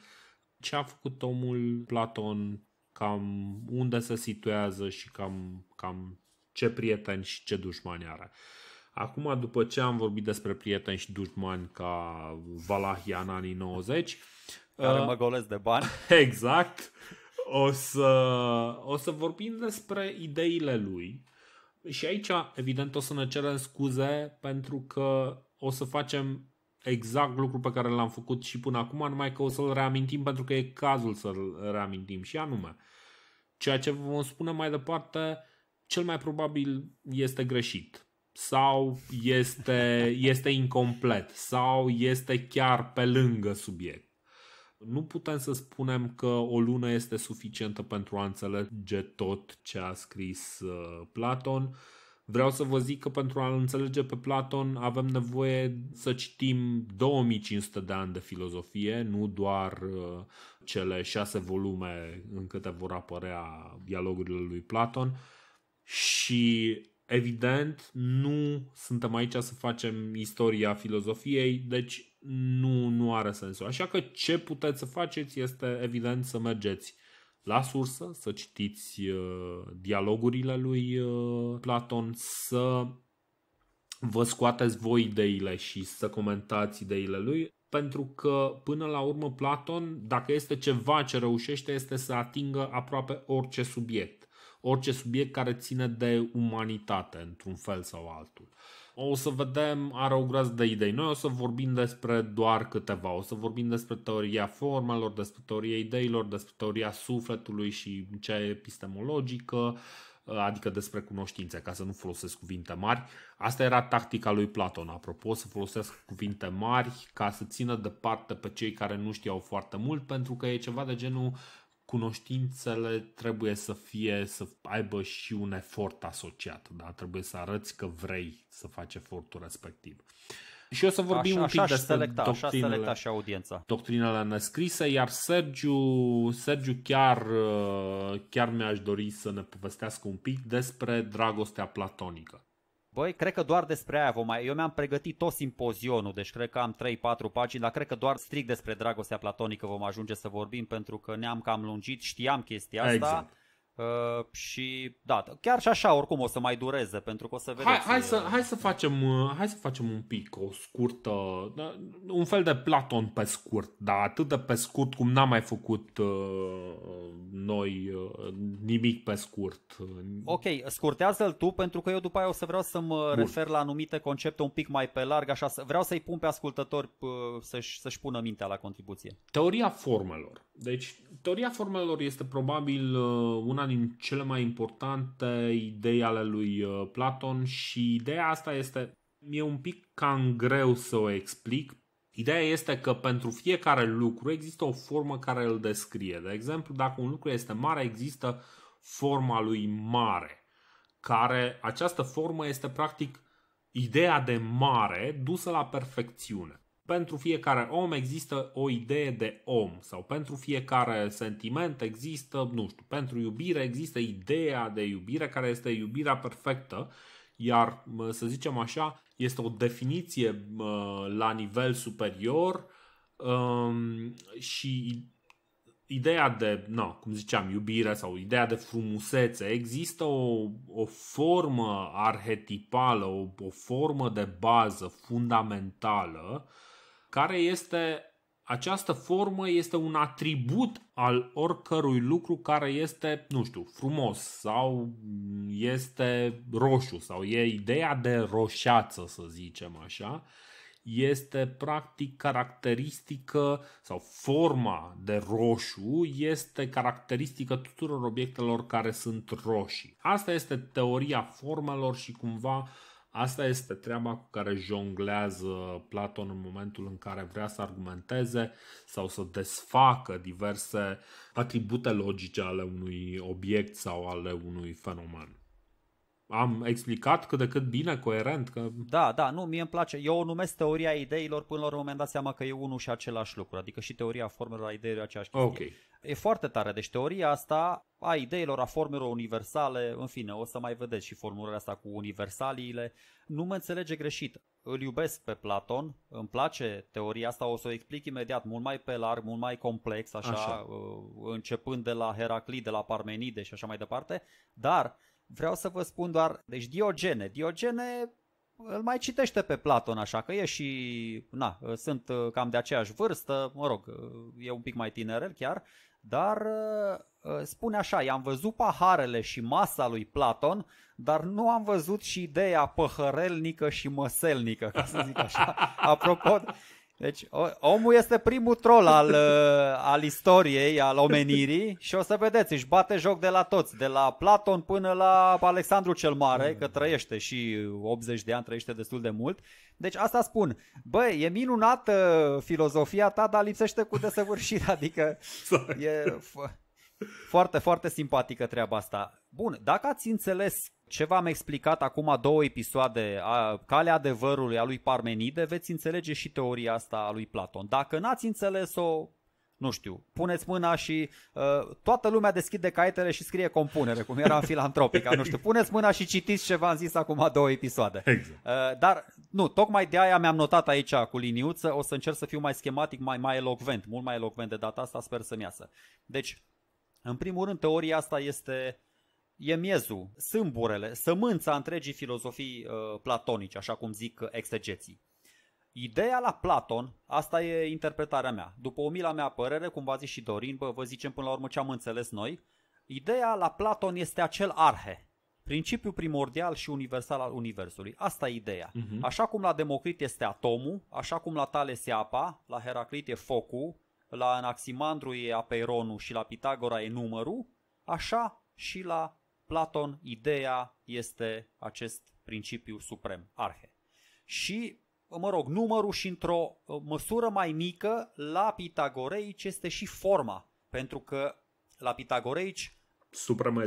ce a făcut omul Platon, cam unde se situează și cam, cam ce prieteni și ce dușmani are. Acum, după ce am vorbit despre prieteni și dușmani ca Valahia în anii 90, care uh, mă golesc de bani. Exact. O să, o să vorbim despre ideile lui. Și aici, evident, o să ne cerem scuze pentru că o să facem exact lucru pe care l-am făcut și până acum, numai că o să-l reamintim pentru că e cazul să-l reamintim și anume. Ceea ce vom spune mai departe, cel mai probabil este greșit sau este, este incomplet sau este chiar pe lângă subiect. Nu putem să spunem că o lună este suficientă pentru a înțelege tot ce a scris uh, Platon. Vreau să vă zic că pentru a-l înțelege pe Platon avem nevoie să citim 2500 de ani de filozofie, nu doar uh, cele șase volume în câte vor apărea dialogurile lui Platon și evident nu suntem aici să facem istoria filozofiei, deci nu, nu are sensul. Așa că ce puteți să faceți este evident să mergeți la sursă, să citiți uh, dialogurile lui uh, Platon, să vă scoateți voi ideile și să comentați ideile lui, pentru că până la urmă Platon, dacă este ceva ce reușește, este să atingă aproape orice subiect, orice subiect care ține de umanitate într-un fel sau altul o să vedem, are o groază de idei. Noi o să vorbim despre doar câteva. O să vorbim despre teoria formelor, despre teoria ideilor, despre teoria sufletului și cea epistemologică, adică despre cunoștințe, ca să nu folosesc cuvinte mari. Asta era tactica lui Platon, apropo, să folosească cuvinte mari ca să țină departe pe cei care nu știau foarte mult, pentru că e ceva de genul cunoștințele trebuie să fie, să aibă și un efort asociat, da? Trebuie să arăți că vrei să faci efortul respectiv. Și o să vorbim așa, un pic despre selecta, doctrinele, așa selecta și audiența. doctrinele nescrise, iar Sergiu, Sergiu chiar, uh, chiar mi-aș dori să ne povestească un pic despre dragostea platonică. Băi, cred că doar despre aia vom mai... Eu mi-am pregătit tot simpozionul, deci cred că am 3-4 pagini, dar cred că doar strict despre dragostea platonică vom ajunge să vorbim, pentru că ne-am cam lungit, știam chestia asta. Exact. Uh, și da, chiar și așa oricum o să mai dureze pentru că o să vedeți. Hai, hai, uh, să, hai, să, facem, uh, hai să facem un pic o scurtă, da, un fel de Platon pe scurt, dar atât de pe scurt cum n-am mai făcut uh, noi uh, nimic pe scurt. Ok, scurtează-l tu pentru că eu după aia o să vreau să mă Bun. refer la anumite concepte un pic mai pe larg, așa, vreau să-i pun pe ascultători să-și, să-și pună mintea la contribuție. Teoria formelor deci, teoria formelor este probabil uh, una din cele mai importante idei ale lui uh, Platon și ideea asta este, mi e un pic cam greu să o explic. Ideea este că pentru fiecare lucru există o formă care îl descrie. De exemplu, dacă un lucru este mare, există forma lui mare, care această formă este practic ideea de mare dusă la perfecțiune pentru fiecare om există o idee de om sau pentru fiecare sentiment există, nu știu, pentru iubire există ideea de iubire care este iubirea perfectă, iar, să zicem așa, este o definiție la nivel superior um, și ideea de, na, cum ziceam, iubire sau ideea de frumusețe, există o, o formă arhetipală, o, o formă de bază fundamentală uh, care este această formă este un atribut al oricărui lucru care este, nu știu, frumos sau este roșu sau e ideea de roșață, să zicem așa, este practic caracteristică sau forma de roșu este caracteristică tuturor obiectelor care sunt roșii. Asta este teoria formelor și cumva uh, Asta este treaba cu care jonglează Platon în momentul în care vrea să argumenteze sau să desfacă diverse atribute logice ale unui obiect sau ale unui fenomen. Am explicat cât de cât bine, coerent. Că... Da, da, nu, mie îmi place. Eu o numesc teoria ideilor până la un moment dat seama că e unul și același lucru. Adică și teoria formelor a ideilor e aceeași chestie. Okay. E foarte tare, deci teoria asta a ideilor, a formelor universale, în fine, o să mai vedeți și formulele asta cu universaliile, nu mă înțelege greșit. Îl iubesc pe Platon, îmi place teoria asta, o să o explic imediat, mult mai pe larg, mult mai complex, așa, așa. Uh, începând de la Heraclit, de la Parmenide și așa mai departe, dar vreau să vă spun doar, deci Diogene, Diogene îl mai citește pe Platon așa, că e și, na, sunt uh, cam de aceeași vârstă, mă rog, uh, e un pic mai tinerel chiar, dar uh, uh, spune așa, i-am văzut paharele și masa lui Platon, dar nu am văzut și ideea păhărelnică și măselnică, ca să zic așa. Apropo, deci omul este primul troll al, uh, al istoriei, al omenirii și o să vedeți, își bate joc de la toți, de la Platon până la Alexandru cel Mare, că trăiește și 80 de ani, trăiește destul de mult. Deci asta spun, băi, e minunată uh, filozofia ta, dar lipsește cu desăvârșire, adică e foarte, foarte simpatică treaba asta. Bun, dacă ați înțeles ce v-am explicat acum două episoade, a, calea adevărului a lui Parmenide, veți înțelege și teoria asta a lui Platon. Dacă n-ați înțeles-o, nu știu, puneți mâna și uh, toată lumea deschide caietele și scrie compunere, cum era în filantropica, nu știu, puneți mâna și citiți ce v-am zis acum două episoade. Exact. Uh, dar, nu, tocmai de aia mi-am notat aici cu liniuță, o să încerc să fiu mai schematic, mai, mai elocvent, mult mai elocvent de data asta, sper să-mi iasă. Deci, în primul rând, teoria asta este e miezul, sâmburele, sămânța întregii filozofii uh, platonice, așa cum zic uh, exegeții. Ideea la Platon, asta e interpretarea mea. După umila mea părere, cum v-a zis și Dorin, bă, vă zicem până la urmă ce am înțeles noi, ideea la Platon este acel arhe, principiul primordial și universal al Universului. Asta e ideea. Uh-huh. Așa cum la Democrit este atomul, așa cum la Tales e apa, la Heraclit e focul, la Anaximandru e apeironul și la Pitagora e numărul, așa și la Platon, ideea este acest principiu suprem, arhe. Și, mă rog, numărul și într-o uh, măsură mai mică, la pitagoreici este și forma, pentru că la pitagoreici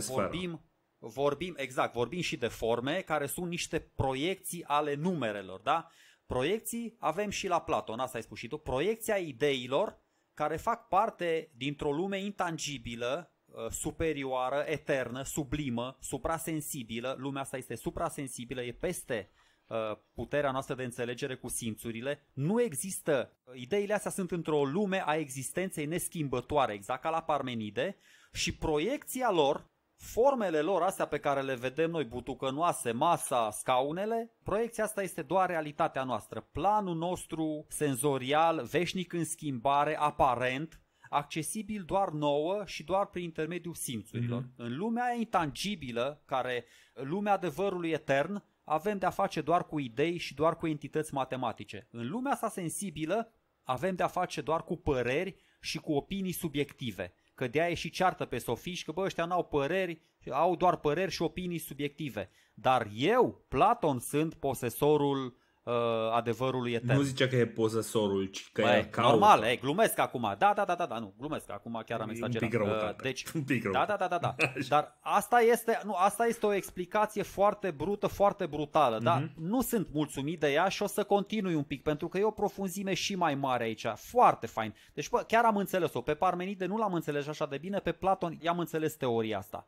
vorbim, vorbim, exact, vorbim și de forme care sunt niște proiecții ale numerelor, da? Proiecții avem și la Platon, asta ai spus și tu, proiecția ideilor care fac parte dintr-o lume intangibilă Uh, superioară, eternă, sublimă, suprasensibilă. Lumea asta este suprasensibilă, e peste uh, puterea noastră de înțelegere cu simțurile. Nu există. Uh, ideile astea sunt într-o lume a existenței neschimbătoare, exact ca la Parmenide, și proiecția lor, formele lor astea pe care le vedem noi, butucănoase, masa, scaunele, proiecția asta este doar realitatea noastră. Planul nostru senzorial, veșnic în schimbare, aparent, accesibil doar nouă și doar prin intermediul simțurilor. Mm-hmm. În lumea intangibilă, care lumea adevărului etern, avem de-a face doar cu idei și doar cu entități matematice. În lumea sa sensibilă, avem de-a face doar cu păreri și cu opinii subiective. Că de-aia e și ceartă pe sofiști, că bă, ăștia n-au păreri, au doar păreri și opinii subiective. Dar eu, Platon, sunt posesorul uh, adevărului etern. Nu zicea că e pozesorul, ci că e caută. Normal, e, glumesc acum. Da, da, da, da, da, nu, glumesc acum, chiar am exagerat. Un pic rău, uh, deci, un pic rău. Da, da, da, da, da. Dar asta este, nu, asta este o explicație foarte brută, foarte brutală, mm-hmm. da? Nu sunt mulțumit de ea și o să continui un pic, pentru că e o profunzime și mai mare aici. Foarte fain. Deci, bă, chiar am înțeles-o. Pe Parmenide nu l-am înțeles așa de bine, pe Platon i-am înțeles teoria asta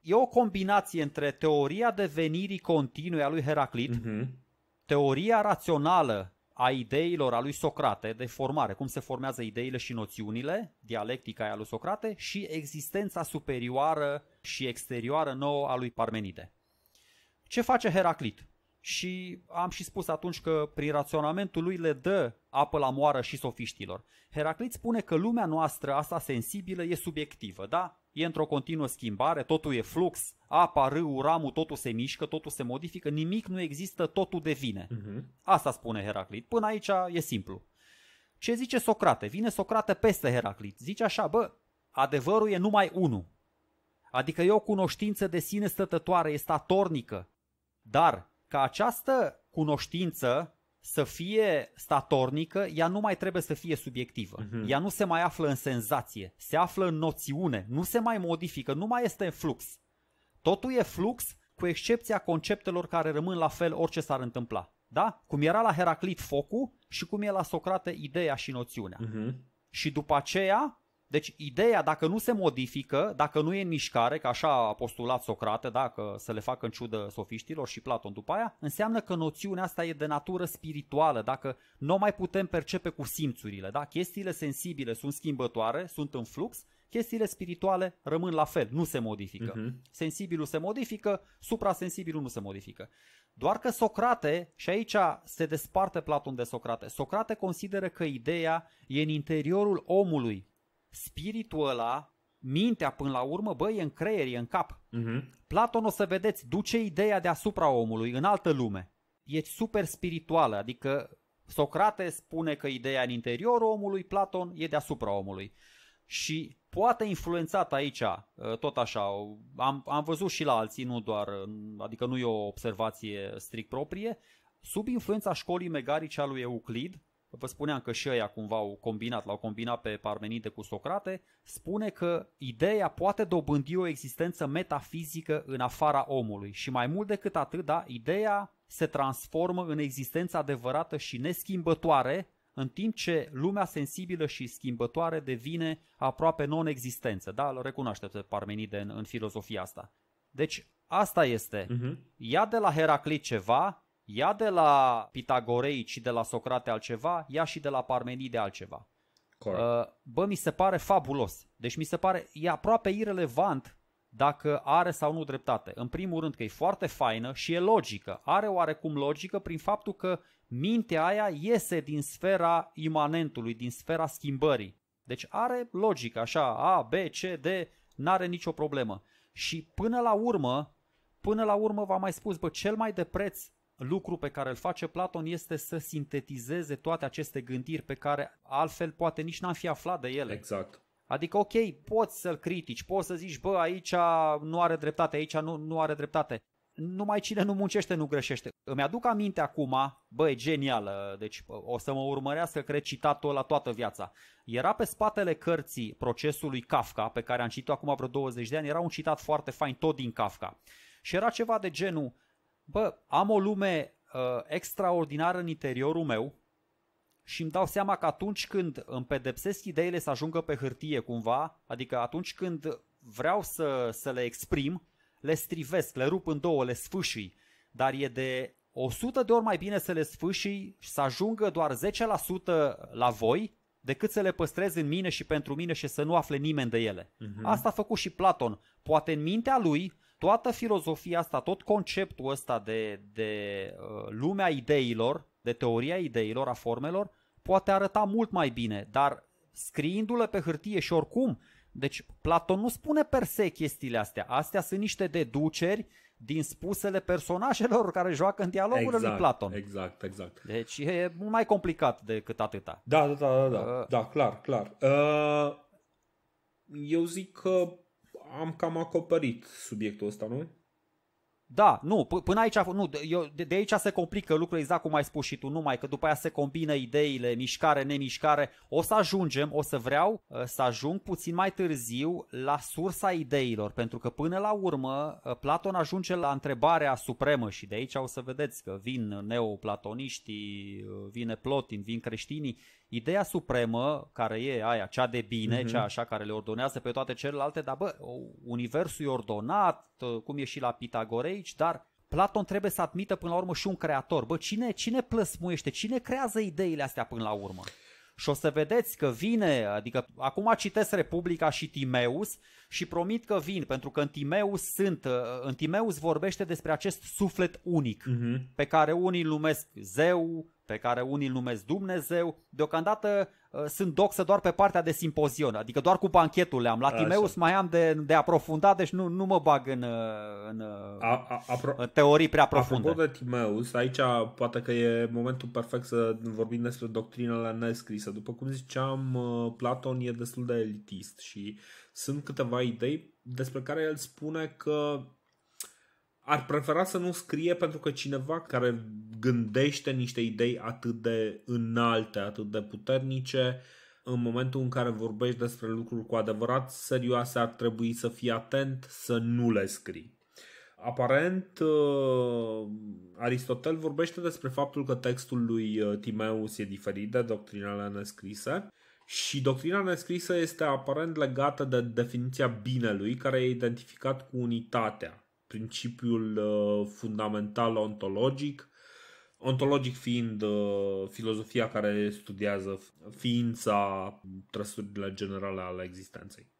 e o combinație între teoria devenirii continue a lui Heraclit, uh-huh teoria rațională a ideilor a lui Socrate de formare, cum se formează ideile și noțiunile, dialectica a lui Socrate și existența superioară și exterioară nouă a lui Parmenide. Ce face Heraclit? Și am și spus atunci că prin raționamentul lui le dă apă la moară și sofiștilor. Heraclit spune că lumea noastră, asta sensibilă, e subiectivă, da? e într-o continuă schimbare, totul e flux, apa, râul, ramul, totul se mișcă, totul se modifică, nimic nu există, totul devine. Uh-huh. Asta spune Heraclit. Până aici e simplu. Ce zice Socrate? Vine Socrate peste Heraclit. Zice așa, bă, adevărul e numai unul. Adică e o cunoștință de sine stătătoare, e statornică. Dar ca această cunoștință să fie statornică, ea nu mai trebuie să fie subiectivă. Uh-huh. Ea nu se mai află în senzație, se află în noțiune, nu se mai modifică, nu mai este în flux. Totul e flux cu excepția conceptelor care rămân la fel orice s-ar întâmpla. Da? Cum era la Heraclit focul și cum e la Socrate ideea și noțiunea. Uh-huh. Și după aceea, deci ideea, dacă nu se modifică, dacă nu e în mișcare, că așa a postulat Socrate, dacă să le facă în ciudă sofiștilor și Platon după aia, înseamnă că noțiunea asta e de natură spirituală, dacă nu mai putem percepe cu simțurile, da? Chestiile sensibile sunt schimbătoare, sunt în flux, chestiile spirituale rămân la fel, nu se modifică. Uh-huh. Sensibilul se modifică, suprasensibilul nu se modifică. Doar că Socrate, și aici se desparte Platon de Socrate, Socrate consideră că ideea e în interiorul omului, spiritul ăla, mintea până la urmă, băi, e în creier, e în cap. Uh-huh. Platon, o să vedeți, duce ideea deasupra omului, în altă lume. E super spirituală, adică Socrate spune că ideea în interiorul omului, Platon e deasupra omului. Și poate influențat aici, ă, tot așa, am, am văzut și la alții, nu doar, adică nu e o observație strict proprie, sub influența școlii megarice a lui Euclid, vă spuneam că și ei cumva au combinat, l-au combinat pe Parmenide cu Socrate, spune că ideea poate dobândi o existență metafizică în afara omului și mai mult decât atât, da, ideea se transformă în existența adevărată și neschimbătoare, în timp ce lumea sensibilă și schimbătoare devine aproape non-existență. Da, îl recunoaște pe Parmenide în, în filozofia asta. Deci, asta este. Uh-huh. Ia de la Heraclit ceva, ia de la Pitagorei și de la Socrate altceva, ia și de la Parmenide altceva. Correct. Uh, bă, mi se pare fabulos. Deci mi se pare, e aproape irelevant dacă are sau nu dreptate. În primul rând că e foarte faină și e logică. Are oarecum logică prin faptul că mintea aia iese din sfera imanentului, din sfera schimbării. Deci are logică, așa, A, B, C, D, n-are nicio problemă. Și până la urmă, până la urmă v-am mai spus, bă, cel mai de preț lucru pe care îl face Platon este să sintetizeze toate aceste gândiri pe care altfel poate nici n-am fi aflat de ele. Exact. Adică, ok, poți să-l critici, poți să zici, bă, aici nu are dreptate, aici nu, nu are dreptate. Numai cine nu muncește nu greșește. Îmi aduc aminte acum, bă, e genial, ă, deci ă, o să mă urmărească, cred, citatul la toată viața. Era pe spatele cărții procesului Kafka, pe care am citit acum vreo 20 de ani, era un citat foarte fain, tot din Kafka. Și era ceva de genul, bă, am o lume uh, extraordinară în interiorul meu și îmi dau seama că atunci când îmi pedepsesc ideile să ajungă pe hârtie cumva, adică atunci când vreau să, să le exprim, le strivesc, le rup în două, le sfâșii, dar e de 100 de ori mai bine să le sfâșii și să ajungă doar 10% la voi decât să le păstrez în mine și pentru mine și să nu afle nimeni de ele. Uh-huh. Asta a făcut și Platon. Poate în mintea lui toată filozofia asta, tot conceptul ăsta de, de uh, lumea ideilor, de teoria ideilor, a formelor, poate arăta mult mai bine, dar scriindu-le pe hârtie și oricum, deci Platon nu spune per se chestiile astea, astea sunt niște deduceri din spusele personajelor care joacă în dialogurile exact, lui Platon. exact, exact. Deci e mult mai complicat decât atâta. Da, da, da, da, da, uh, da clar, clar. Uh, eu zic că am cam acoperit subiectul ăsta, nu? Da, nu, până aici, nu, eu, de, de aici se complică lucrurile. exact cum ai spus și tu, numai că după aia se combină ideile, mișcare, nemișcare. O să ajungem, o să vreau uh, să ajung puțin mai târziu la sursa ideilor, pentru că până la urmă uh, Platon ajunge la întrebarea supremă și de aici o să vedeți că vin neoplatoniștii, uh, vine Plotin, vin creștinii Ideea supremă, care e aia, cea de bine, uh-huh. cea așa care le ordonează pe toate celelalte, dar bă, universul e ordonat, ă, cum e și la Pitagoreici, dar Platon trebuie să admită până la urmă și un creator. Bă, cine, cine plăsmuiește, cine creează ideile astea până la urmă? Și o să vedeți că vine, adică acum citesc Republica și Timeus și promit că vin, pentru că în Timeus sunt, uh, în Timeus vorbește despre acest suflet unic, uh-huh. pe care unii îl numesc zeu, pe care unii îl numesc Dumnezeu. Deocamdată uh, sunt doxă doar pe partea de simpozion, adică doar cu banchetul le-am. La Așa. Timeus mai am de, de aprofundat, deci nu, nu mă bag în, uh, în, a, a, apro- teorii prea profunde. Apropo de Timeus, aici poate că e momentul perfect să vorbim despre doctrina la nescrisă. După cum ziceam, Platon e destul de elitist și sunt câteva idei despre care el spune că ar prefera să nu scrie pentru că cineva care gândește niște idei atât de înalte, atât de puternice, în momentul în care vorbești despre lucruri cu adevărat serioase, ar trebui să fii atent să nu le scrii. Aparent, uh, Aristotel vorbește despre faptul că textul lui uh, Timeus e diferit de doctrinele nescrise și doctrina nescrisă este aparent legată de definiția binelui, care e identificat cu unitatea, principiul uh, fundamental ontologic, ontologic fiind uh, filozofia care studiază ființa, trăsurile generale ale existenței.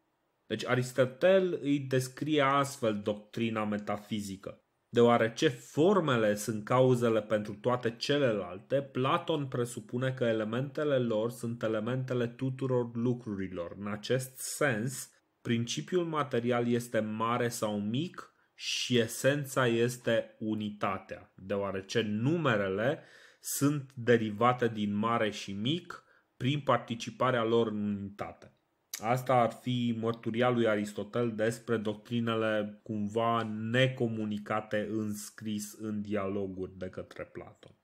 Deci Aristotel îi descrie astfel doctrina metafizică. Deoarece formele sunt cauzele pentru toate celelalte, Platon presupune că elementele lor sunt elementele tuturor lucrurilor. În acest sens, principiul material este mare sau mic și esența este unitatea, deoarece numerele sunt derivate din mare și mic prin participarea lor în unitate. Asta ar fi mărturia lui Aristotel despre doctrinele cumva necomunicate în scris, în dialoguri de către Platon.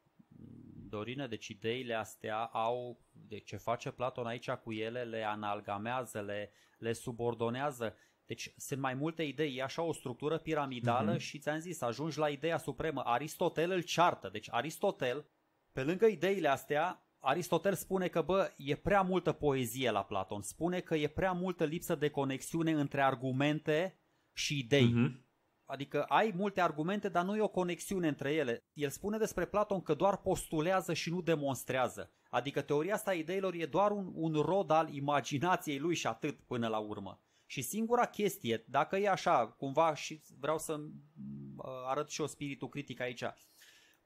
Dorine, deci ideile astea au, de ce face Platon aici cu ele, le analgamează, le, le subordonează. Deci sunt mai multe idei, e așa o structură piramidală mm-hmm. și ți-am zis, ajungi la ideea supremă. Aristotel îl ceartă, deci Aristotel, pe lângă ideile astea, Aristotel spune că, bă, e prea multă poezie la Platon, spune că e prea multă lipsă de conexiune între argumente și idei. Uh-huh. Adică ai multe argumente, dar nu e o conexiune între ele. El spune despre Platon că doar postulează și nu demonstrează. Adică teoria asta a ideilor e doar un, un rod al imaginației lui și atât până la urmă. Și singura chestie, dacă e așa, cumva și vreau să mm, arăt și o spiritul critic aici,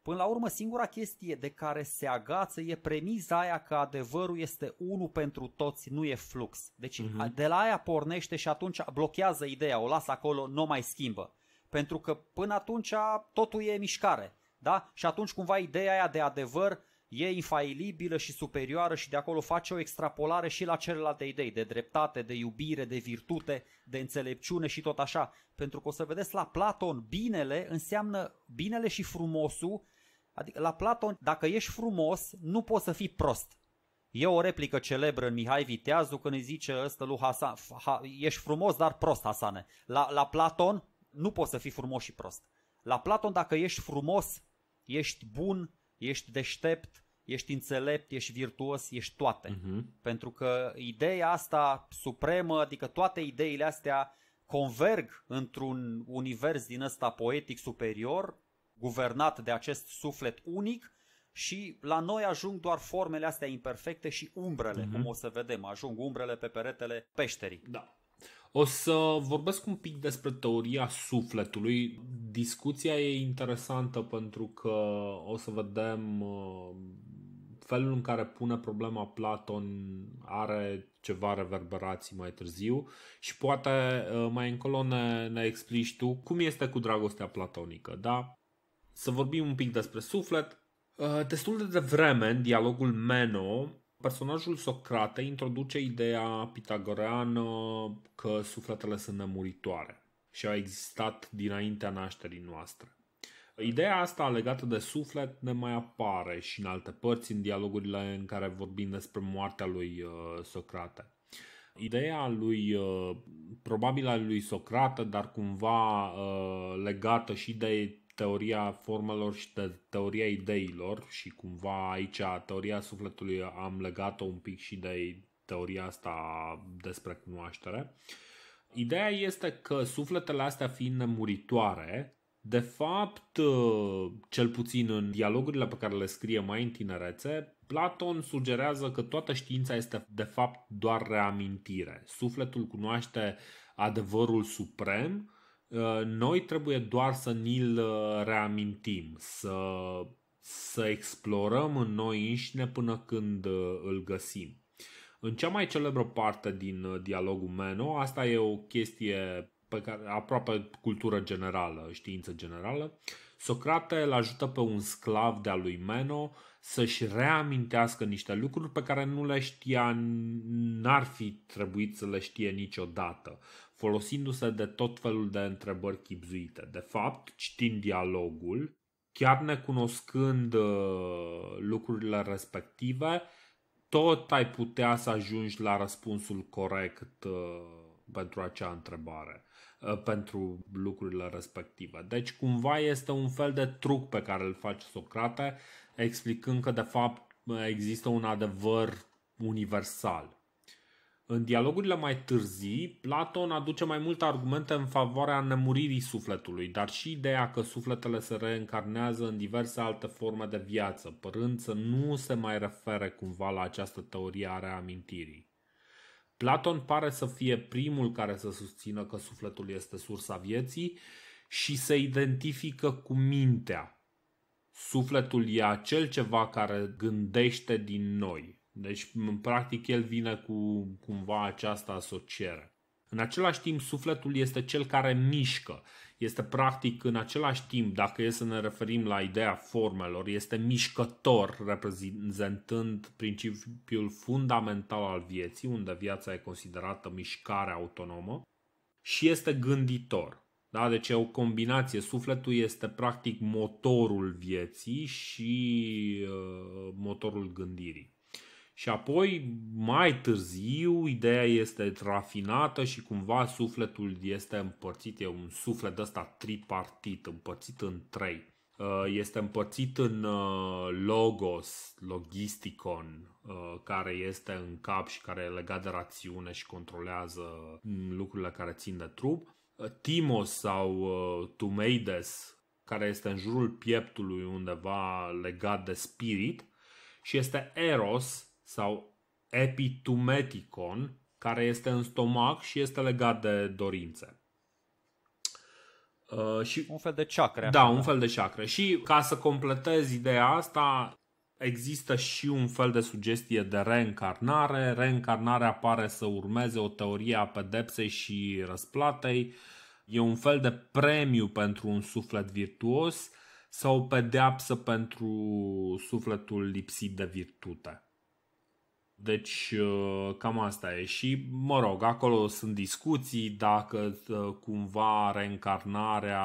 Până la urmă, singura chestie de care se agață e premiza aia că adevărul este unul pentru toți, nu e flux. Deci uh-huh. de la aia pornește și atunci blochează ideea, o lasă acolo, nu o mai schimbă. Pentru că până atunci totul e mișcare. Da? Și atunci cumva ideea aia de adevăr e infailibilă și superioară și de acolo face o extrapolare și la celelalte idei, de dreptate, de iubire, de virtute, de înțelepciune și tot așa. Pentru că o să vedeți la Platon, binele înseamnă binele și frumosul Adică la Platon, dacă ești frumos, nu poți să fii prost. E o replică celebră în Mihai Viteazu când îi zice ăsta lui Hasan, ha, ești frumos, dar prost, Hasane. La, la Platon nu poți să fii frumos și prost. La Platon, dacă ești frumos, ești bun, ești deștept, ești înțelept, ești virtuos, ești toate. Uh-huh. Pentru că ideea asta supremă, adică toate ideile astea converg într-un univers din ăsta poetic superior guvernat de acest suflet unic și la noi ajung doar formele astea imperfecte și umbrele, uh-huh. cum o să vedem, ajung umbrele pe peretele peșterii. Da. O să vorbesc un pic despre teoria sufletului. Discuția e interesantă pentru că o să vedem uh, felul în care pune problema Platon are ceva reverberații mai târziu și poate uh, mai încolo ne, ne explici tu cum este cu dragostea platonică, da? să vorbim un pic despre suflet. Uh, destul de devreme, în dialogul Meno, personajul Socrate introduce ideea pitagoreană că sufletele sunt nemuritoare și au existat dinaintea nașterii noastre. Ideea asta legată de suflet ne mai apare și în alte părți, în dialogurile în care vorbim despre moartea lui uh, Socrate. Ideea lui, uh, probabil a lui Socrate, dar cumva legată și de teoria formelor și de teoria ideilor și cumva aici teoria sufletului am legat-o un pic și de teoria asta despre cunoaștere. Ideea este că sufletele astea fiind nemuritoare, de fapt, ă, cel puțin în dialogurile pe care le scrie mai în tinerețe, Platon sugerează că toată știința este de fapt doar reamintire. Sufletul cunoaște adevărul suprem, Uh, noi trebuie doar să ni-l uh, reamintim, să, să explorăm în noi înșine până când uh, îl găsim. În cea mai celebră parte din dialogul Meno, asta e o chestie pe care, aproape cultură generală, știință generală, Socrate îl ajută pe un sclav de-a lui Meno să-și reamintească niște lucruri pe care nu le știa, n-ar fi trebuit să le știe niciodată folosindu-se de tot felul de întrebări chipzuite. De fapt, citind dialogul, chiar necunoscând uh, lucrurile respective, tot ai putea să ajungi la răspunsul corect uh, pentru acea întrebare, uh, pentru lucrurile respective. Deci, cumva, este un fel de truc pe care îl face Socrate, explicând că, de fapt, există un adevăr universal în dialogurile mai târzii, Platon aduce mai multe argumente în favoarea nemuririi sufletului, dar și ideea că sufletele se reîncarnează în diverse alte forme de viață, părând să nu se mai refere cumva la această teorie a reamintirii. Platon pare să fie primul care să susțină că sufletul este sursa vieții și se identifică cu mintea. Sufletul e acel ceva care gândește din noi, deci, în practic, el vine cu cumva această asociere. În același timp, sufletul este cel care mișcă. Este practic în același timp, dacă e să ne referim la ideea formelor, este mișcător, reprezentând principiul fundamental al vieții, unde viața e considerată mișcare autonomă, și este gânditor. Da? Deci e o combinație. Sufletul este practic motorul vieții și uh, motorul gândirii. Și apoi, mai târziu, ideea este rafinată și cumva sufletul este împărțit, e un suflet ăsta tripartit, împărțit în trei. Uh, este împărțit în uh, logos, logisticon, uh, care este în cap și care e legat de rațiune și controlează mm, lucrurile care țin de trup. Timos sau Tumeides, care este în jurul pieptului undeva legat de spirit. Și este Eros, sau epitumeticon, care este în stomac și este legat de dorințe. Uh, și, un fel de chakra. Da, un fel de chakra. Și ca să completez ideea asta, există și un fel de sugestie de reîncarnare. Reîncarnarea pare să urmeze o teorie a pedepsei și răsplatei. E un fel de premiu pentru un suflet virtuos sau o pedeapsă pentru sufletul lipsit de virtute. Deci uh, cam asta e și, mă rog, acolo sunt discuții dacă uh, cumva reîncarnarea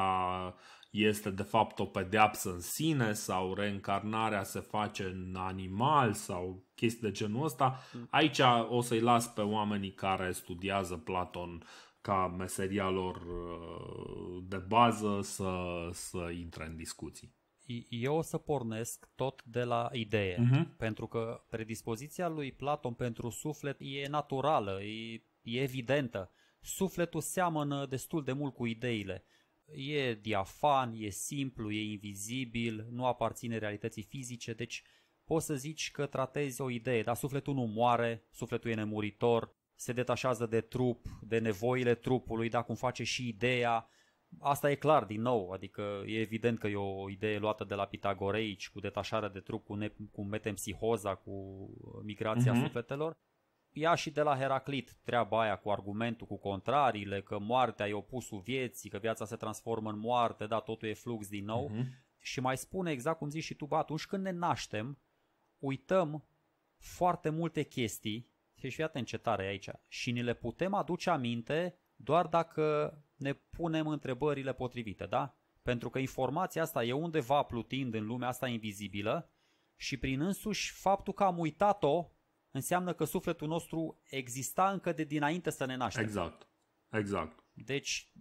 este de fapt o pedeapsă în sine sau reîncarnarea se face în animal sau chestii de genul ăsta. Mm. Aici o să-i las pe oamenii care studiază Platon ca meseria lor uh, de bază să, să intre în discuții eu o să pornesc tot de la idee, uh-huh. pentru că predispoziția lui Platon pentru suflet e naturală, e, e evidentă. Sufletul seamănă destul de mult cu ideile. E diafan, e simplu, e invizibil, nu aparține realității fizice, deci poți să zici că tratezi o idee, dar sufletul nu moare, sufletul e nemuritor, se detașează de trup, de nevoile trupului, dacă cum face și ideea, asta e clar, din nou, adică e evident că e o idee luată de la Pitagoreici, cu detașarea de trup, cu, ne- cu metempsihoza, cu migrația uh-huh. sufletelor. Ia și de la Heraclit treaba aia cu argumentul, cu contrariile, că moartea e opusul vieții, că viața se transformă în moarte, da, totul e flux din nou. Uh-huh. Și mai spune exact cum zici și tu, bă, atunci când ne naștem, uităm foarte multe chestii, și fii atent ce tare e aici, și ni le putem aduce aminte doar dacă ne punem întrebările potrivite, da? Pentru că informația asta e undeva plutind în lumea asta invizibilă și prin însuși faptul că am uitat-o înseamnă că sufletul nostru exista încă de dinainte să ne naștem. Exact, exact. Deci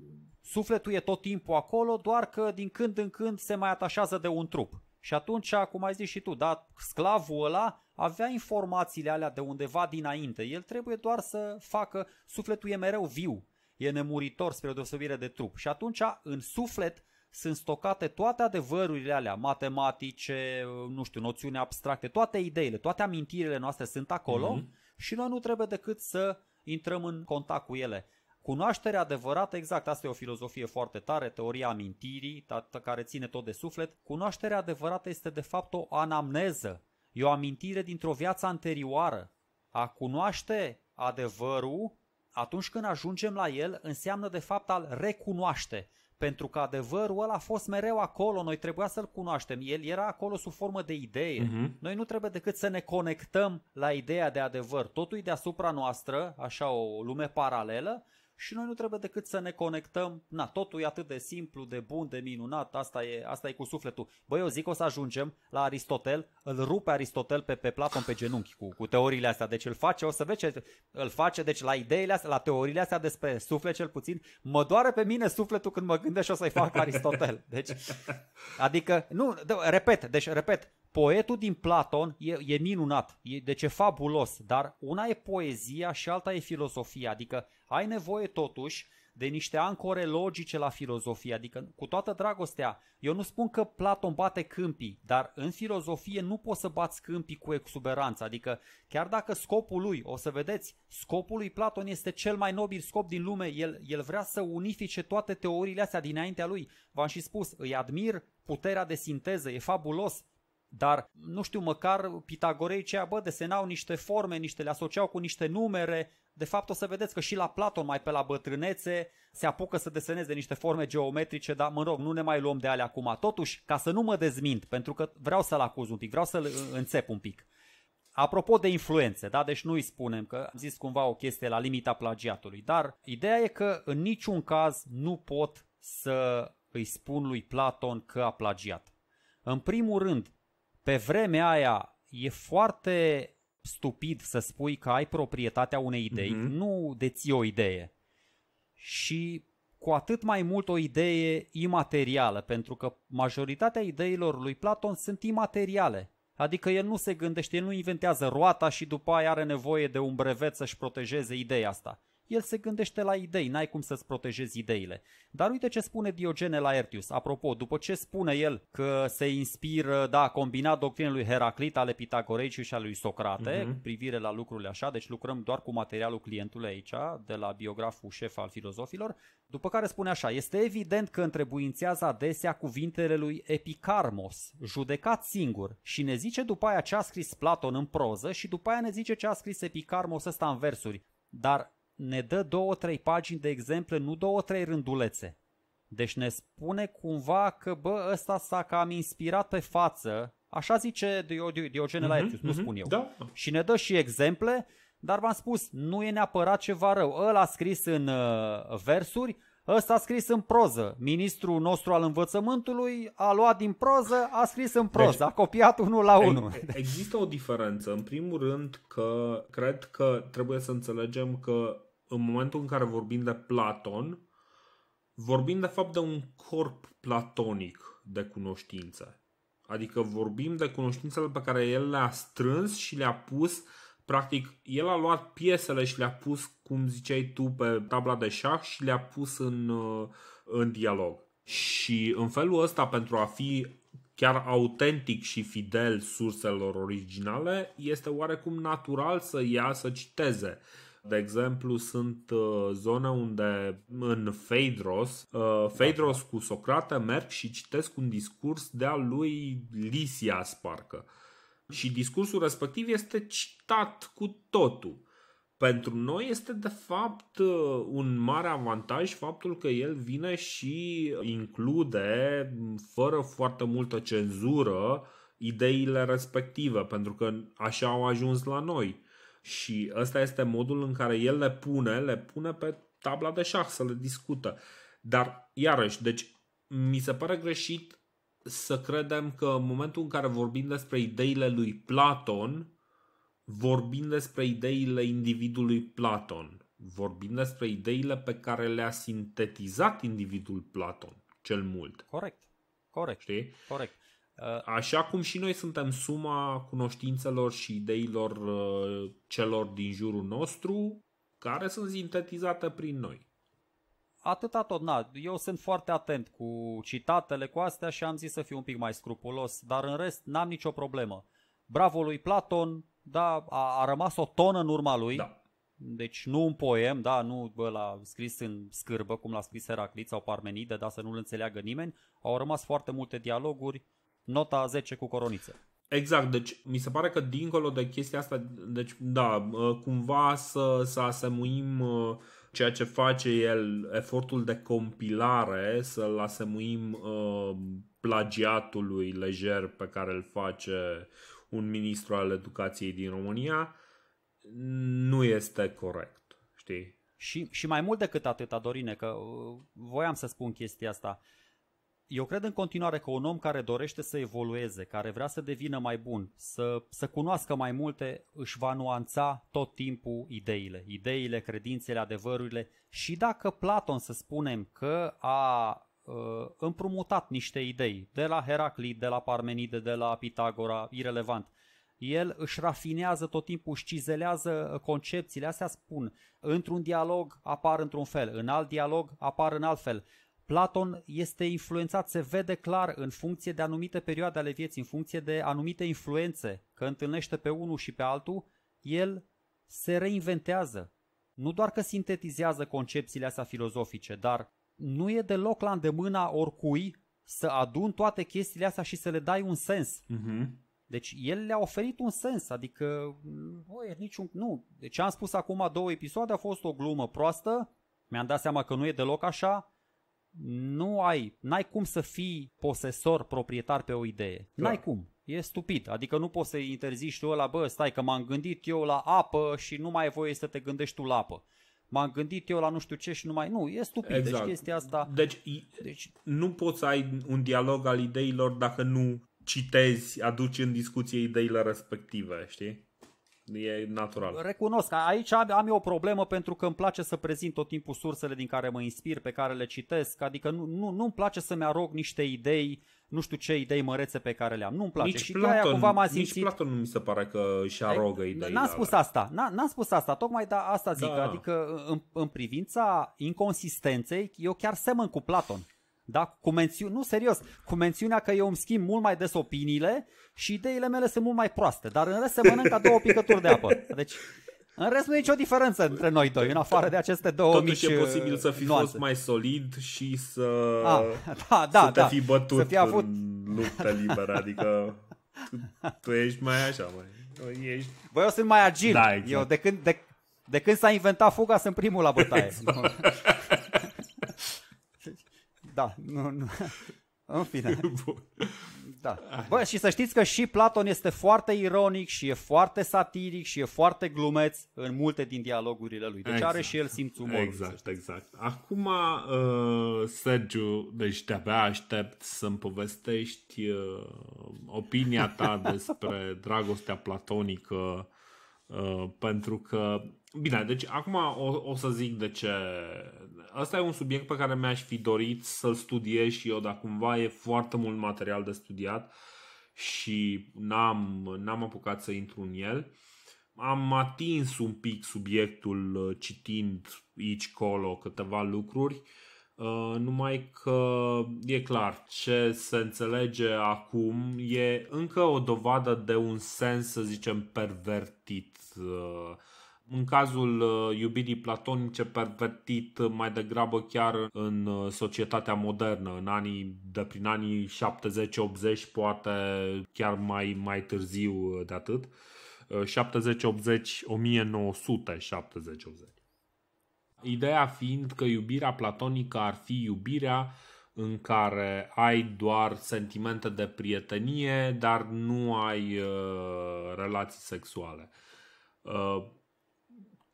sufletul e tot timpul acolo, doar că din când în când se mai atașează de un trup. Și atunci, cum ai zis și tu, da, sclavul ăla avea informațiile alea de undeva dinainte. El trebuie doar să facă, sufletul e mereu viu e nemuritor spre deosebire de trup. Și atunci, în suflet, sunt stocate toate adevărurile alea, matematice, nu știu, noțiuni abstracte, toate ideile, toate amintirile noastre sunt acolo mm-hmm. și noi nu trebuie decât să intrăm în contact cu ele. Cunoașterea adevărată, exact, asta e o filozofie foarte tare, teoria amintirii, care ține tot de suflet. Cunoașterea adevărată este de fapt o anamneză, e o amintire dintr-o viață anterioară. A cunoaște adevărul atunci când ajungem la el, înseamnă de fapt al recunoaște, pentru că adevărul ăla a fost mereu acolo, noi trebuia să-l cunoaștem, el era acolo sub formă de idee. Uh-huh. Noi nu trebuie decât să ne conectăm la ideea de adevăr. Totul e deasupra noastră, așa o lume paralelă, și noi nu trebuie decât să ne conectăm. Na, totul e atât de simplu, de bun, de minunat, asta e, asta e cu sufletul. Băi, eu zic o să ajungem la Aristotel, îl rupe Aristotel pe, pe plafon, pe genunchi cu, cu teoriile astea. Deci îl face, o să vezi îl face, deci la ideile astea, la teoriile astea despre suflet cel puțin, mă doare pe mine sufletul când mă gândesc și o să-i fac Aristotel. Deci, adică, nu, repet, deci repet, Poetul din Platon e, e minunat, e, deci e fabulos, dar una e poezia și alta e filozofia, adică ai nevoie totuși de niște ancore logice la filozofie, adică cu toată dragostea, eu nu spun că Platon bate câmpii, dar în filozofie nu poți să bați câmpii cu exuberanță, adică chiar dacă scopul lui, o să vedeți, scopul lui Platon este cel mai nobil scop din lume, el, el vrea să unifice toate teoriile astea dinaintea lui, v-am și spus, îi admir puterea de sinteză, e fabulos, dar, nu știu, măcar pitagoreicii bă, desenau niște forme, niște le asociau cu niște numere. De fapt, o să vedeți că și la Platon, mai pe la bătrânețe, se apucă să deseneze niște forme geometrice, dar, mă rog, nu ne mai luăm de alea acum. Totuși, ca să nu mă dezmint, pentru că vreau să-l acuz un pic, vreau să-l înțep un pic. Apropo de influențe, da, deci nu îi spunem că am zis cumva o chestie la limita plagiatului, dar ideea e că în niciun caz nu pot să îi spun lui Platon că a plagiat. În primul rând, pe vremea aia e foarte stupid să spui că ai proprietatea unei idei, mm-hmm. nu deții o idee. Și cu atât mai mult o idee imaterială, pentru că majoritatea ideilor lui Platon sunt imateriale. Adică el nu se gândește, el nu inventează roata și după aia are nevoie de un brevet să-și protejeze ideea asta el se gândește la idei, n-ai cum să-ți protejezi ideile. Dar uite ce spune Diogene Laertius. Apropo, după ce spune el că se inspiră, da, combinat doctrinele lui Heraclit, ale Pitagoreiciu și ale lui Socrate, mm-hmm. privire la lucrurile așa, deci lucrăm doar cu materialul clientului aici, de la biograful șef al filozofilor, după care spune așa, este evident că întrebuințează adesea cuvintele lui Epicarmos, judecat singur, și ne zice după aia ce a scris Platon în proză și după aia ne zice ce a scris Epicarmos ăsta în versuri. Dar ne dă două, trei pagini de exemple, nu două, trei rândulețe. Deci ne spune cumva că, bă, ăsta s-a cam inspirat pe față, așa zice Diogene mhm, la Etius. nu mhm. spun eu. Da. Și ne dă și exemple, dar v-am spus, nu e neapărat ceva rău. Ăla a scris în uh, versuri, Ăsta a scris în proză. Ministrul nostru al învățământului a luat din proză, a scris în proză, deci, a copiat unul la unul. Există o diferență. În primul rând că cred că trebuie să înțelegem că în momentul în care vorbim de Platon, vorbim de fapt de un corp platonic de cunoștințe. Adică vorbim de cunoștințele pe care el le-a strâns și le-a pus, practic, el a luat piesele și le-a pus, cum ziceai tu, pe tabla de șah și le-a pus în, uh, în dialog. Și în felul ăsta, pentru a fi chiar autentic și fidel surselor originale, este oarecum natural să ia să citeze de exemplu, sunt uh, zone unde în Phaedros, uh, Phaedros cu Socrate merg și citesc un discurs de-a lui Lisias, parcă. Și discursul respectiv este citat cu totul. Pentru noi este de fapt uh, un mare avantaj faptul că el vine și include, fără foarte multă cenzură, ideile respective, pentru că așa au ajuns la noi. Și ăsta este modul în care el le pune, le pune pe tabla de șah să le discută. Dar, iarăși, deci mi se pare greșit să credem că în momentul în care vorbim despre ideile lui Platon, vorbim despre ideile individului Platon. Vorbim despre ideile pe care le-a sintetizat individul Platon, cel mult. Corect. Corect. Știi? Corect. Uh, așa cum și noi suntem suma cunoștințelor și ideilor uh, celor din jurul nostru, care sunt sintetizate prin noi. Atâta tot, na, eu sunt foarte atent cu citatele, cu astea și am zis să fiu un pic mai scrupulos, dar în rest n-am nicio problemă. Bravo lui Platon, da, a, a rămas o tonă în urma lui, da. deci nu un poem, da, nu l-a scris în scârbă, cum l-a scris Heraclit sau Parmenide, da, să nu-l înțeleagă nimeni, au rămas foarte multe dialoguri, nota 10 cu coroniță. Exact, deci mi se pare că dincolo de chestia asta, deci da, cumva să, să asemuim ceea ce face el, efortul de compilare, să-l asemuim plagiatului lejer pe care îl face un ministru al educației din România, nu este corect, știi? Și, și mai mult decât atât, Dorine, că uh, voiam să spun chestia asta. Uh, eu cred în continuare că un om care dorește să evolueze, care vrea să devină mai bun, să, să cunoască mai multe, își va nuanța tot timpul ideile. Ideile, credințele, adevărurile. Și dacă Platon, să spunem, că a uh, împrumutat niște idei de la Heraclit, de la Parmenide, de la Pitagora, irelevant. El își rafinează tot timpul, își cizelează concepțiile, astea spun. Într-un dialog apar într-un fel, în alt dialog apar în alt fel. Platon este influențat, se vede clar, în funcție de anumite perioade ale vieții, în funcție de anumite influențe, că întâlnește pe unul și pe altul, el se reinventează. Nu doar că sintetizează concepțiile astea filozofice, dar nu e deloc la îndemâna oricui să adun toate chestiile astea și să le dai un sens. Uh-huh. Deci el le-a oferit un sens, adică nu e niciun... Nu, deci am spus acum două episoade, a fost o glumă proastă, mi-am dat seama că nu e deloc așa, nu ai, n-ai cum să fii posesor, proprietar pe o idee. Da. N-ai cum. E stupid, adică nu poți să interziști tu ăla, bă, stai că m-am gândit eu la apă și nu mai ai voie să te gândești tu la apă. M-am gândit eu la nu știu ce și nu mai... Nu, e stupid, deci exact. deci chestia asta... Deci, deci nu poți să ai un dialog al ideilor dacă nu citezi, aduci în discuție ideile respective, știi? e natural. Recunosc, aici am, am eu o problemă pentru că îmi place să prezint tot timpul sursele din care mă inspir, pe care le citesc, adică nu, nu, nu-mi place să-mi arog niște idei, nu știu ce idei mărețe pe care le-am, nu-mi place. Nici și Platon, cumva m-a simțit... Nici Platon nu mi se pare că își arogă idei. N-am spus asta, n-am spus asta, tocmai da, asta zic, da. adică în, în privința inconsistenței, eu chiar semăn cu Platon. Da? Cu mențiu- nu, serios, cu mențiunea că eu îmi schimb mult mai des opiniile și ideile mele sunt mult mai proaste, dar în rest se mănâncă ca două picături de apă. Deci, în rest nu e nicio diferență între noi doi, în afară de aceste două Totuși mici e uh, posibil să fi nuanțe. fost mai solid și să, A, ah, da, da, să te da. fi bătut să fi avut... în luptă liberă, adică tu, tu ești mai așa, mai. Ești... Bă, eu sunt mai agil. Da, exact. Eu de când, de, de când s-a inventat fuga sunt primul la bătaie. Exact. Da, nu, nu. În fine. Da. Bă, și să știți că și Platon este foarte ironic și e foarte satiric și e foarte glumeț în multe din dialogurile lui. Deci exact. are și el simțul umorului. Exact, exact. Acum, uh, Sergiu, deci de-abia aștept să-mi povestești uh, opinia ta despre dragostea platonică Uh, pentru că, bine, deci acum o, o să zic de ce, Asta e un subiect pe care mi-aș fi dorit să-l studiez și eu, dar cumva e foarte mult material de studiat și n-am, n-am apucat să intru în el. Am atins un pic subiectul uh, citind aici colo câteva lucruri, uh, numai că e clar ce se înțelege acum e încă o dovadă de un sens, să zicem, pervertit uh, în cazul uh, iubirii platonice pervertit uh, mai degrabă chiar în uh, societatea modernă, în anii, de prin anii 70-80, poate chiar mai, mai târziu de atât. 70-80, 1970-80. Ideea fiind că iubirea platonică ar fi iubirea în care ai doar sentimente de prietenie, dar nu ai uh, relații sexuale. Uh,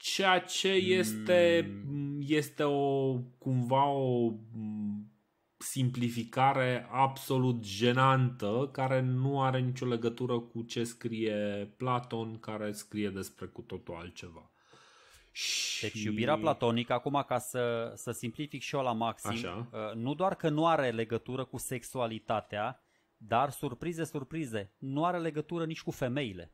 ceea ce este, mm. este o, cumva o mm, simplificare absolut jenantă care nu are nicio legătură cu ce scrie Platon, care scrie despre cu totul altceva. Deci și... iubirea platonică, acum ca să, să simplific și eu la maxim, Așa. Uh, nu doar că nu are legătură cu sexualitatea, dar surprize, surprize, nu are legătură nici cu femeile.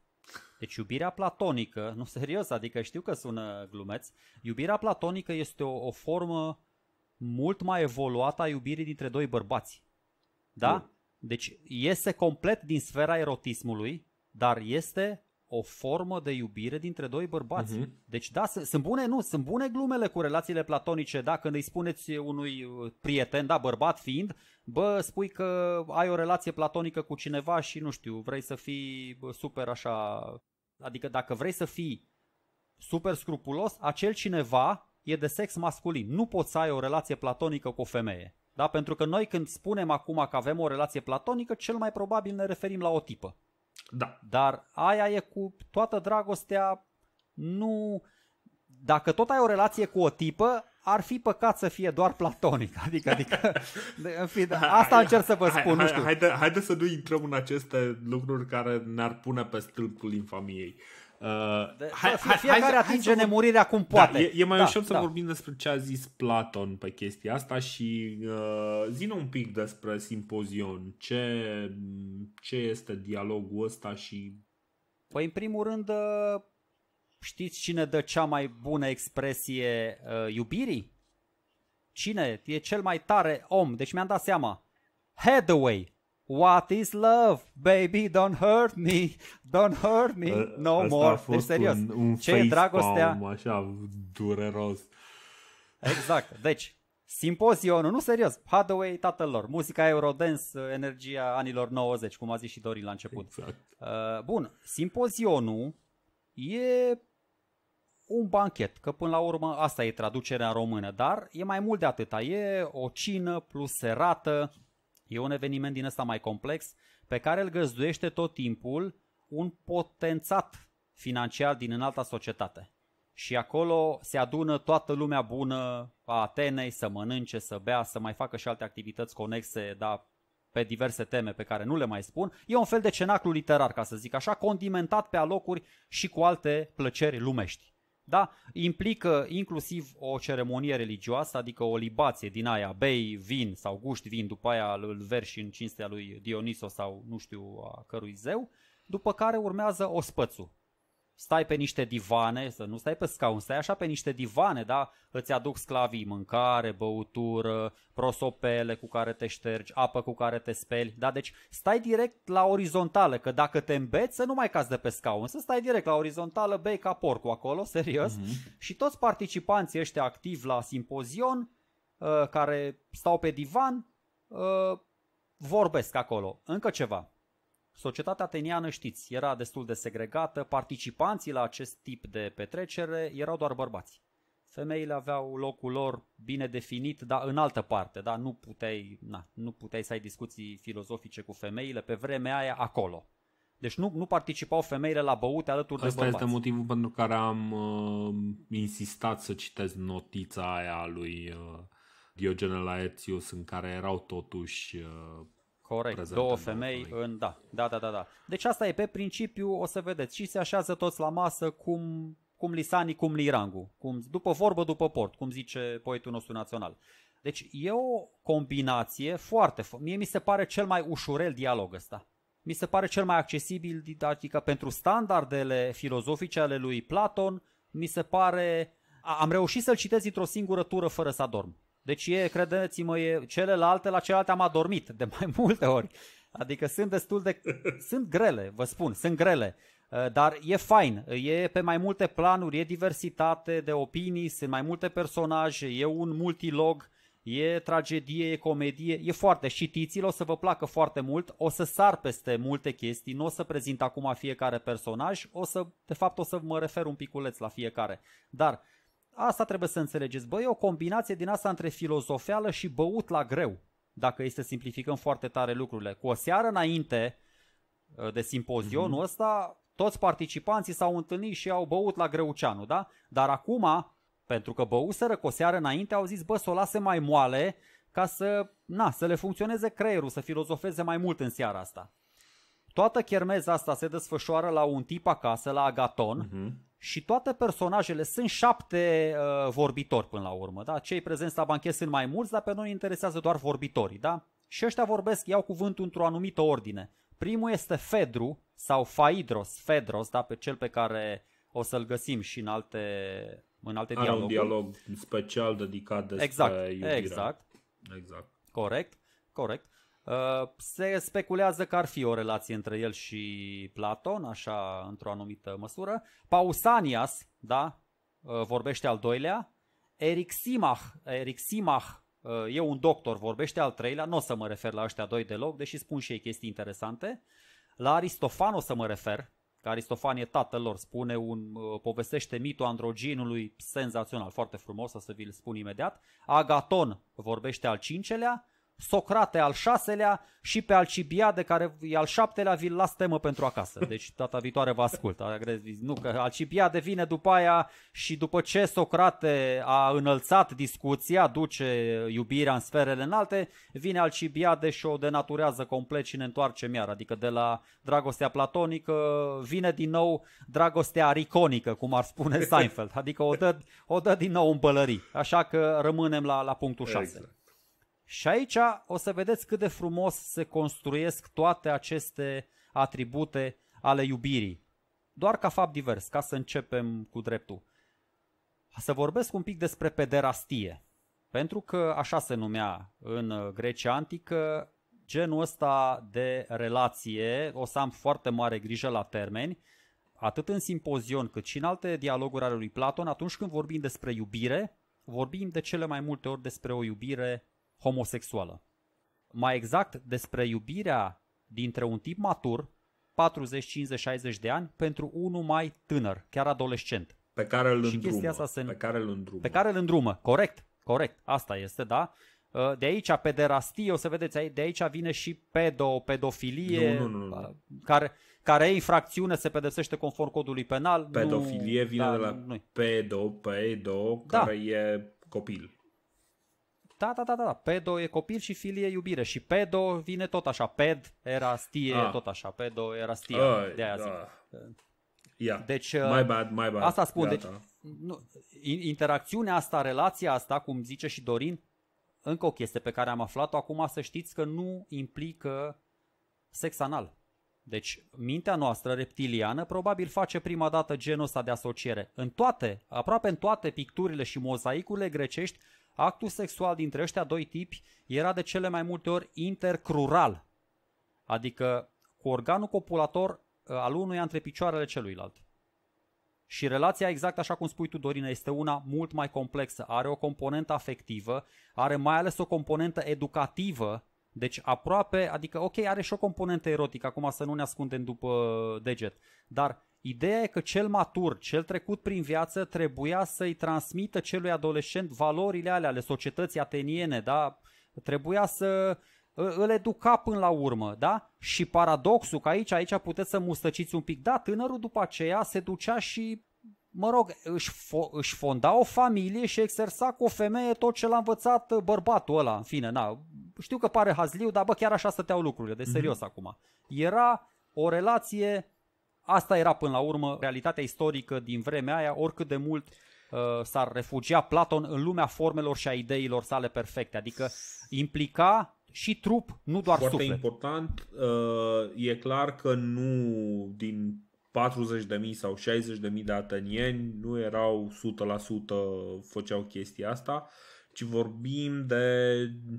Deci iubirea platonică, nu serios, adică știu că sună glumeț, iubirea platonică este o, o formă mult mai evoluată a iubirii dintre doi bărbați. Da? Deci iese complet din sfera erotismului, dar este o formă de iubire dintre doi bărbați. Uh-huh. Deci da, sunt, sunt bune, nu, sunt bune glumele cu relațiile platonice, da, când îi spuneți unui uh, prieten, da, bărbat fiind, bă, spui că ai o relație platonică cu cineva și nu știu, vrei să fii super așa, adică dacă vrei să fii super scrupulos, acel cineva e de sex masculin. Nu poți să ai o relație platonică cu o femeie. Da? Pentru că noi când spunem acum că avem o relație platonică, cel mai probabil ne referim la o tipă. Da. Dar aia e cu toată dragostea, nu... Dacă tot ai o relație cu o tipă, ar fi păcat să fie doar platonic. Adică, adică în fine, da, asta încerc să vă spun. Hai, nu știu. Haide, haide să nu intrăm în aceste lucruri care ne-ar pune pe stâlpul infamiei. Uh, hai, hai, fiecare hai, atinge hai nemurirea cum da, poate. Da, e, e mai da, ușor da. să da. vorbim despre ce a zis Platon pe chestia asta și uh, zină un pic despre simpozion. Ce, ce este dialogul ăsta și... Păi în primul rând uh, știți cine dă cea mai bună expresie uh, iubirii? Cine e cel mai tare om? Deci mi-am dat seama. Hathaway. What is love? Baby, don't hurt me, don't hurt me ă, no Asta more. A fost deci, serios, un, un ce e dragostea? Palm, așa, dureros. Exact, deci, simpozionul, nu serios, Hathaway, tatăl lor, muzica Eurodance, energia anilor 90, cum a zis și Dorin la început. Exact. Uh, bun, simpozionul e un banchet, că până la urmă asta e traducerea română, dar e mai mult de atâta, e o cină plus serată, E un eveniment din ăsta mai complex pe care îl găzduiește tot timpul un potențat financiar din înalta societate. Și acolo se adună toată lumea bună a Atenei să mănânce, să bea, să mai facă și alte activități conexe, dar pe diverse teme pe care nu le mai spun. E un fel de cenaclu literar, ca să zic așa, condimentat pe alocuri și cu alte plăceri lumești da? implică inclusiv o ceremonie religioasă, adică o libație din aia, bei vin sau guști vin, după aia îl verși în cinstea lui Dioniso sau nu știu a cărui zeu, după care urmează spățu, stai pe niște divane, să nu stai pe scaun, stai așa pe niște divane, da? Îți aduc sclavii mâncare, băutură, prosopele cu care te ștergi, apă cu care te speli, da? Deci stai direct la orizontală, că dacă te îmbeți să nu mai cazi de pe scaun, să stai direct la orizontală, bei ca porcul acolo, serios. Mm-hmm. Și toți participanții ăștia activi la simpozion, uh, care stau pe divan, uh, vorbesc acolo. Încă ceva. Societatea ateniană, știți, era destul de segregată, participanții la acest tip de petrecere erau doar bărbați. Femeile aveau locul lor bine definit, dar în altă parte, da? nu, puteai, na, nu puteai să ai discuții filozofice cu femeile pe vremea aia acolo. Deci nu, nu participau femeile la băute alături Asta de bărbați. Asta este motivul pentru care am uh, insistat să citesc notița aia lui uh, Diogene Laetius în care erau totuși uh, Corect, două femei corect. în... Da, da, da, da, da. Deci asta e pe principiu, o să vedeți. Și se așează toți la masă cum, cum Lisani, cum Lirangu, Cum, după vorbă, după port, cum zice poetul nostru național. Deci e o combinație foarte... Mie mi se pare cel mai ușurel dialog ăsta. Mi se pare cel mai accesibil, adică pentru standardele filozofice ale lui Platon, mi se pare... Am reușit să-l citesc într-o singură tură fără să adorm. Deci e, credeți-mă, e, celelalte la celelalte am adormit de mai multe ori. Adică sunt destul de... sunt grele, vă spun, sunt grele. Uh, dar e fain, e pe mai multe planuri, e diversitate de opinii, sunt mai multe personaje, e un multilog, e tragedie, e comedie, e foarte. Și tiții o să vă placă foarte mult, o să sar peste multe chestii, nu o să prezint acum fiecare personaj, o să, de fapt o să mă refer un piculeț la fiecare. Dar asta trebuie să înțelegeți. Băi, e o combinație din asta între filozofeală și băut la greu, dacă este să simplificăm foarte tare lucrurile. Cu o seară înainte uh, de simpozionul mm-hmm. ăsta, toți participanții s-au întâlnit și au băut la greuceanu, da? Dar acum, pentru că băuseră cu o seară înainte, au zis, bă, să o lase mai moale ca să, na, să le funcționeze creierul, să filozofeze mai mult în seara asta. Toată chermeza asta se desfășoară la un tip acasă, la Agaton, uh-huh și toate personajele, sunt șapte uh, vorbitori până la urmă, da? Cei prezenți la banchet sunt mai mulți, dar pe noi interesează doar vorbitorii, da? Și ăștia vorbesc, iau cuvântul într-o anumită ordine. Primul este Fedru sau Faidros, Fedros, da? Pe cel pe care o să-l găsim și în alte, în alte Are dialoguri. un dialog special dedicat despre exact, iubirea. Exact, exact. Corect, corect. Uh, se speculează că ar fi o relație între el și Platon, așa, într-o anumită măsură. Pausanias, da, uh, vorbește al doilea. Eriximach, Eriximach uh, e un doctor, vorbește al treilea. Nu o să mă refer la ăștia doi deloc, deși spun și ei chestii interesante. La Aristofan o să mă refer, că Aristofan e tatăl lor, spune un, povestește mitul androginului senzațional, foarte frumos, o să vi-l spun imediat. Agaton vorbește al cincelea, Socrate al șaselea și pe Alcibiade, care e al șaptelea, vi-l las temă pentru acasă. Deci data viitoare vă ascult. Nu, că Alcibiade vine după aia și după ce Socrate a înălțat discuția, duce iubirea în sferele înalte, vine Alcibiade și o denaturează complet și ne întoarce miar. Adică de la dragostea platonică vine din nou dragostea ariconică, cum ar spune Seinfeld. Adică o dă, o dă din nou în bălării. Așa că rămânem la, la punctul exact. Și aici o să vedeți cât de frumos se construiesc toate aceste atribute ale iubirii. Doar ca fapt divers, ca să începem cu dreptul. Să vorbesc un pic despre pederastie, pentru că așa se numea în Grecia antică genul ăsta de relație, o să am foarte mare grijă la termeni, atât în simpozion cât și în alte dialoguri ale lui Platon, atunci când vorbim despre iubire, vorbim de cele mai multe ori despre o iubire homosexuală. Mai exact, despre iubirea dintre un tip matur, 40, 50, 60 de ani, pentru unul mai tânăr, chiar adolescent. Pe care îl îndrumă. Asta se... Pe care îl îndrumă. Pe care îl îndrumă, corect, corect, asta este, da? Ă, de aici pederastie, o să vedeți, de aici vine și pedo, pedofilie, nu, nu, nu, nu. care care e infracțiune se pedepsește conform codului penal. Pedofilie nu, vine da, de la nu, pedo, pedo, da. e copil. Da, da, da, da, da. Pedo e copil și filie e iubire. Și pedo vine tot așa. Ped era stie, ah. tot așa. Pedo era stie. Ah, de aia da. zic. Yeah. Deci, my uh, bad, my bad. Asta spun. Deci, Gata. Deci, nu, interacțiunea asta, relația asta, cum zice și Dorin, încă o chestie pe care am aflat-o acum, să știți că nu implică sex anal. Deci, mintea noastră reptiliană probabil face prima dată genul ăsta de asociere. În toate, aproape în toate picturile și mozaicurile grecești, Actul sexual dintre ăștia doi tipi era de cele mai multe ori intercrural, adică cu organul copulator ă, al unuia între picioarele celuilalt. Și relația, exact așa cum spui tu, Dorina, este una mult mai complexă. Are o componentă afectivă, are mai ales o componentă educativă, deci aproape, adică ok, are și o componentă erotică, acum să nu ne ascundem după deget, dar Ideea e că cel matur, cel trecut prin viață, trebuia să-i transmită celui adolescent valorile alea ale societății ateniene, da? Trebuia să ă, îl educa până la urmă, da? Și paradoxul că aici, aici puteți să mustăciți un pic, da, tânărul după aceea se ducea și mă rog, își, fo- își fonda o familie și exersa cu o femeie tot ce l-a învățat ă, bărbatul ăla, în fine, na, știu că pare hazliu, dar bă, chiar așa stăteau lucrurile, de mhm. serios mm-hmm. acum. Era o relație Asta era până la urmă realitatea istorică din vremea aia, oricât de mult uh, s-ar refugia Platon în lumea formelor și a ideilor sale perfecte, adică implica și trup, nu doar Foarte suflet. important, uh, e clar că nu din 40.000 sau 60.000 de atenieni nu erau 100% făceau chestia asta, ci vorbim de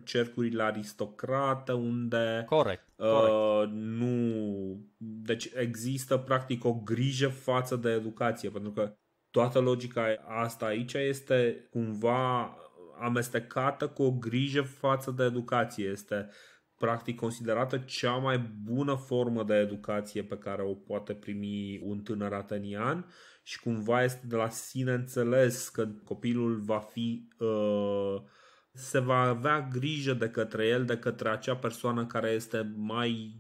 cercurile aristocrate unde corect, uh, corect. Uh, nu deci există practic o grijă față de educație pentru că toată logica asta aici este cumva amestecată cu o grijă față de educație. Este practic considerată cea mai bună formă de educație pe care o poate primi un tânăr atenian și cumva este de la sine înțeles că copilul va fi uh, se va avea grijă de către el, de către acea persoană care este mai,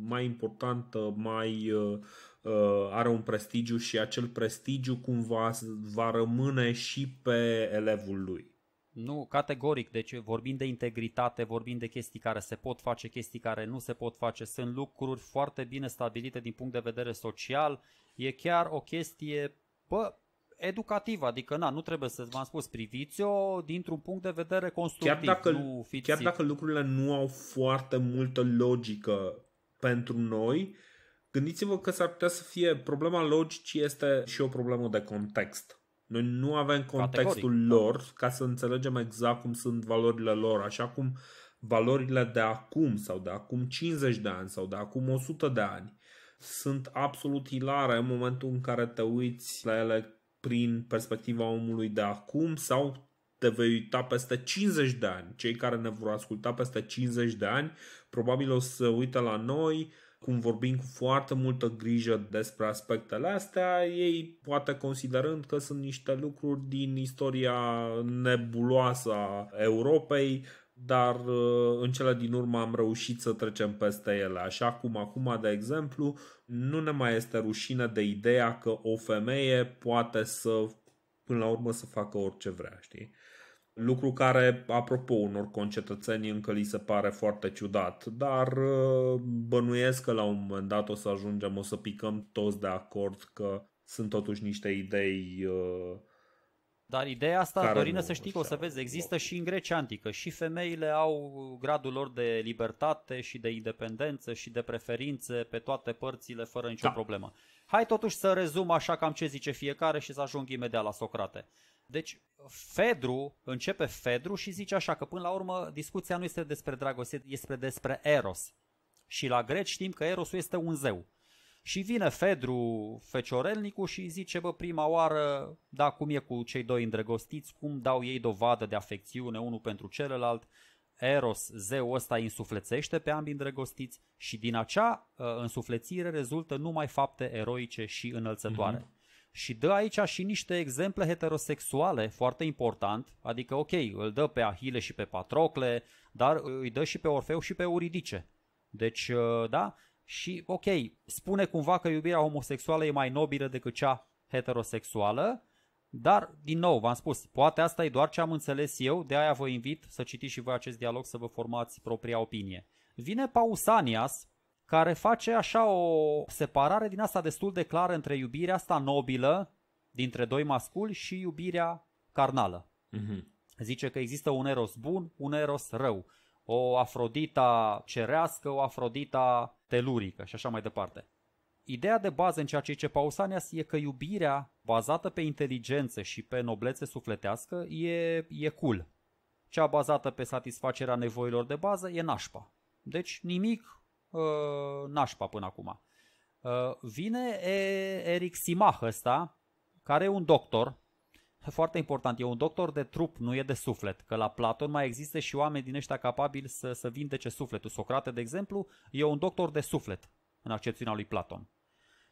mai importantă, mai uh, uh, are un prestigiu și acel prestigiu cumva va rămâne și pe elevul lui. Nu, categoric. Deci vorbim de integritate, vorbim de chestii care se pot face, chestii care nu se pot face. Sunt lucruri foarte bine stabilite din punct de vedere social, e chiar o chestie bă, educativă, adică na, nu trebuie să v-am spus, priviți-o dintr-un punct de vedere constructiv. Chiar dacă, nu fiți chiar dacă lucrurile nu au foarte multă logică pentru noi, gândiți-vă că s-ar putea să fie, problema logicii este și o problemă de context. Noi nu avem contextul Categoric, da. lor da. ca să înțelegem exact cum sunt valorile lor, așa cum valorile de acum sau de acum 50 de ani sau de acum 100 de ani sunt absolut hilare în momentul în care te uiți la ele prin perspectiva omului de acum sau te vei uita peste 50 de ani. Cei care ne vor asculta peste 50 de ani probabil o să uită la noi cum vorbim cu foarte multă grijă despre aspectele astea, ei poate considerând că sunt niște lucruri din istoria nebuloasă a Europei, dar uh, în cele din urmă am reușit să trecem peste ele. Așa cum acum, de exemplu, nu ne mai este rușine de ideea că o femeie poate să, până la urmă, să facă orice vrea, știi? Lucru care, apropo, unor concetățeni încă li se pare foarte ciudat, dar uh, bănuiesc că la un moment dat o să ajungem, o să picăm toți de acord că sunt totuși niște idei uh, dar ideea asta, Care Dorină, să știi că o să vezi, există nu. și în Grecia Antică. Și femeile au gradul lor de libertate și de independență și de preferințe pe toate părțile fără nicio da. problemă. Hai totuși să rezum așa cam ce zice fiecare și să ajung imediat la Socrate. Deci, Fedru, începe Fedru și zice așa că până la urmă discuția nu este despre dragoste, este despre Eros. Și la greci știm că Erosul este un zeu. Și vine Fedru Feciorelnicu și zice, bă, prima oară, da, cum e cu cei doi îndrăgostiți, cum dau ei dovadă de afecțiune unul pentru celălalt, Eros, zeul ăsta insuflețește pe ambii îndrăgostiți și din acea uh, însuflețire rezultă numai fapte eroice și înălțătoare. Mm-hmm. Și dă aici și niște exemple heterosexuale foarte important, adică ok, îl dă pe Ahile și pe Patrocle, dar îi dă și pe Orfeu și pe Uridice. Deci, ă, da, și, ok, spune cumva că iubirea homosexuală e mai nobilă decât cea heterosexuală, dar, din nou, v-am spus, poate asta e doar ce am înțeles eu, de aia vă invit să citiți și voi acest dialog, să vă formați propria opinie. Vine Pausanias, care face așa o separare din asta destul de clară între iubirea asta nobilă, dintre doi masculi, și iubirea carnală. Mm-hmm. Zice că există un eros bun, un eros rău o Afrodita cerească, o Afrodita telurică și așa mai departe. Ideea de bază în ceea ce zice Pausanias e că iubirea bazată pe inteligență și pe noblețe sufletească e, e cool. Cea bazată pe satisfacerea nevoilor de bază e nașpa. Deci nimic uh, nașpa până acum. Uh, vine e, Eric Simach ăsta, care e un doctor foarte important, e un doctor de trup, nu e de suflet, că la Platon mai există și oameni din ăștia capabili să, să vindece sufletul. Socrate, de exemplu, e un doctor de suflet, în accepțiunea lui Platon.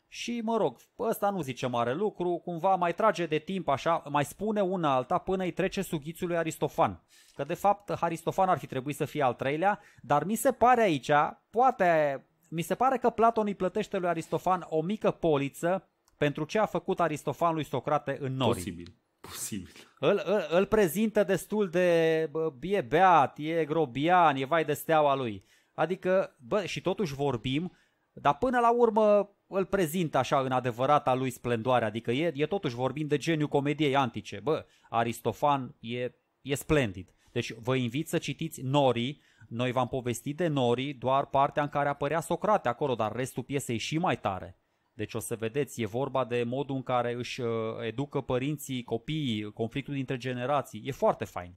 Și, mă rog, ăsta nu zice mare lucru, cumva mai trage de timp așa, mai spune una alta până îi trece sughițul lui Aristofan. Că, de fapt, Aristofan ar fi trebuit să fie al treilea, dar mi se pare aici, poate, mi se pare că Platon îi plătește lui Aristofan o mică poliță pentru ce a făcut Aristofan lui Socrate în nori. Posibil posibil. Îl, îl, îl prezintă destul de, bă, e beat, e grobian, e vai de steaua lui. Adică, bă, și totuși vorbim, dar până la urmă îl prezintă așa în adevărata lui splendoare, adică e, e totuși vorbim de geniu comediei antice. Bă, Aristofan e, e splendid. Deci vă invit să citiți Nori. noi v-am povestit de Nori doar partea în care apărea Socrate acolo, dar restul piesei și mai tare. Deci o să vedeți, e vorba de modul în care își uh, educă părinții, copiii, conflictul dintre generații. E foarte fain.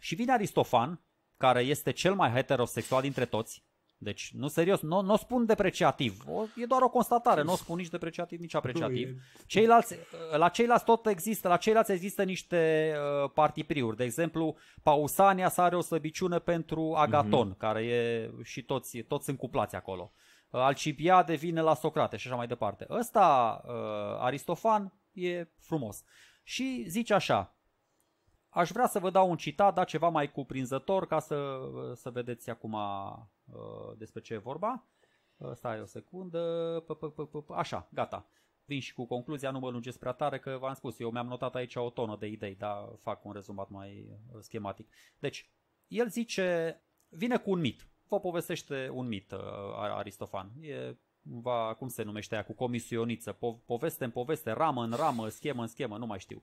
Și vine Aristofan, care este cel mai heterosexual dintre toți. Deci, nu serios, nu, nu spun depreciativ, o, e doar o constatare, nu spun nici depreciativ, nici apreciativ. Ceilalți, uh, la ceilalți tot există, la ceilalți există niște uh, partipriuri. De exemplu, Pausania are o slăbiciune pentru Agaton, mm-hmm. care e și toți, toți sunt cuplați acolo. Uh, Uh, Alcibiade vine la Socrate și așa mai departe. Ăsta, uh, Aristofan, e frumos. Și zice așa, aș vrea să vă dau un citat, da, ceva mai cuprinzător ca să, uh, să vedeți acum despre ce e vorba. Stai o secundă, așa, gata. Vin și cu concluzia, nu mă lungesc prea tare, că v-am spus, eu mi-am notat aici o tonă de idei, dar fac un rezumat mai schematic. Deci, el zice, vine cu un mit vă povestește un mit uh, Aristofan. E va, cum se numește aia, cu comisioniță, po- poveste în poveste, ramă în ramă, schemă în schemă, nu mai știu.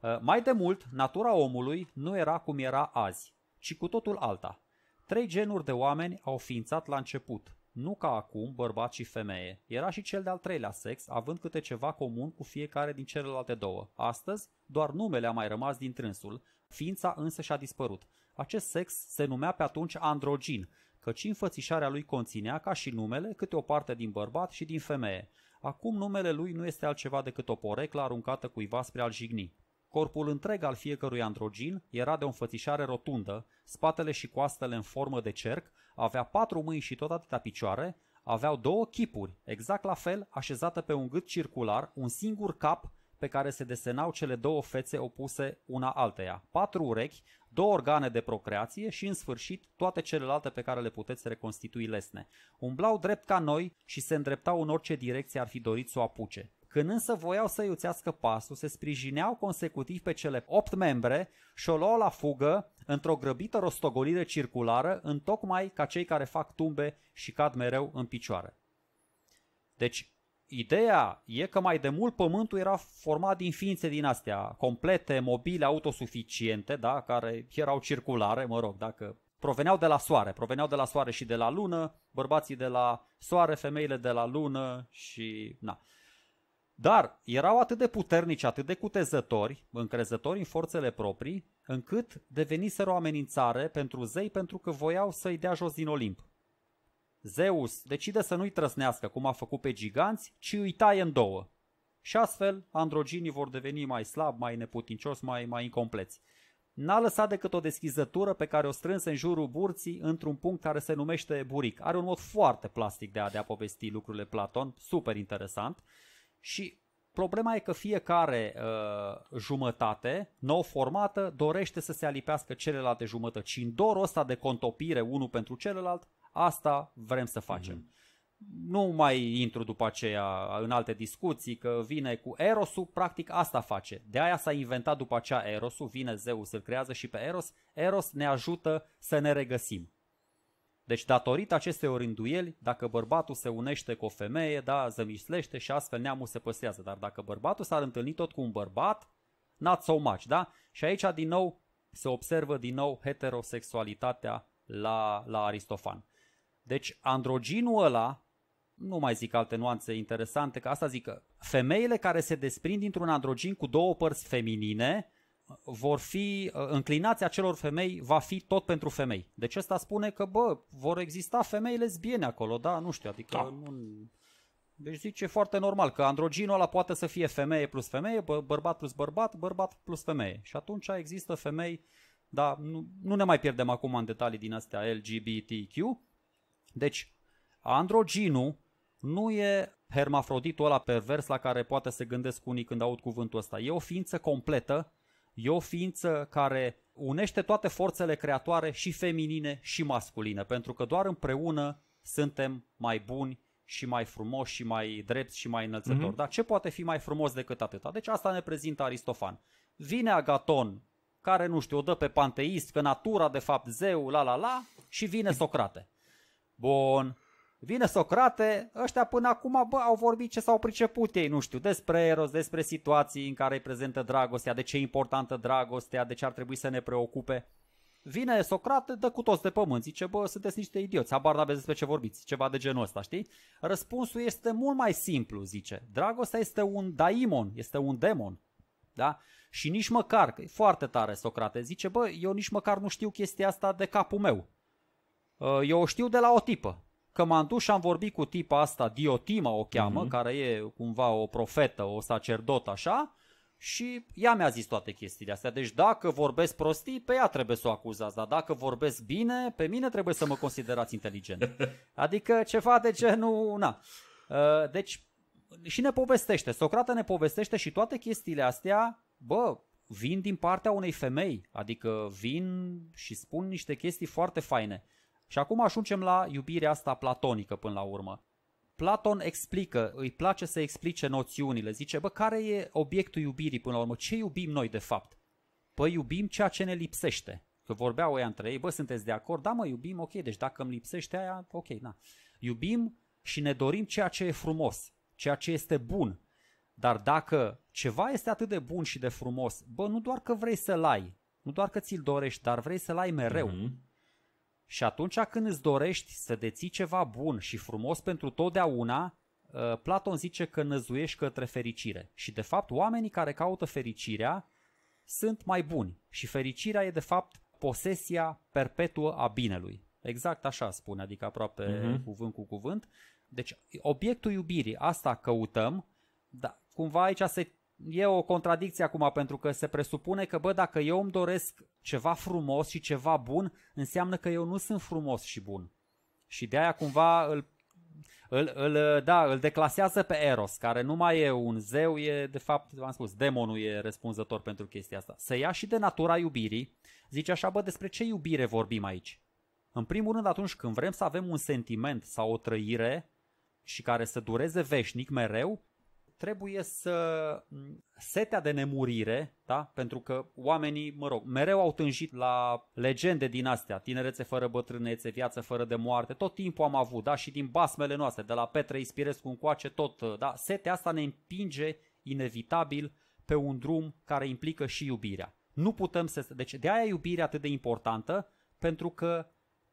Uh, mai de mult, natura omului nu era cum era azi, ci cu totul alta. Trei genuri de oameni au ființat la început, nu ca acum bărbat și femeie. Era și cel de-al treilea sex, având câte ceva comun cu fiecare din celelalte două. Astăzi, doar numele a mai rămas din trânsul, ființa însă și-a dispărut. Acest sex se numea pe atunci androgin, căci înfățișarea lui conținea, ca și numele, câte o parte din bărbat și din femeie. Acum numele lui nu este altceva decât o poreclă aruncată cuiva spre al jigni. Corpul întreg al fiecărui androgin era de o înfățișare rotundă, spatele și coastele în formă de cerc, avea patru mâini și tot atâta picioare, aveau două chipuri, exact la fel, așezată pe un gât circular, un singur cap pe care se desenau cele două fețe opuse una alteia, patru urechi, două organe de procreație și, în sfârșit, toate celelalte pe care le puteți reconstitui lesne. Umblau drept ca noi și se îndreptau în orice direcție ar fi dorit să o apuce. Când însă voiau să iuțească pasul, se sprijineau consecutiv pe cele opt membre și o luau la fugă într-o grăbită rostogolire circulară, întocmai ca cei care fac tumbe și cad mereu în picioare. Deci, Ideea e că mai de mult pământul era format din ființe din astea, complete, mobile, autosuficiente, da, care erau circulare, mă rog, dacă proveneau de la soare, proveneau de la soare și de la lună, bărbații de la soare, femeile de la lună și na. Dar erau atât de puternici, atât de cutezători, încrezători în forțele proprii, încât deveniseră o amenințare pentru zei pentru că voiau să-i dea jos din Olimp. Zeus decide să nu-i trăsnească cum a făcut pe giganți, ci îi taie în două. Și astfel, androginii vor deveni mai slabi, mai neputincios, mai, mai incompleți. N-a lăsat decât o deschizătură pe care o strânse în jurul burții într-un punct care se numește buric. Are un mod foarte plastic de a, de a povesti lucrurile Platon, super interesant. Și problema e că fiecare uh, jumătate nou formată dorește să se alipească celelalte jumătăți. Și în dorul ăsta de contopire unul pentru celălalt, asta vrem să facem. Mm-hmm. Nu mai intru după aceea în alte discuții că vine cu Erosul, practic asta face. De aia s-a inventat după aceea Erosul, vine Zeus, îl creează și pe Eros. Eros ne ajută să ne regăsim. Deci datorită acestei orinduieli, dacă bărbatul se unește cu o femeie, da, zămislește și astfel neamul se păstrează. Dar dacă bărbatul s-ar întâlni tot cu un bărbat, not so much, da? Și aici din nou se observă din nou heterosexualitatea la, la Aristofan. Deci androginul ăla, nu mai zic alte nuanțe interesante, că asta zic că femeile care se desprind dintr-un androgin cu două părți feminine uh, vor fi, uh, înclinația celor femei va fi tot pentru femei. Deci ăsta spune că, bă, vor exista femei lesbiene acolo, da? Nu știu, adică da. nu... Deci zice foarte normal că androginul ăla poate să fie femeie plus femeie, bă, bărbat plus bărbat, bărbat plus femeie. Și atunci există femei, dar nu, nu ne mai pierdem acum în detalii din astea LGBTQ, deci, androginul nu e hermafroditul ăla pervers la care poate se gândesc unii când aud cuvântul ăsta. E o ființă completă, e o ființă care unește toate forțele creatoare și feminine și masculine, pentru că doar împreună suntem mai buni și mai frumos și mai drept și mai înălțător. Mm-hmm. Dar ce poate fi mai frumos decât atâta? Deci asta ne prezintă Aristofan. Vine Agaton, care, nu știu, o dă pe panteist, că natura, de fapt, zeu, la la la, și vine Socrate. Bun. Vine Socrate, ăștia până acum, bă, au vorbit ce s-au priceput ei, nu știu, despre eros, despre situații în care îi prezentă dragostea, de ce e importantă dragostea, de ce ar trebui să ne preocupe. Vine Socrate, dă cu toți de pământ, zice, bă, sunteți niște idioți, habar n-aveți despre ce vorbiți, ceva de genul ăsta, știi? Răspunsul este mult mai simplu, zice. Dragostea este un daimon, este un demon, da? Și nici măcar, că e foarte tare Socrate, zice, bă, eu nici măcar nu știu chestia asta de capul meu. Uh, eu o știu de la o tipă. Că m-am dus și am vorbit cu tipa asta, Diotima o cheamă, uh-huh. care e cumva o profetă, o sacerdot așa, și ea mi-a zis toate chestiile astea. Deci dacă vorbesc prostii, pe ea trebuie să o acuzați, dar dacă vorbesc bine, pe mine trebuie să mă considerați inteligent. Adică ceva de genul, na. Uh, deci și ne povestește, Socrate ne povestește și toate chestiile astea, bă, vin din partea unei femei, adică vin și spun niște chestii foarte faine. Și acum ajungem la iubirea asta platonică până la urmă. Platon explică, îi place să explice noțiunile, zice, bă, care e obiectul iubirii până la urmă? Ce iubim noi de fapt? Păi iubim ceea ce ne lipsește. Că vorbeau ei între ei, bă, sunteți de acord? Da, mă, iubim, ok, deci dacă îmi lipsește aia, ok, na. Iubim și ne dorim ceea ce e frumos, ceea ce este bun. Dar dacă ceva este atât de bun și de frumos, bă, nu doar că vrei să-l ai, nu doar că ți-l dorești, dar vrei să-l ai mereu. Mm-hmm și atunci când îți dorești să deții ceva bun și frumos pentru totdeauna, uh, Platon zice că năzuiești către fericire. Și de fapt oamenii care caută fericirea sunt mai buni și fericirea e de fapt posesia perpetuă a binelui. Exact așa spune, adică aproape uh-huh. cuvânt cu cuvânt. Deci obiectul iubirii, asta căutăm, dar cumva aici se e o contradicție acum pentru că se presupune că, bă, dacă eu îmi doresc ceva frumos și ceva bun, înseamnă că eu nu sunt frumos și bun. Și de aia cumva îl, îl, îl, da, îl declasează pe Eros, care nu mai e un zeu, e de fapt, v-am spus, demonul e răspunzător pentru chestia asta. Să ia și de natura iubirii, zice așa, bă, despre ce iubire vorbim aici? În primul rând, atunci când vrem să avem un sentiment sau o trăire și care să dureze veșnic mereu, trebuie să setea de nemurire, da? pentru că oamenii, mă rog, mereu au tânjit la legende din astea, tinerețe fără bătrânețe, viață fără de moarte, tot timpul am avut, da? și din basmele noastre, de la Petre Ispirescu încoace, tot, da? setea asta ne împinge inevitabil pe un drum care implică și iubirea. Nu putem să... Deci de aia iubirea atât de importantă, pentru că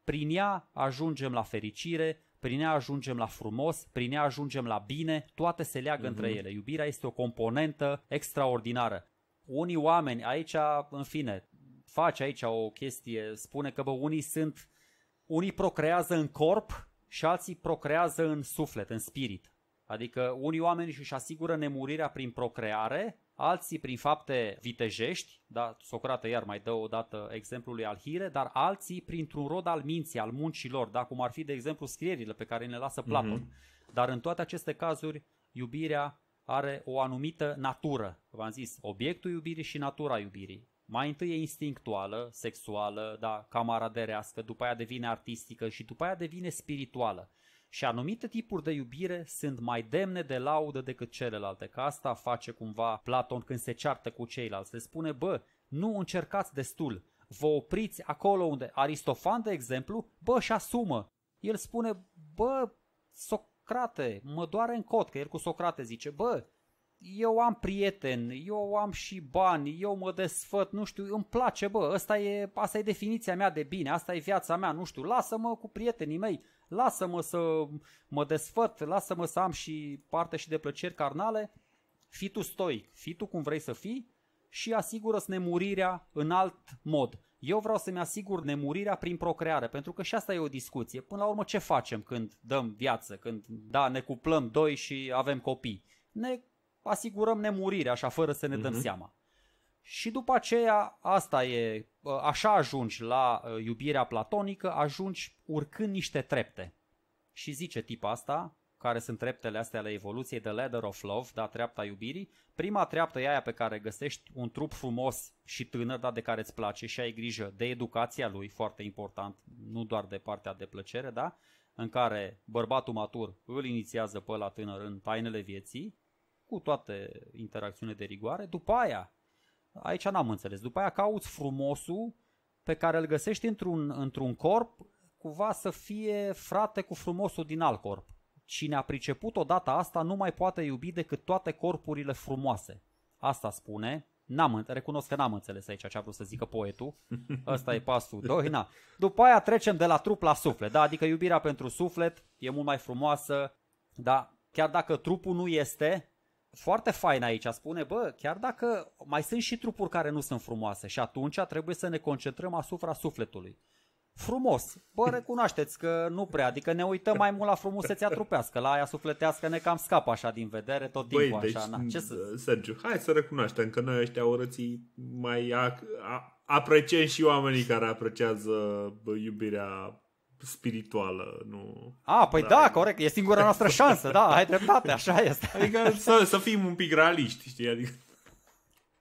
prin ea ajungem la fericire, prin ea ajungem la frumos, prin ea ajungem la bine, toate se leagă mm-hmm. între mhm. ele. Iubirea este o componentă extraordinară. Unii oameni aici, în fine, face aici o chestie, spune că bă, unii sunt, unii procrează în corp și alții procrează în suflet, în spirit. Adică unii oameni își asigură nemurirea prin procreare, alții prin fapte vitejești, da, Socrate iar mai dă o dată exemplul lui Alhire, dar alții printr-un rod al minții, al muncilor, da, cum ar fi, de exemplu, scrierile pe care ne lasă mhm. Platon. Mm-hmm. Dar în toate aceste cazuri, iubirea are o anumită natură. V-am zis, obiectul iubirii și natura iubirii. Mai întâi e instinctuală, sexuală, da, camaraderească, după aia devine artistică și după aia devine spirituală. Și anumite tipuri de iubire sunt mai demne de laudă decât celelalte, că asta face cumva Platon când se ceartă cu ceilalți. Le spune, bă, nu încercați destul, vă opriți acolo unde Aristofan, de exemplu, bă, și asumă. El spune, bă, Socrate, mă doare în cot, că el cu Socrate zice, bă, eu am prieten, eu am și bani, eu mă desfăt, nu știu, îmi place, bă, asta e, asta e definiția mea de bine, asta e viața mea, nu știu, lasă-mă cu prietenii mei, lasă-mă să mă desfăt, lasă-mă să am și parte și de plăceri carnale, fi tu stoic, fi tu cum vrei să fii și asigură-ți nemurirea în alt mod. Eu vreau să-mi asigur nemurirea prin procreare, pentru că și asta e o discuție. Până la urmă, ce facem când dăm viață, când, da, ne cuplăm doi și avem copii? Ne asigurăm nemurire, așa, fără să ne dăm uh-huh. seama. Și după aceea, asta e, ă, așa ajungi la ă, iubirea platonică, ajungi urcând niște trepte. Și zice tipa asta, care sunt treptele astea ale evoluției, de Ladder of Love, da, treapta iubirii. Prima treaptă e aia pe care găsești un trup frumos și tânăr, da, de care îți place și ai grijă de educația lui, foarte important, nu doar de partea de plăcere, da, în care bărbatul matur îl inițiază pe la tânăr în tainele vieții cu toate interacțiunile de rigoare. După aia, aici n-am înțeles, după aia cauți frumosul pe care îl găsești într-un, într-un corp, cumva să fie frate cu frumosul din alt corp. Cine a priceput odată asta nu mai poate iubi decât toate corpurile frumoase. Asta spune, n-am, recunosc că n-am înțeles aici ce a vrut să zică poetul. Ăsta e pasul 2, na. După aia trecem de la trup la suflet, da? Adică iubirea pentru suflet e mult mai frumoasă, da? Chiar dacă trupul nu este, foarte fain aici, spune, bă, chiar dacă mai sunt și trupuri care nu sunt frumoase și atunci trebuie să ne concentrăm asupra sufletului. Frumos, bă, recunoașteți că nu prea, adică ne uităm mai mult la frumusețea trupească, la aia sufletească ne cam scapă așa din vedere tot timpul Băi, deci, Na, ce să... Mm, Sergiu, hai să recunoaștem că noi ăștia orății mai ac- a- apreciem și oamenii care apreciază iubirea spirituală. Nu... A, păi da, da, corect, e singura noastră șansă, da, ai dreptate, așa este. Adică să, să fim un pic realiști, știi, adică...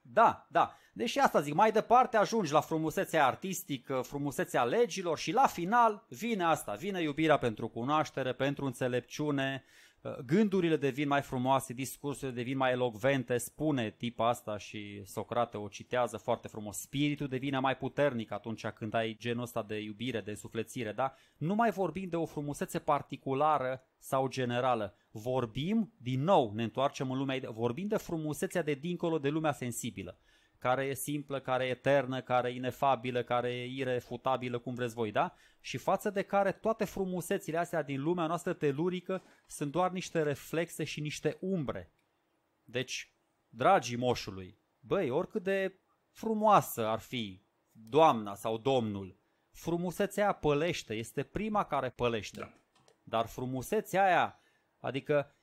Da, da. Deci asta zic, mai departe ajungi la frumusețea artistică, frumusețea legilor și la final vine asta, vine iubirea pentru cunoaștere, pentru înțelepciune, Uh, gândurile devin mai frumoase, discursurile devin mai elocvente, spune tipa asta și Socrate o citează foarte frumos. Spiritul devine mai puternic atunci când ai genul ăsta de iubire, de sufletire, da? Nu mai vorbim de o frumusețe particulară sau generală. Vorbim, din nou, ne întoarcem în lumea, vorbim de frumusețea de dincolo de lumea sensibilă care e simplă, care e eternă, care e inefabilă, care e irefutabilă, cum vreți voi, da? Și față de care toate frumusețile astea din lumea noastră telurică sunt doar niște reflexe și niște umbre. Deci, dragii moșului, băi, oricât de frumoasă ar fi doamna sau domnul, frumusețea aia pălește, este prima care pălește. Da. Dar frumusețea aia, adică,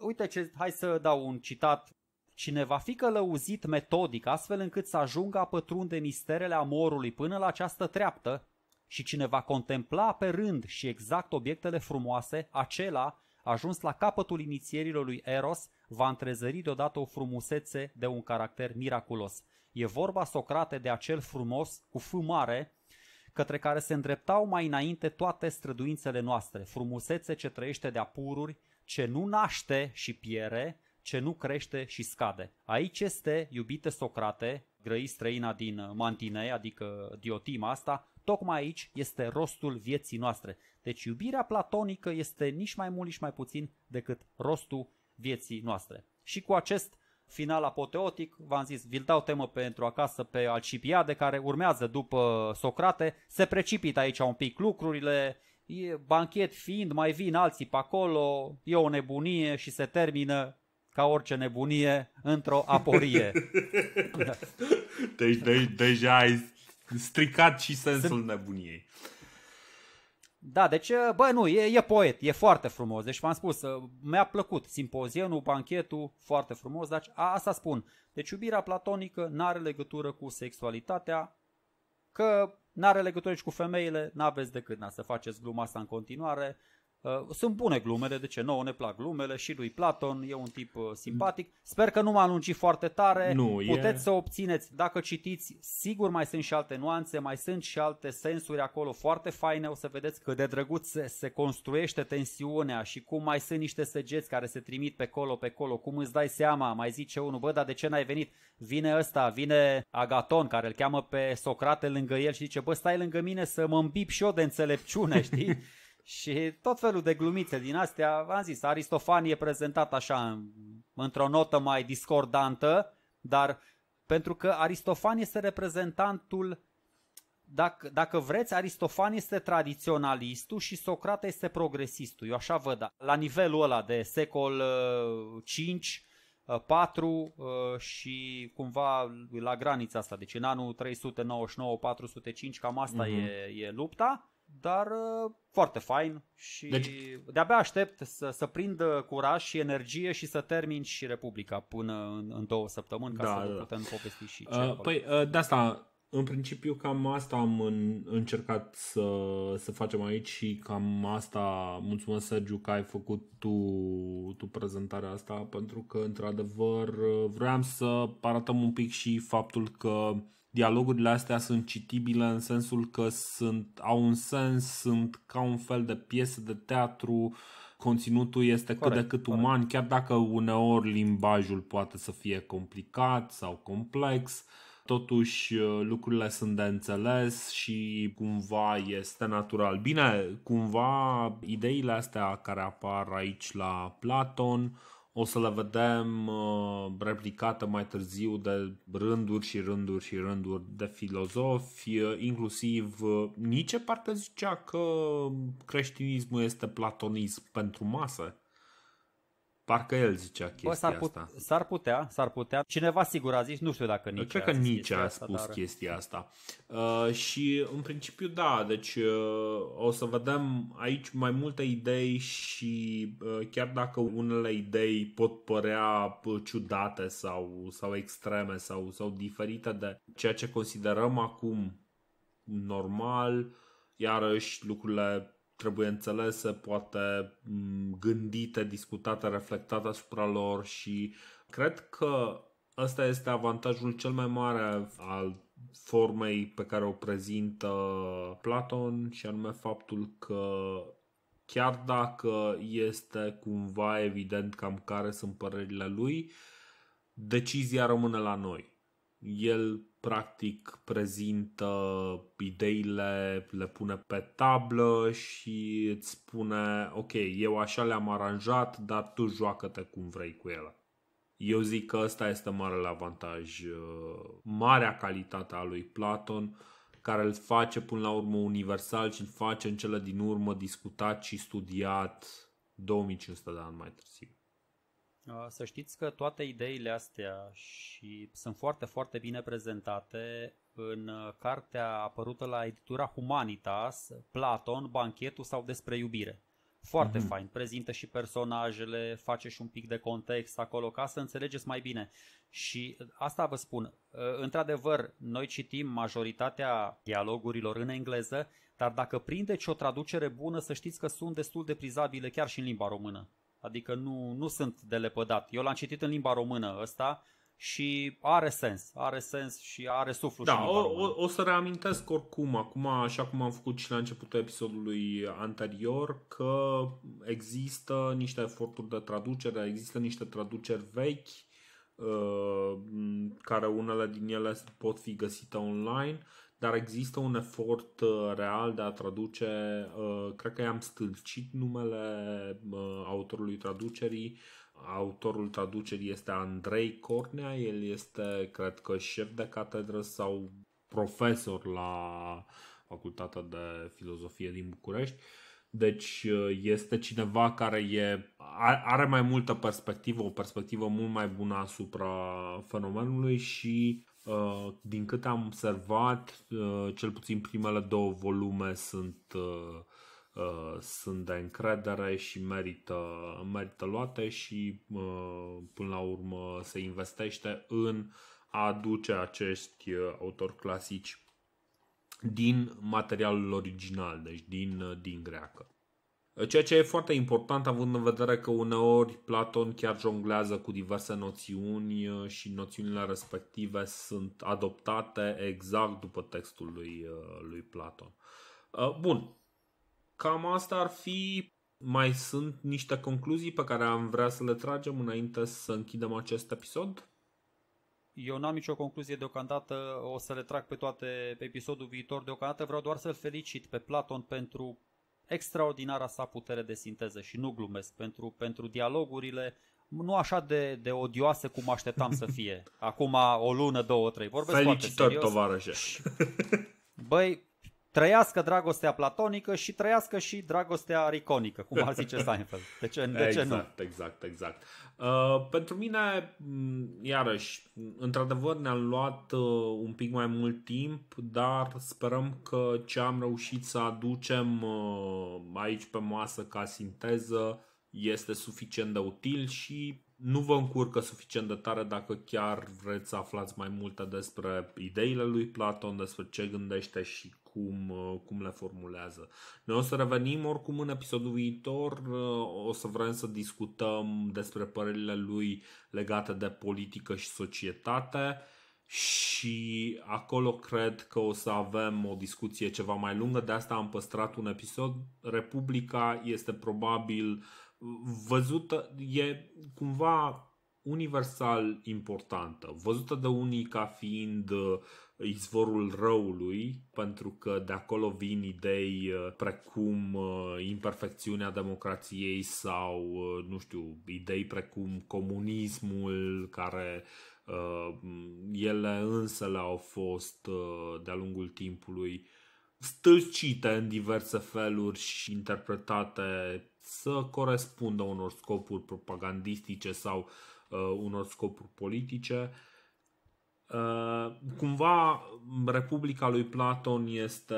uite ce, hai să dau un citat cine va fi călăuzit metodic astfel încât să ajungă a pătrunde misterele amorului până la această treaptă și cine va contempla pe rând și exact obiectele frumoase, acela, ajuns la capătul inițierilor lui Eros, va întrezări deodată o frumusețe de un caracter miraculos. E vorba, Socrate, de acel frumos cu F mare, către care se îndreptau mai înainte toate străduințele noastre, frumusețe ce trăiește de apururi, ce nu naște și piere, ce nu crește și scade. Aici este, iubite Socrate, grăi străina din uh, mantine, adică diotima asta, tocmai aici este rostul vieții noastre. Deci iubirea platonică este nici mai mult, nici mai puțin decât rostul vieții noastre. Și cu acest final apoteotic, v-am zis, vi-l dau temă pentru acasă pe Alcipiade, care urmează după Socrate, se precipită aici un pic lucrurile, banchet fiind, mai vin alții pe acolo, e o nebunie și se termină ca orice nebunie, într-o aporie. deci, de, deja ai stricat și sensul Sunt... nebuniei. Da, deci, uh, bă, nu, e, e poet, e foarte frumos. Deci v-am spus, uh, mi-a plăcut simpozienul, banchetul, foarte frumos, dar asta spun. Deci iubirea platonică nu are legătură cu sexualitatea, că nu are legătură nici cu femeile, n-aveți decât na, să faceți gluma asta în continuare, Uh, sunt bune glumele, de ce nouă ne plac glumele și lui Platon, e un tip uh, simpatic. Sper că nu m-a lungit foarte tare. Nu, Puteți e... să obțineți, dacă citiți, sigur mai sunt și alte nuanțe, mai sunt și alte sensuri acolo foarte faine. O să vedeți că de drăguț se, se construiește tensiunea și cum mai sunt niște săgeți care se trimit pe colo, pe colo, cum îți dai seama, mai zice unul, bă, dar de ce n-ai venit? Vine ăsta, vine Agaton, care îl cheamă pe Socrate lângă el și zice, bă, stai lângă mine să mă îmbip și eu de înțelepciune, știi? Și tot felul de glumițe din astea, am zis, Aristofan e prezentat așa, într-o notă mai discordantă, dar pentru că Aristofan este reprezentantul, dacă, dacă vreți, Aristofan este tradiționalistul și Socrate este progresistul. Eu așa văd, la nivelul ăla de secol 5, uh, 4 uh, uh, și cumva la granița asta, deci în anul 399-405, cam asta mm-hmm. e, e lupta dar uh, foarte fain și deci... de-abia aștept să, să prind curaj și energie și să termin și Republica până în, în două săptămâni ca da, să da, da. putem povesti și uh, ce uh, Păi uh, de asta, în principiu cam asta am în, încercat să, să facem aici și cam asta, mulțumesc Sergiu că ai făcut tu, tu prezentarea asta pentru că într-adevăr uh, vreau să arătăm un pic și faptul că dialogurile astea sunt citibile în sensul că sunt, au un sens, sunt ca un fel de piesă de teatru, conținutul este corect, cât de cât corect. chiar dacă uneori limbajul poate să fie complicat sau complex. Totuși, uh, lucrurile sunt de înțeles și cumva este natural. Bine, cumva, ideile astea care apar aici la Platon o să le vedem uh, replicată mai târziu de rânduri și rânduri și rânduri de filozofi, uh, inclusiv uh, nici parte zicea că creștinismul este platonism pentru masă. Parcă el zicea chestia Bă, s-ar put- asta. S-ar putea, s-ar putea. Cineva sigur a zis, nu știu dacă nici. Cred că nici a spus asta, dar... chestia asta. Uh, și în principiu da, deci uh, o să vedem aici mai multe idei și uh, chiar dacă unele idei pot părea uh, ciudate sau, sau extreme sau, sau diferite de ceea ce considerăm acum normal, iarăși lucrurile trebuie înțelese, poate mm, gândite, discutate, reflectate asupra lor și cred că Asta este avantajul cel mai mare al formei pe care o prezintă Platon și anume faptul că chiar dacă este cumva evident cam care sunt părerile lui, decizia rămâne la noi. El practic prezintă ideile, le pune pe tablă și îți spune ok, eu așa le-am aranjat, dar tu joacă-te cum vrei cu ele. Eu zic că ăsta este marele avantaj, uh, marea calitate a lui Platon, care îl face până la urmă universal și îl face în cele din urmă discutat și studiat 2500 de ani mai târziu. Uh, să știți că toate ideile astea și sunt foarte, foarte bine prezentate în uh, cartea apărută la editura Humanitas, Platon, Banchetul sau despre iubire. Foarte mm-hmm. fain, prezintă și personajele, face și un pic de context acolo ca să înțelegeți mai bine. Și asta vă spun, uh, într-adevăr, noi citim majoritatea dialogurilor în engleză, dar dacă prindeți o traducere bună, să știți că sunt destul de prizabile chiar și în limba română. Adică nu, nu sunt de lepădat. Eu l-am citit în limba română ăsta și are sens, are sens și are suflu. Da, și o, o, o să reamintesc oricum, acum, așa cum am făcut și la începutul episodului anterior, că există niște eforturi de traducere, există niște traduceri vechi, uh, care unele din ele pot fi găsite online dar există un efort uh, real de a traduce, uh, cred că i-am stâlcit numele uh, autorului traducerii, Autorul traducerii este Andrei Cornea, el este, cred că, șef de catedră sau profesor la Facultatea de Filozofie din București. Deci este cineva care e, are mai multă perspectivă, o perspectivă mult mai bună asupra fenomenului și Uh, din câte am observat, uh, cel puțin primele două volume sunt, uh, sunt de încredere și merită, merită luate și până la urmă se investește în a aduce acești autori clasici din materialul original, deci din, din greacă. Ceea ce e foarte important, având în vedere că uneori Platon chiar jonglează cu diverse noțiuni uh, și noțiunile respective sunt adoptate exact după textul lui, uh, lui Platon. Uh, bun, cam asta ar fi. Mai sunt niște concluzii pe care am vrea să le tragem înainte să închidem acest episod? Eu n-am nicio concluzie deocamdată, o să le trag pe toate pe episodul viitor deocamdată. Vreau doar să-l felicit pe Platon pentru extraordinara sa putere de sinteză și nu glumesc pentru, pentru dialogurile nu așa de, de odioase cum așteptam să fie. Acum o lună, două, trei. Vorbesc Felicitări, tovarășe. Băi, Trăiască dragostea platonică și trăiască și dragostea riconică, cum ar zice Seinfeld. De ce, de exact, ce nu? Exact, exact, exact. Uh, pentru mine, mm, iarăși, într-adevăr ne-a luat uh, un pic mai mult timp, dar sperăm că ce am reușit să aducem uh, aici pe masă ca sinteză este suficient de util și nu vă încurcă suficient de tare dacă chiar vreți să aflați mai multe despre ideile lui Platon, despre ce gândește și cum, uh, cum le formulează. Noi o să revenim oricum în episodul viitor, uh, o să vrem să discutăm despre părerile lui legate de politică și societate și acolo cred că o să avem o discuție ceva mai lungă, de asta am păstrat un episod. Republica este probabil văzută, e cumva universal importantă, văzută de unii ca fiind uh, izvorul răului, pentru că de acolo vin idei uh, precum uh, imperfecțiunea democrației sau, uh, nu știu, idei precum comunismul, care ele însă le au fost de-a lungul timpului stâlcite în diverse feluri și interpretate să corespundă unor scopuri propagandistice sau unor scopuri politice. Uh, cumva Republica lui Platon este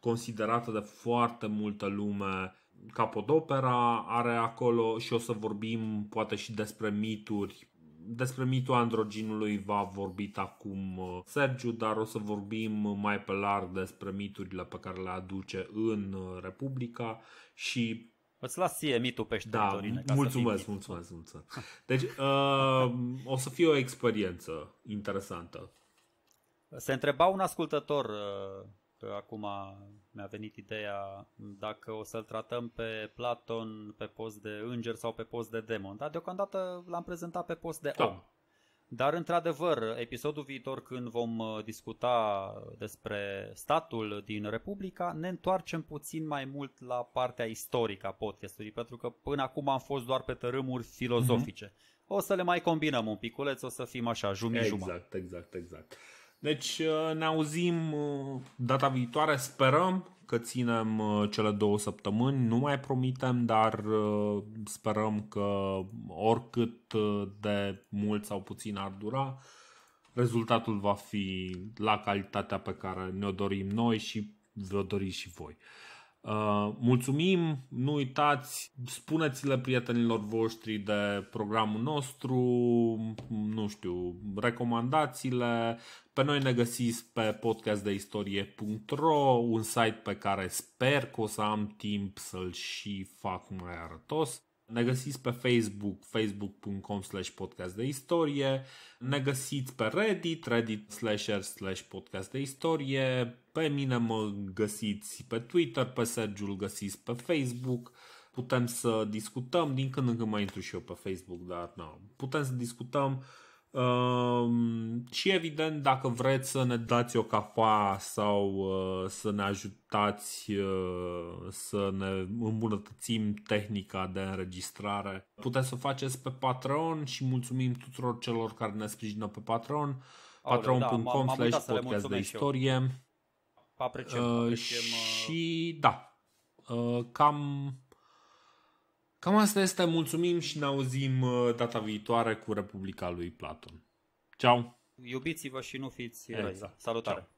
considerată de foarte multă lume capodopera, are acolo și o să vorbim poate și despre mituri despre mitul androginului va vorbit acum uh, Sergiu, dar o să vorbim mai pe larg despre miturile pe care le aduce în uh, Republica și Îți las ție mitul pește, da, Dorine, mulțumesc, mulțumesc, mulțumesc. Deci, uh, o să fie o experiență interesantă. Se întreba un ascultător, uh, că acum mi-a venit ideea, dacă o să-l tratăm pe Platon pe post de înger sau pe post de demon. Dar deocamdată l-am prezentat pe post de da. om. Dar, într-adevăr, episodul viitor, când vom uh, discuta despre statul din Republica, ne întoarcem puțin mai mult la partea istorică a podcastului, pentru că până acum am fost doar pe tărâmuri filozofice. Mm-hmm. O să le mai combinăm un piculeț, o să fim așa, jumii Exact, exact, exact. Deci uh, ne auzim uh, data viitoare, sperăm că ținem uh, cele două săptămâni, nu mai promitem, dar sperăm că oricât de mult sau puțin ar dura, rezultatul va fi la calitatea pe care ne-o dorim noi și vă doriți și voi. mulțumim, nu uitați, spuneți-le prietenilor voștri de programul nostru, nu știu, recomandați-le, pe noi ne găsiți pe podcastdeistorie.ro, un site pe care sper că o să am timp să-l și fac mai arătos. Ne găsiți pe Facebook, facebook.com slash podcast de istorie. Ne găsiți pe Reddit, reddit slash slash podcast de istorie. Pe mine mă găsiți pe Twitter, pe îl găsiți pe Facebook. Putem să discutăm, din când în când mai intru și eu pe Facebook, dar nu. putem să discutăm Ehm, și evident, dacă vreți să ne dați o cafea sau uh, să ne ajutați uh, să ne îmbunătățim tehnica de înregistrare, puteți să o faceți pe Patreon și mulțumim tuturor celor care ne sprijină pe Patreon. patreon.com da, slash podcast de istorie. Apreciem, uh, apreciem. Uh, și da, uh, cam Cam asta este. Mulțumim și ne auzim uh, data viitoare cu Republica lui Platon. Ceau! Iubiți-vă și nu fiți uh, exact. Salutare! Ceau.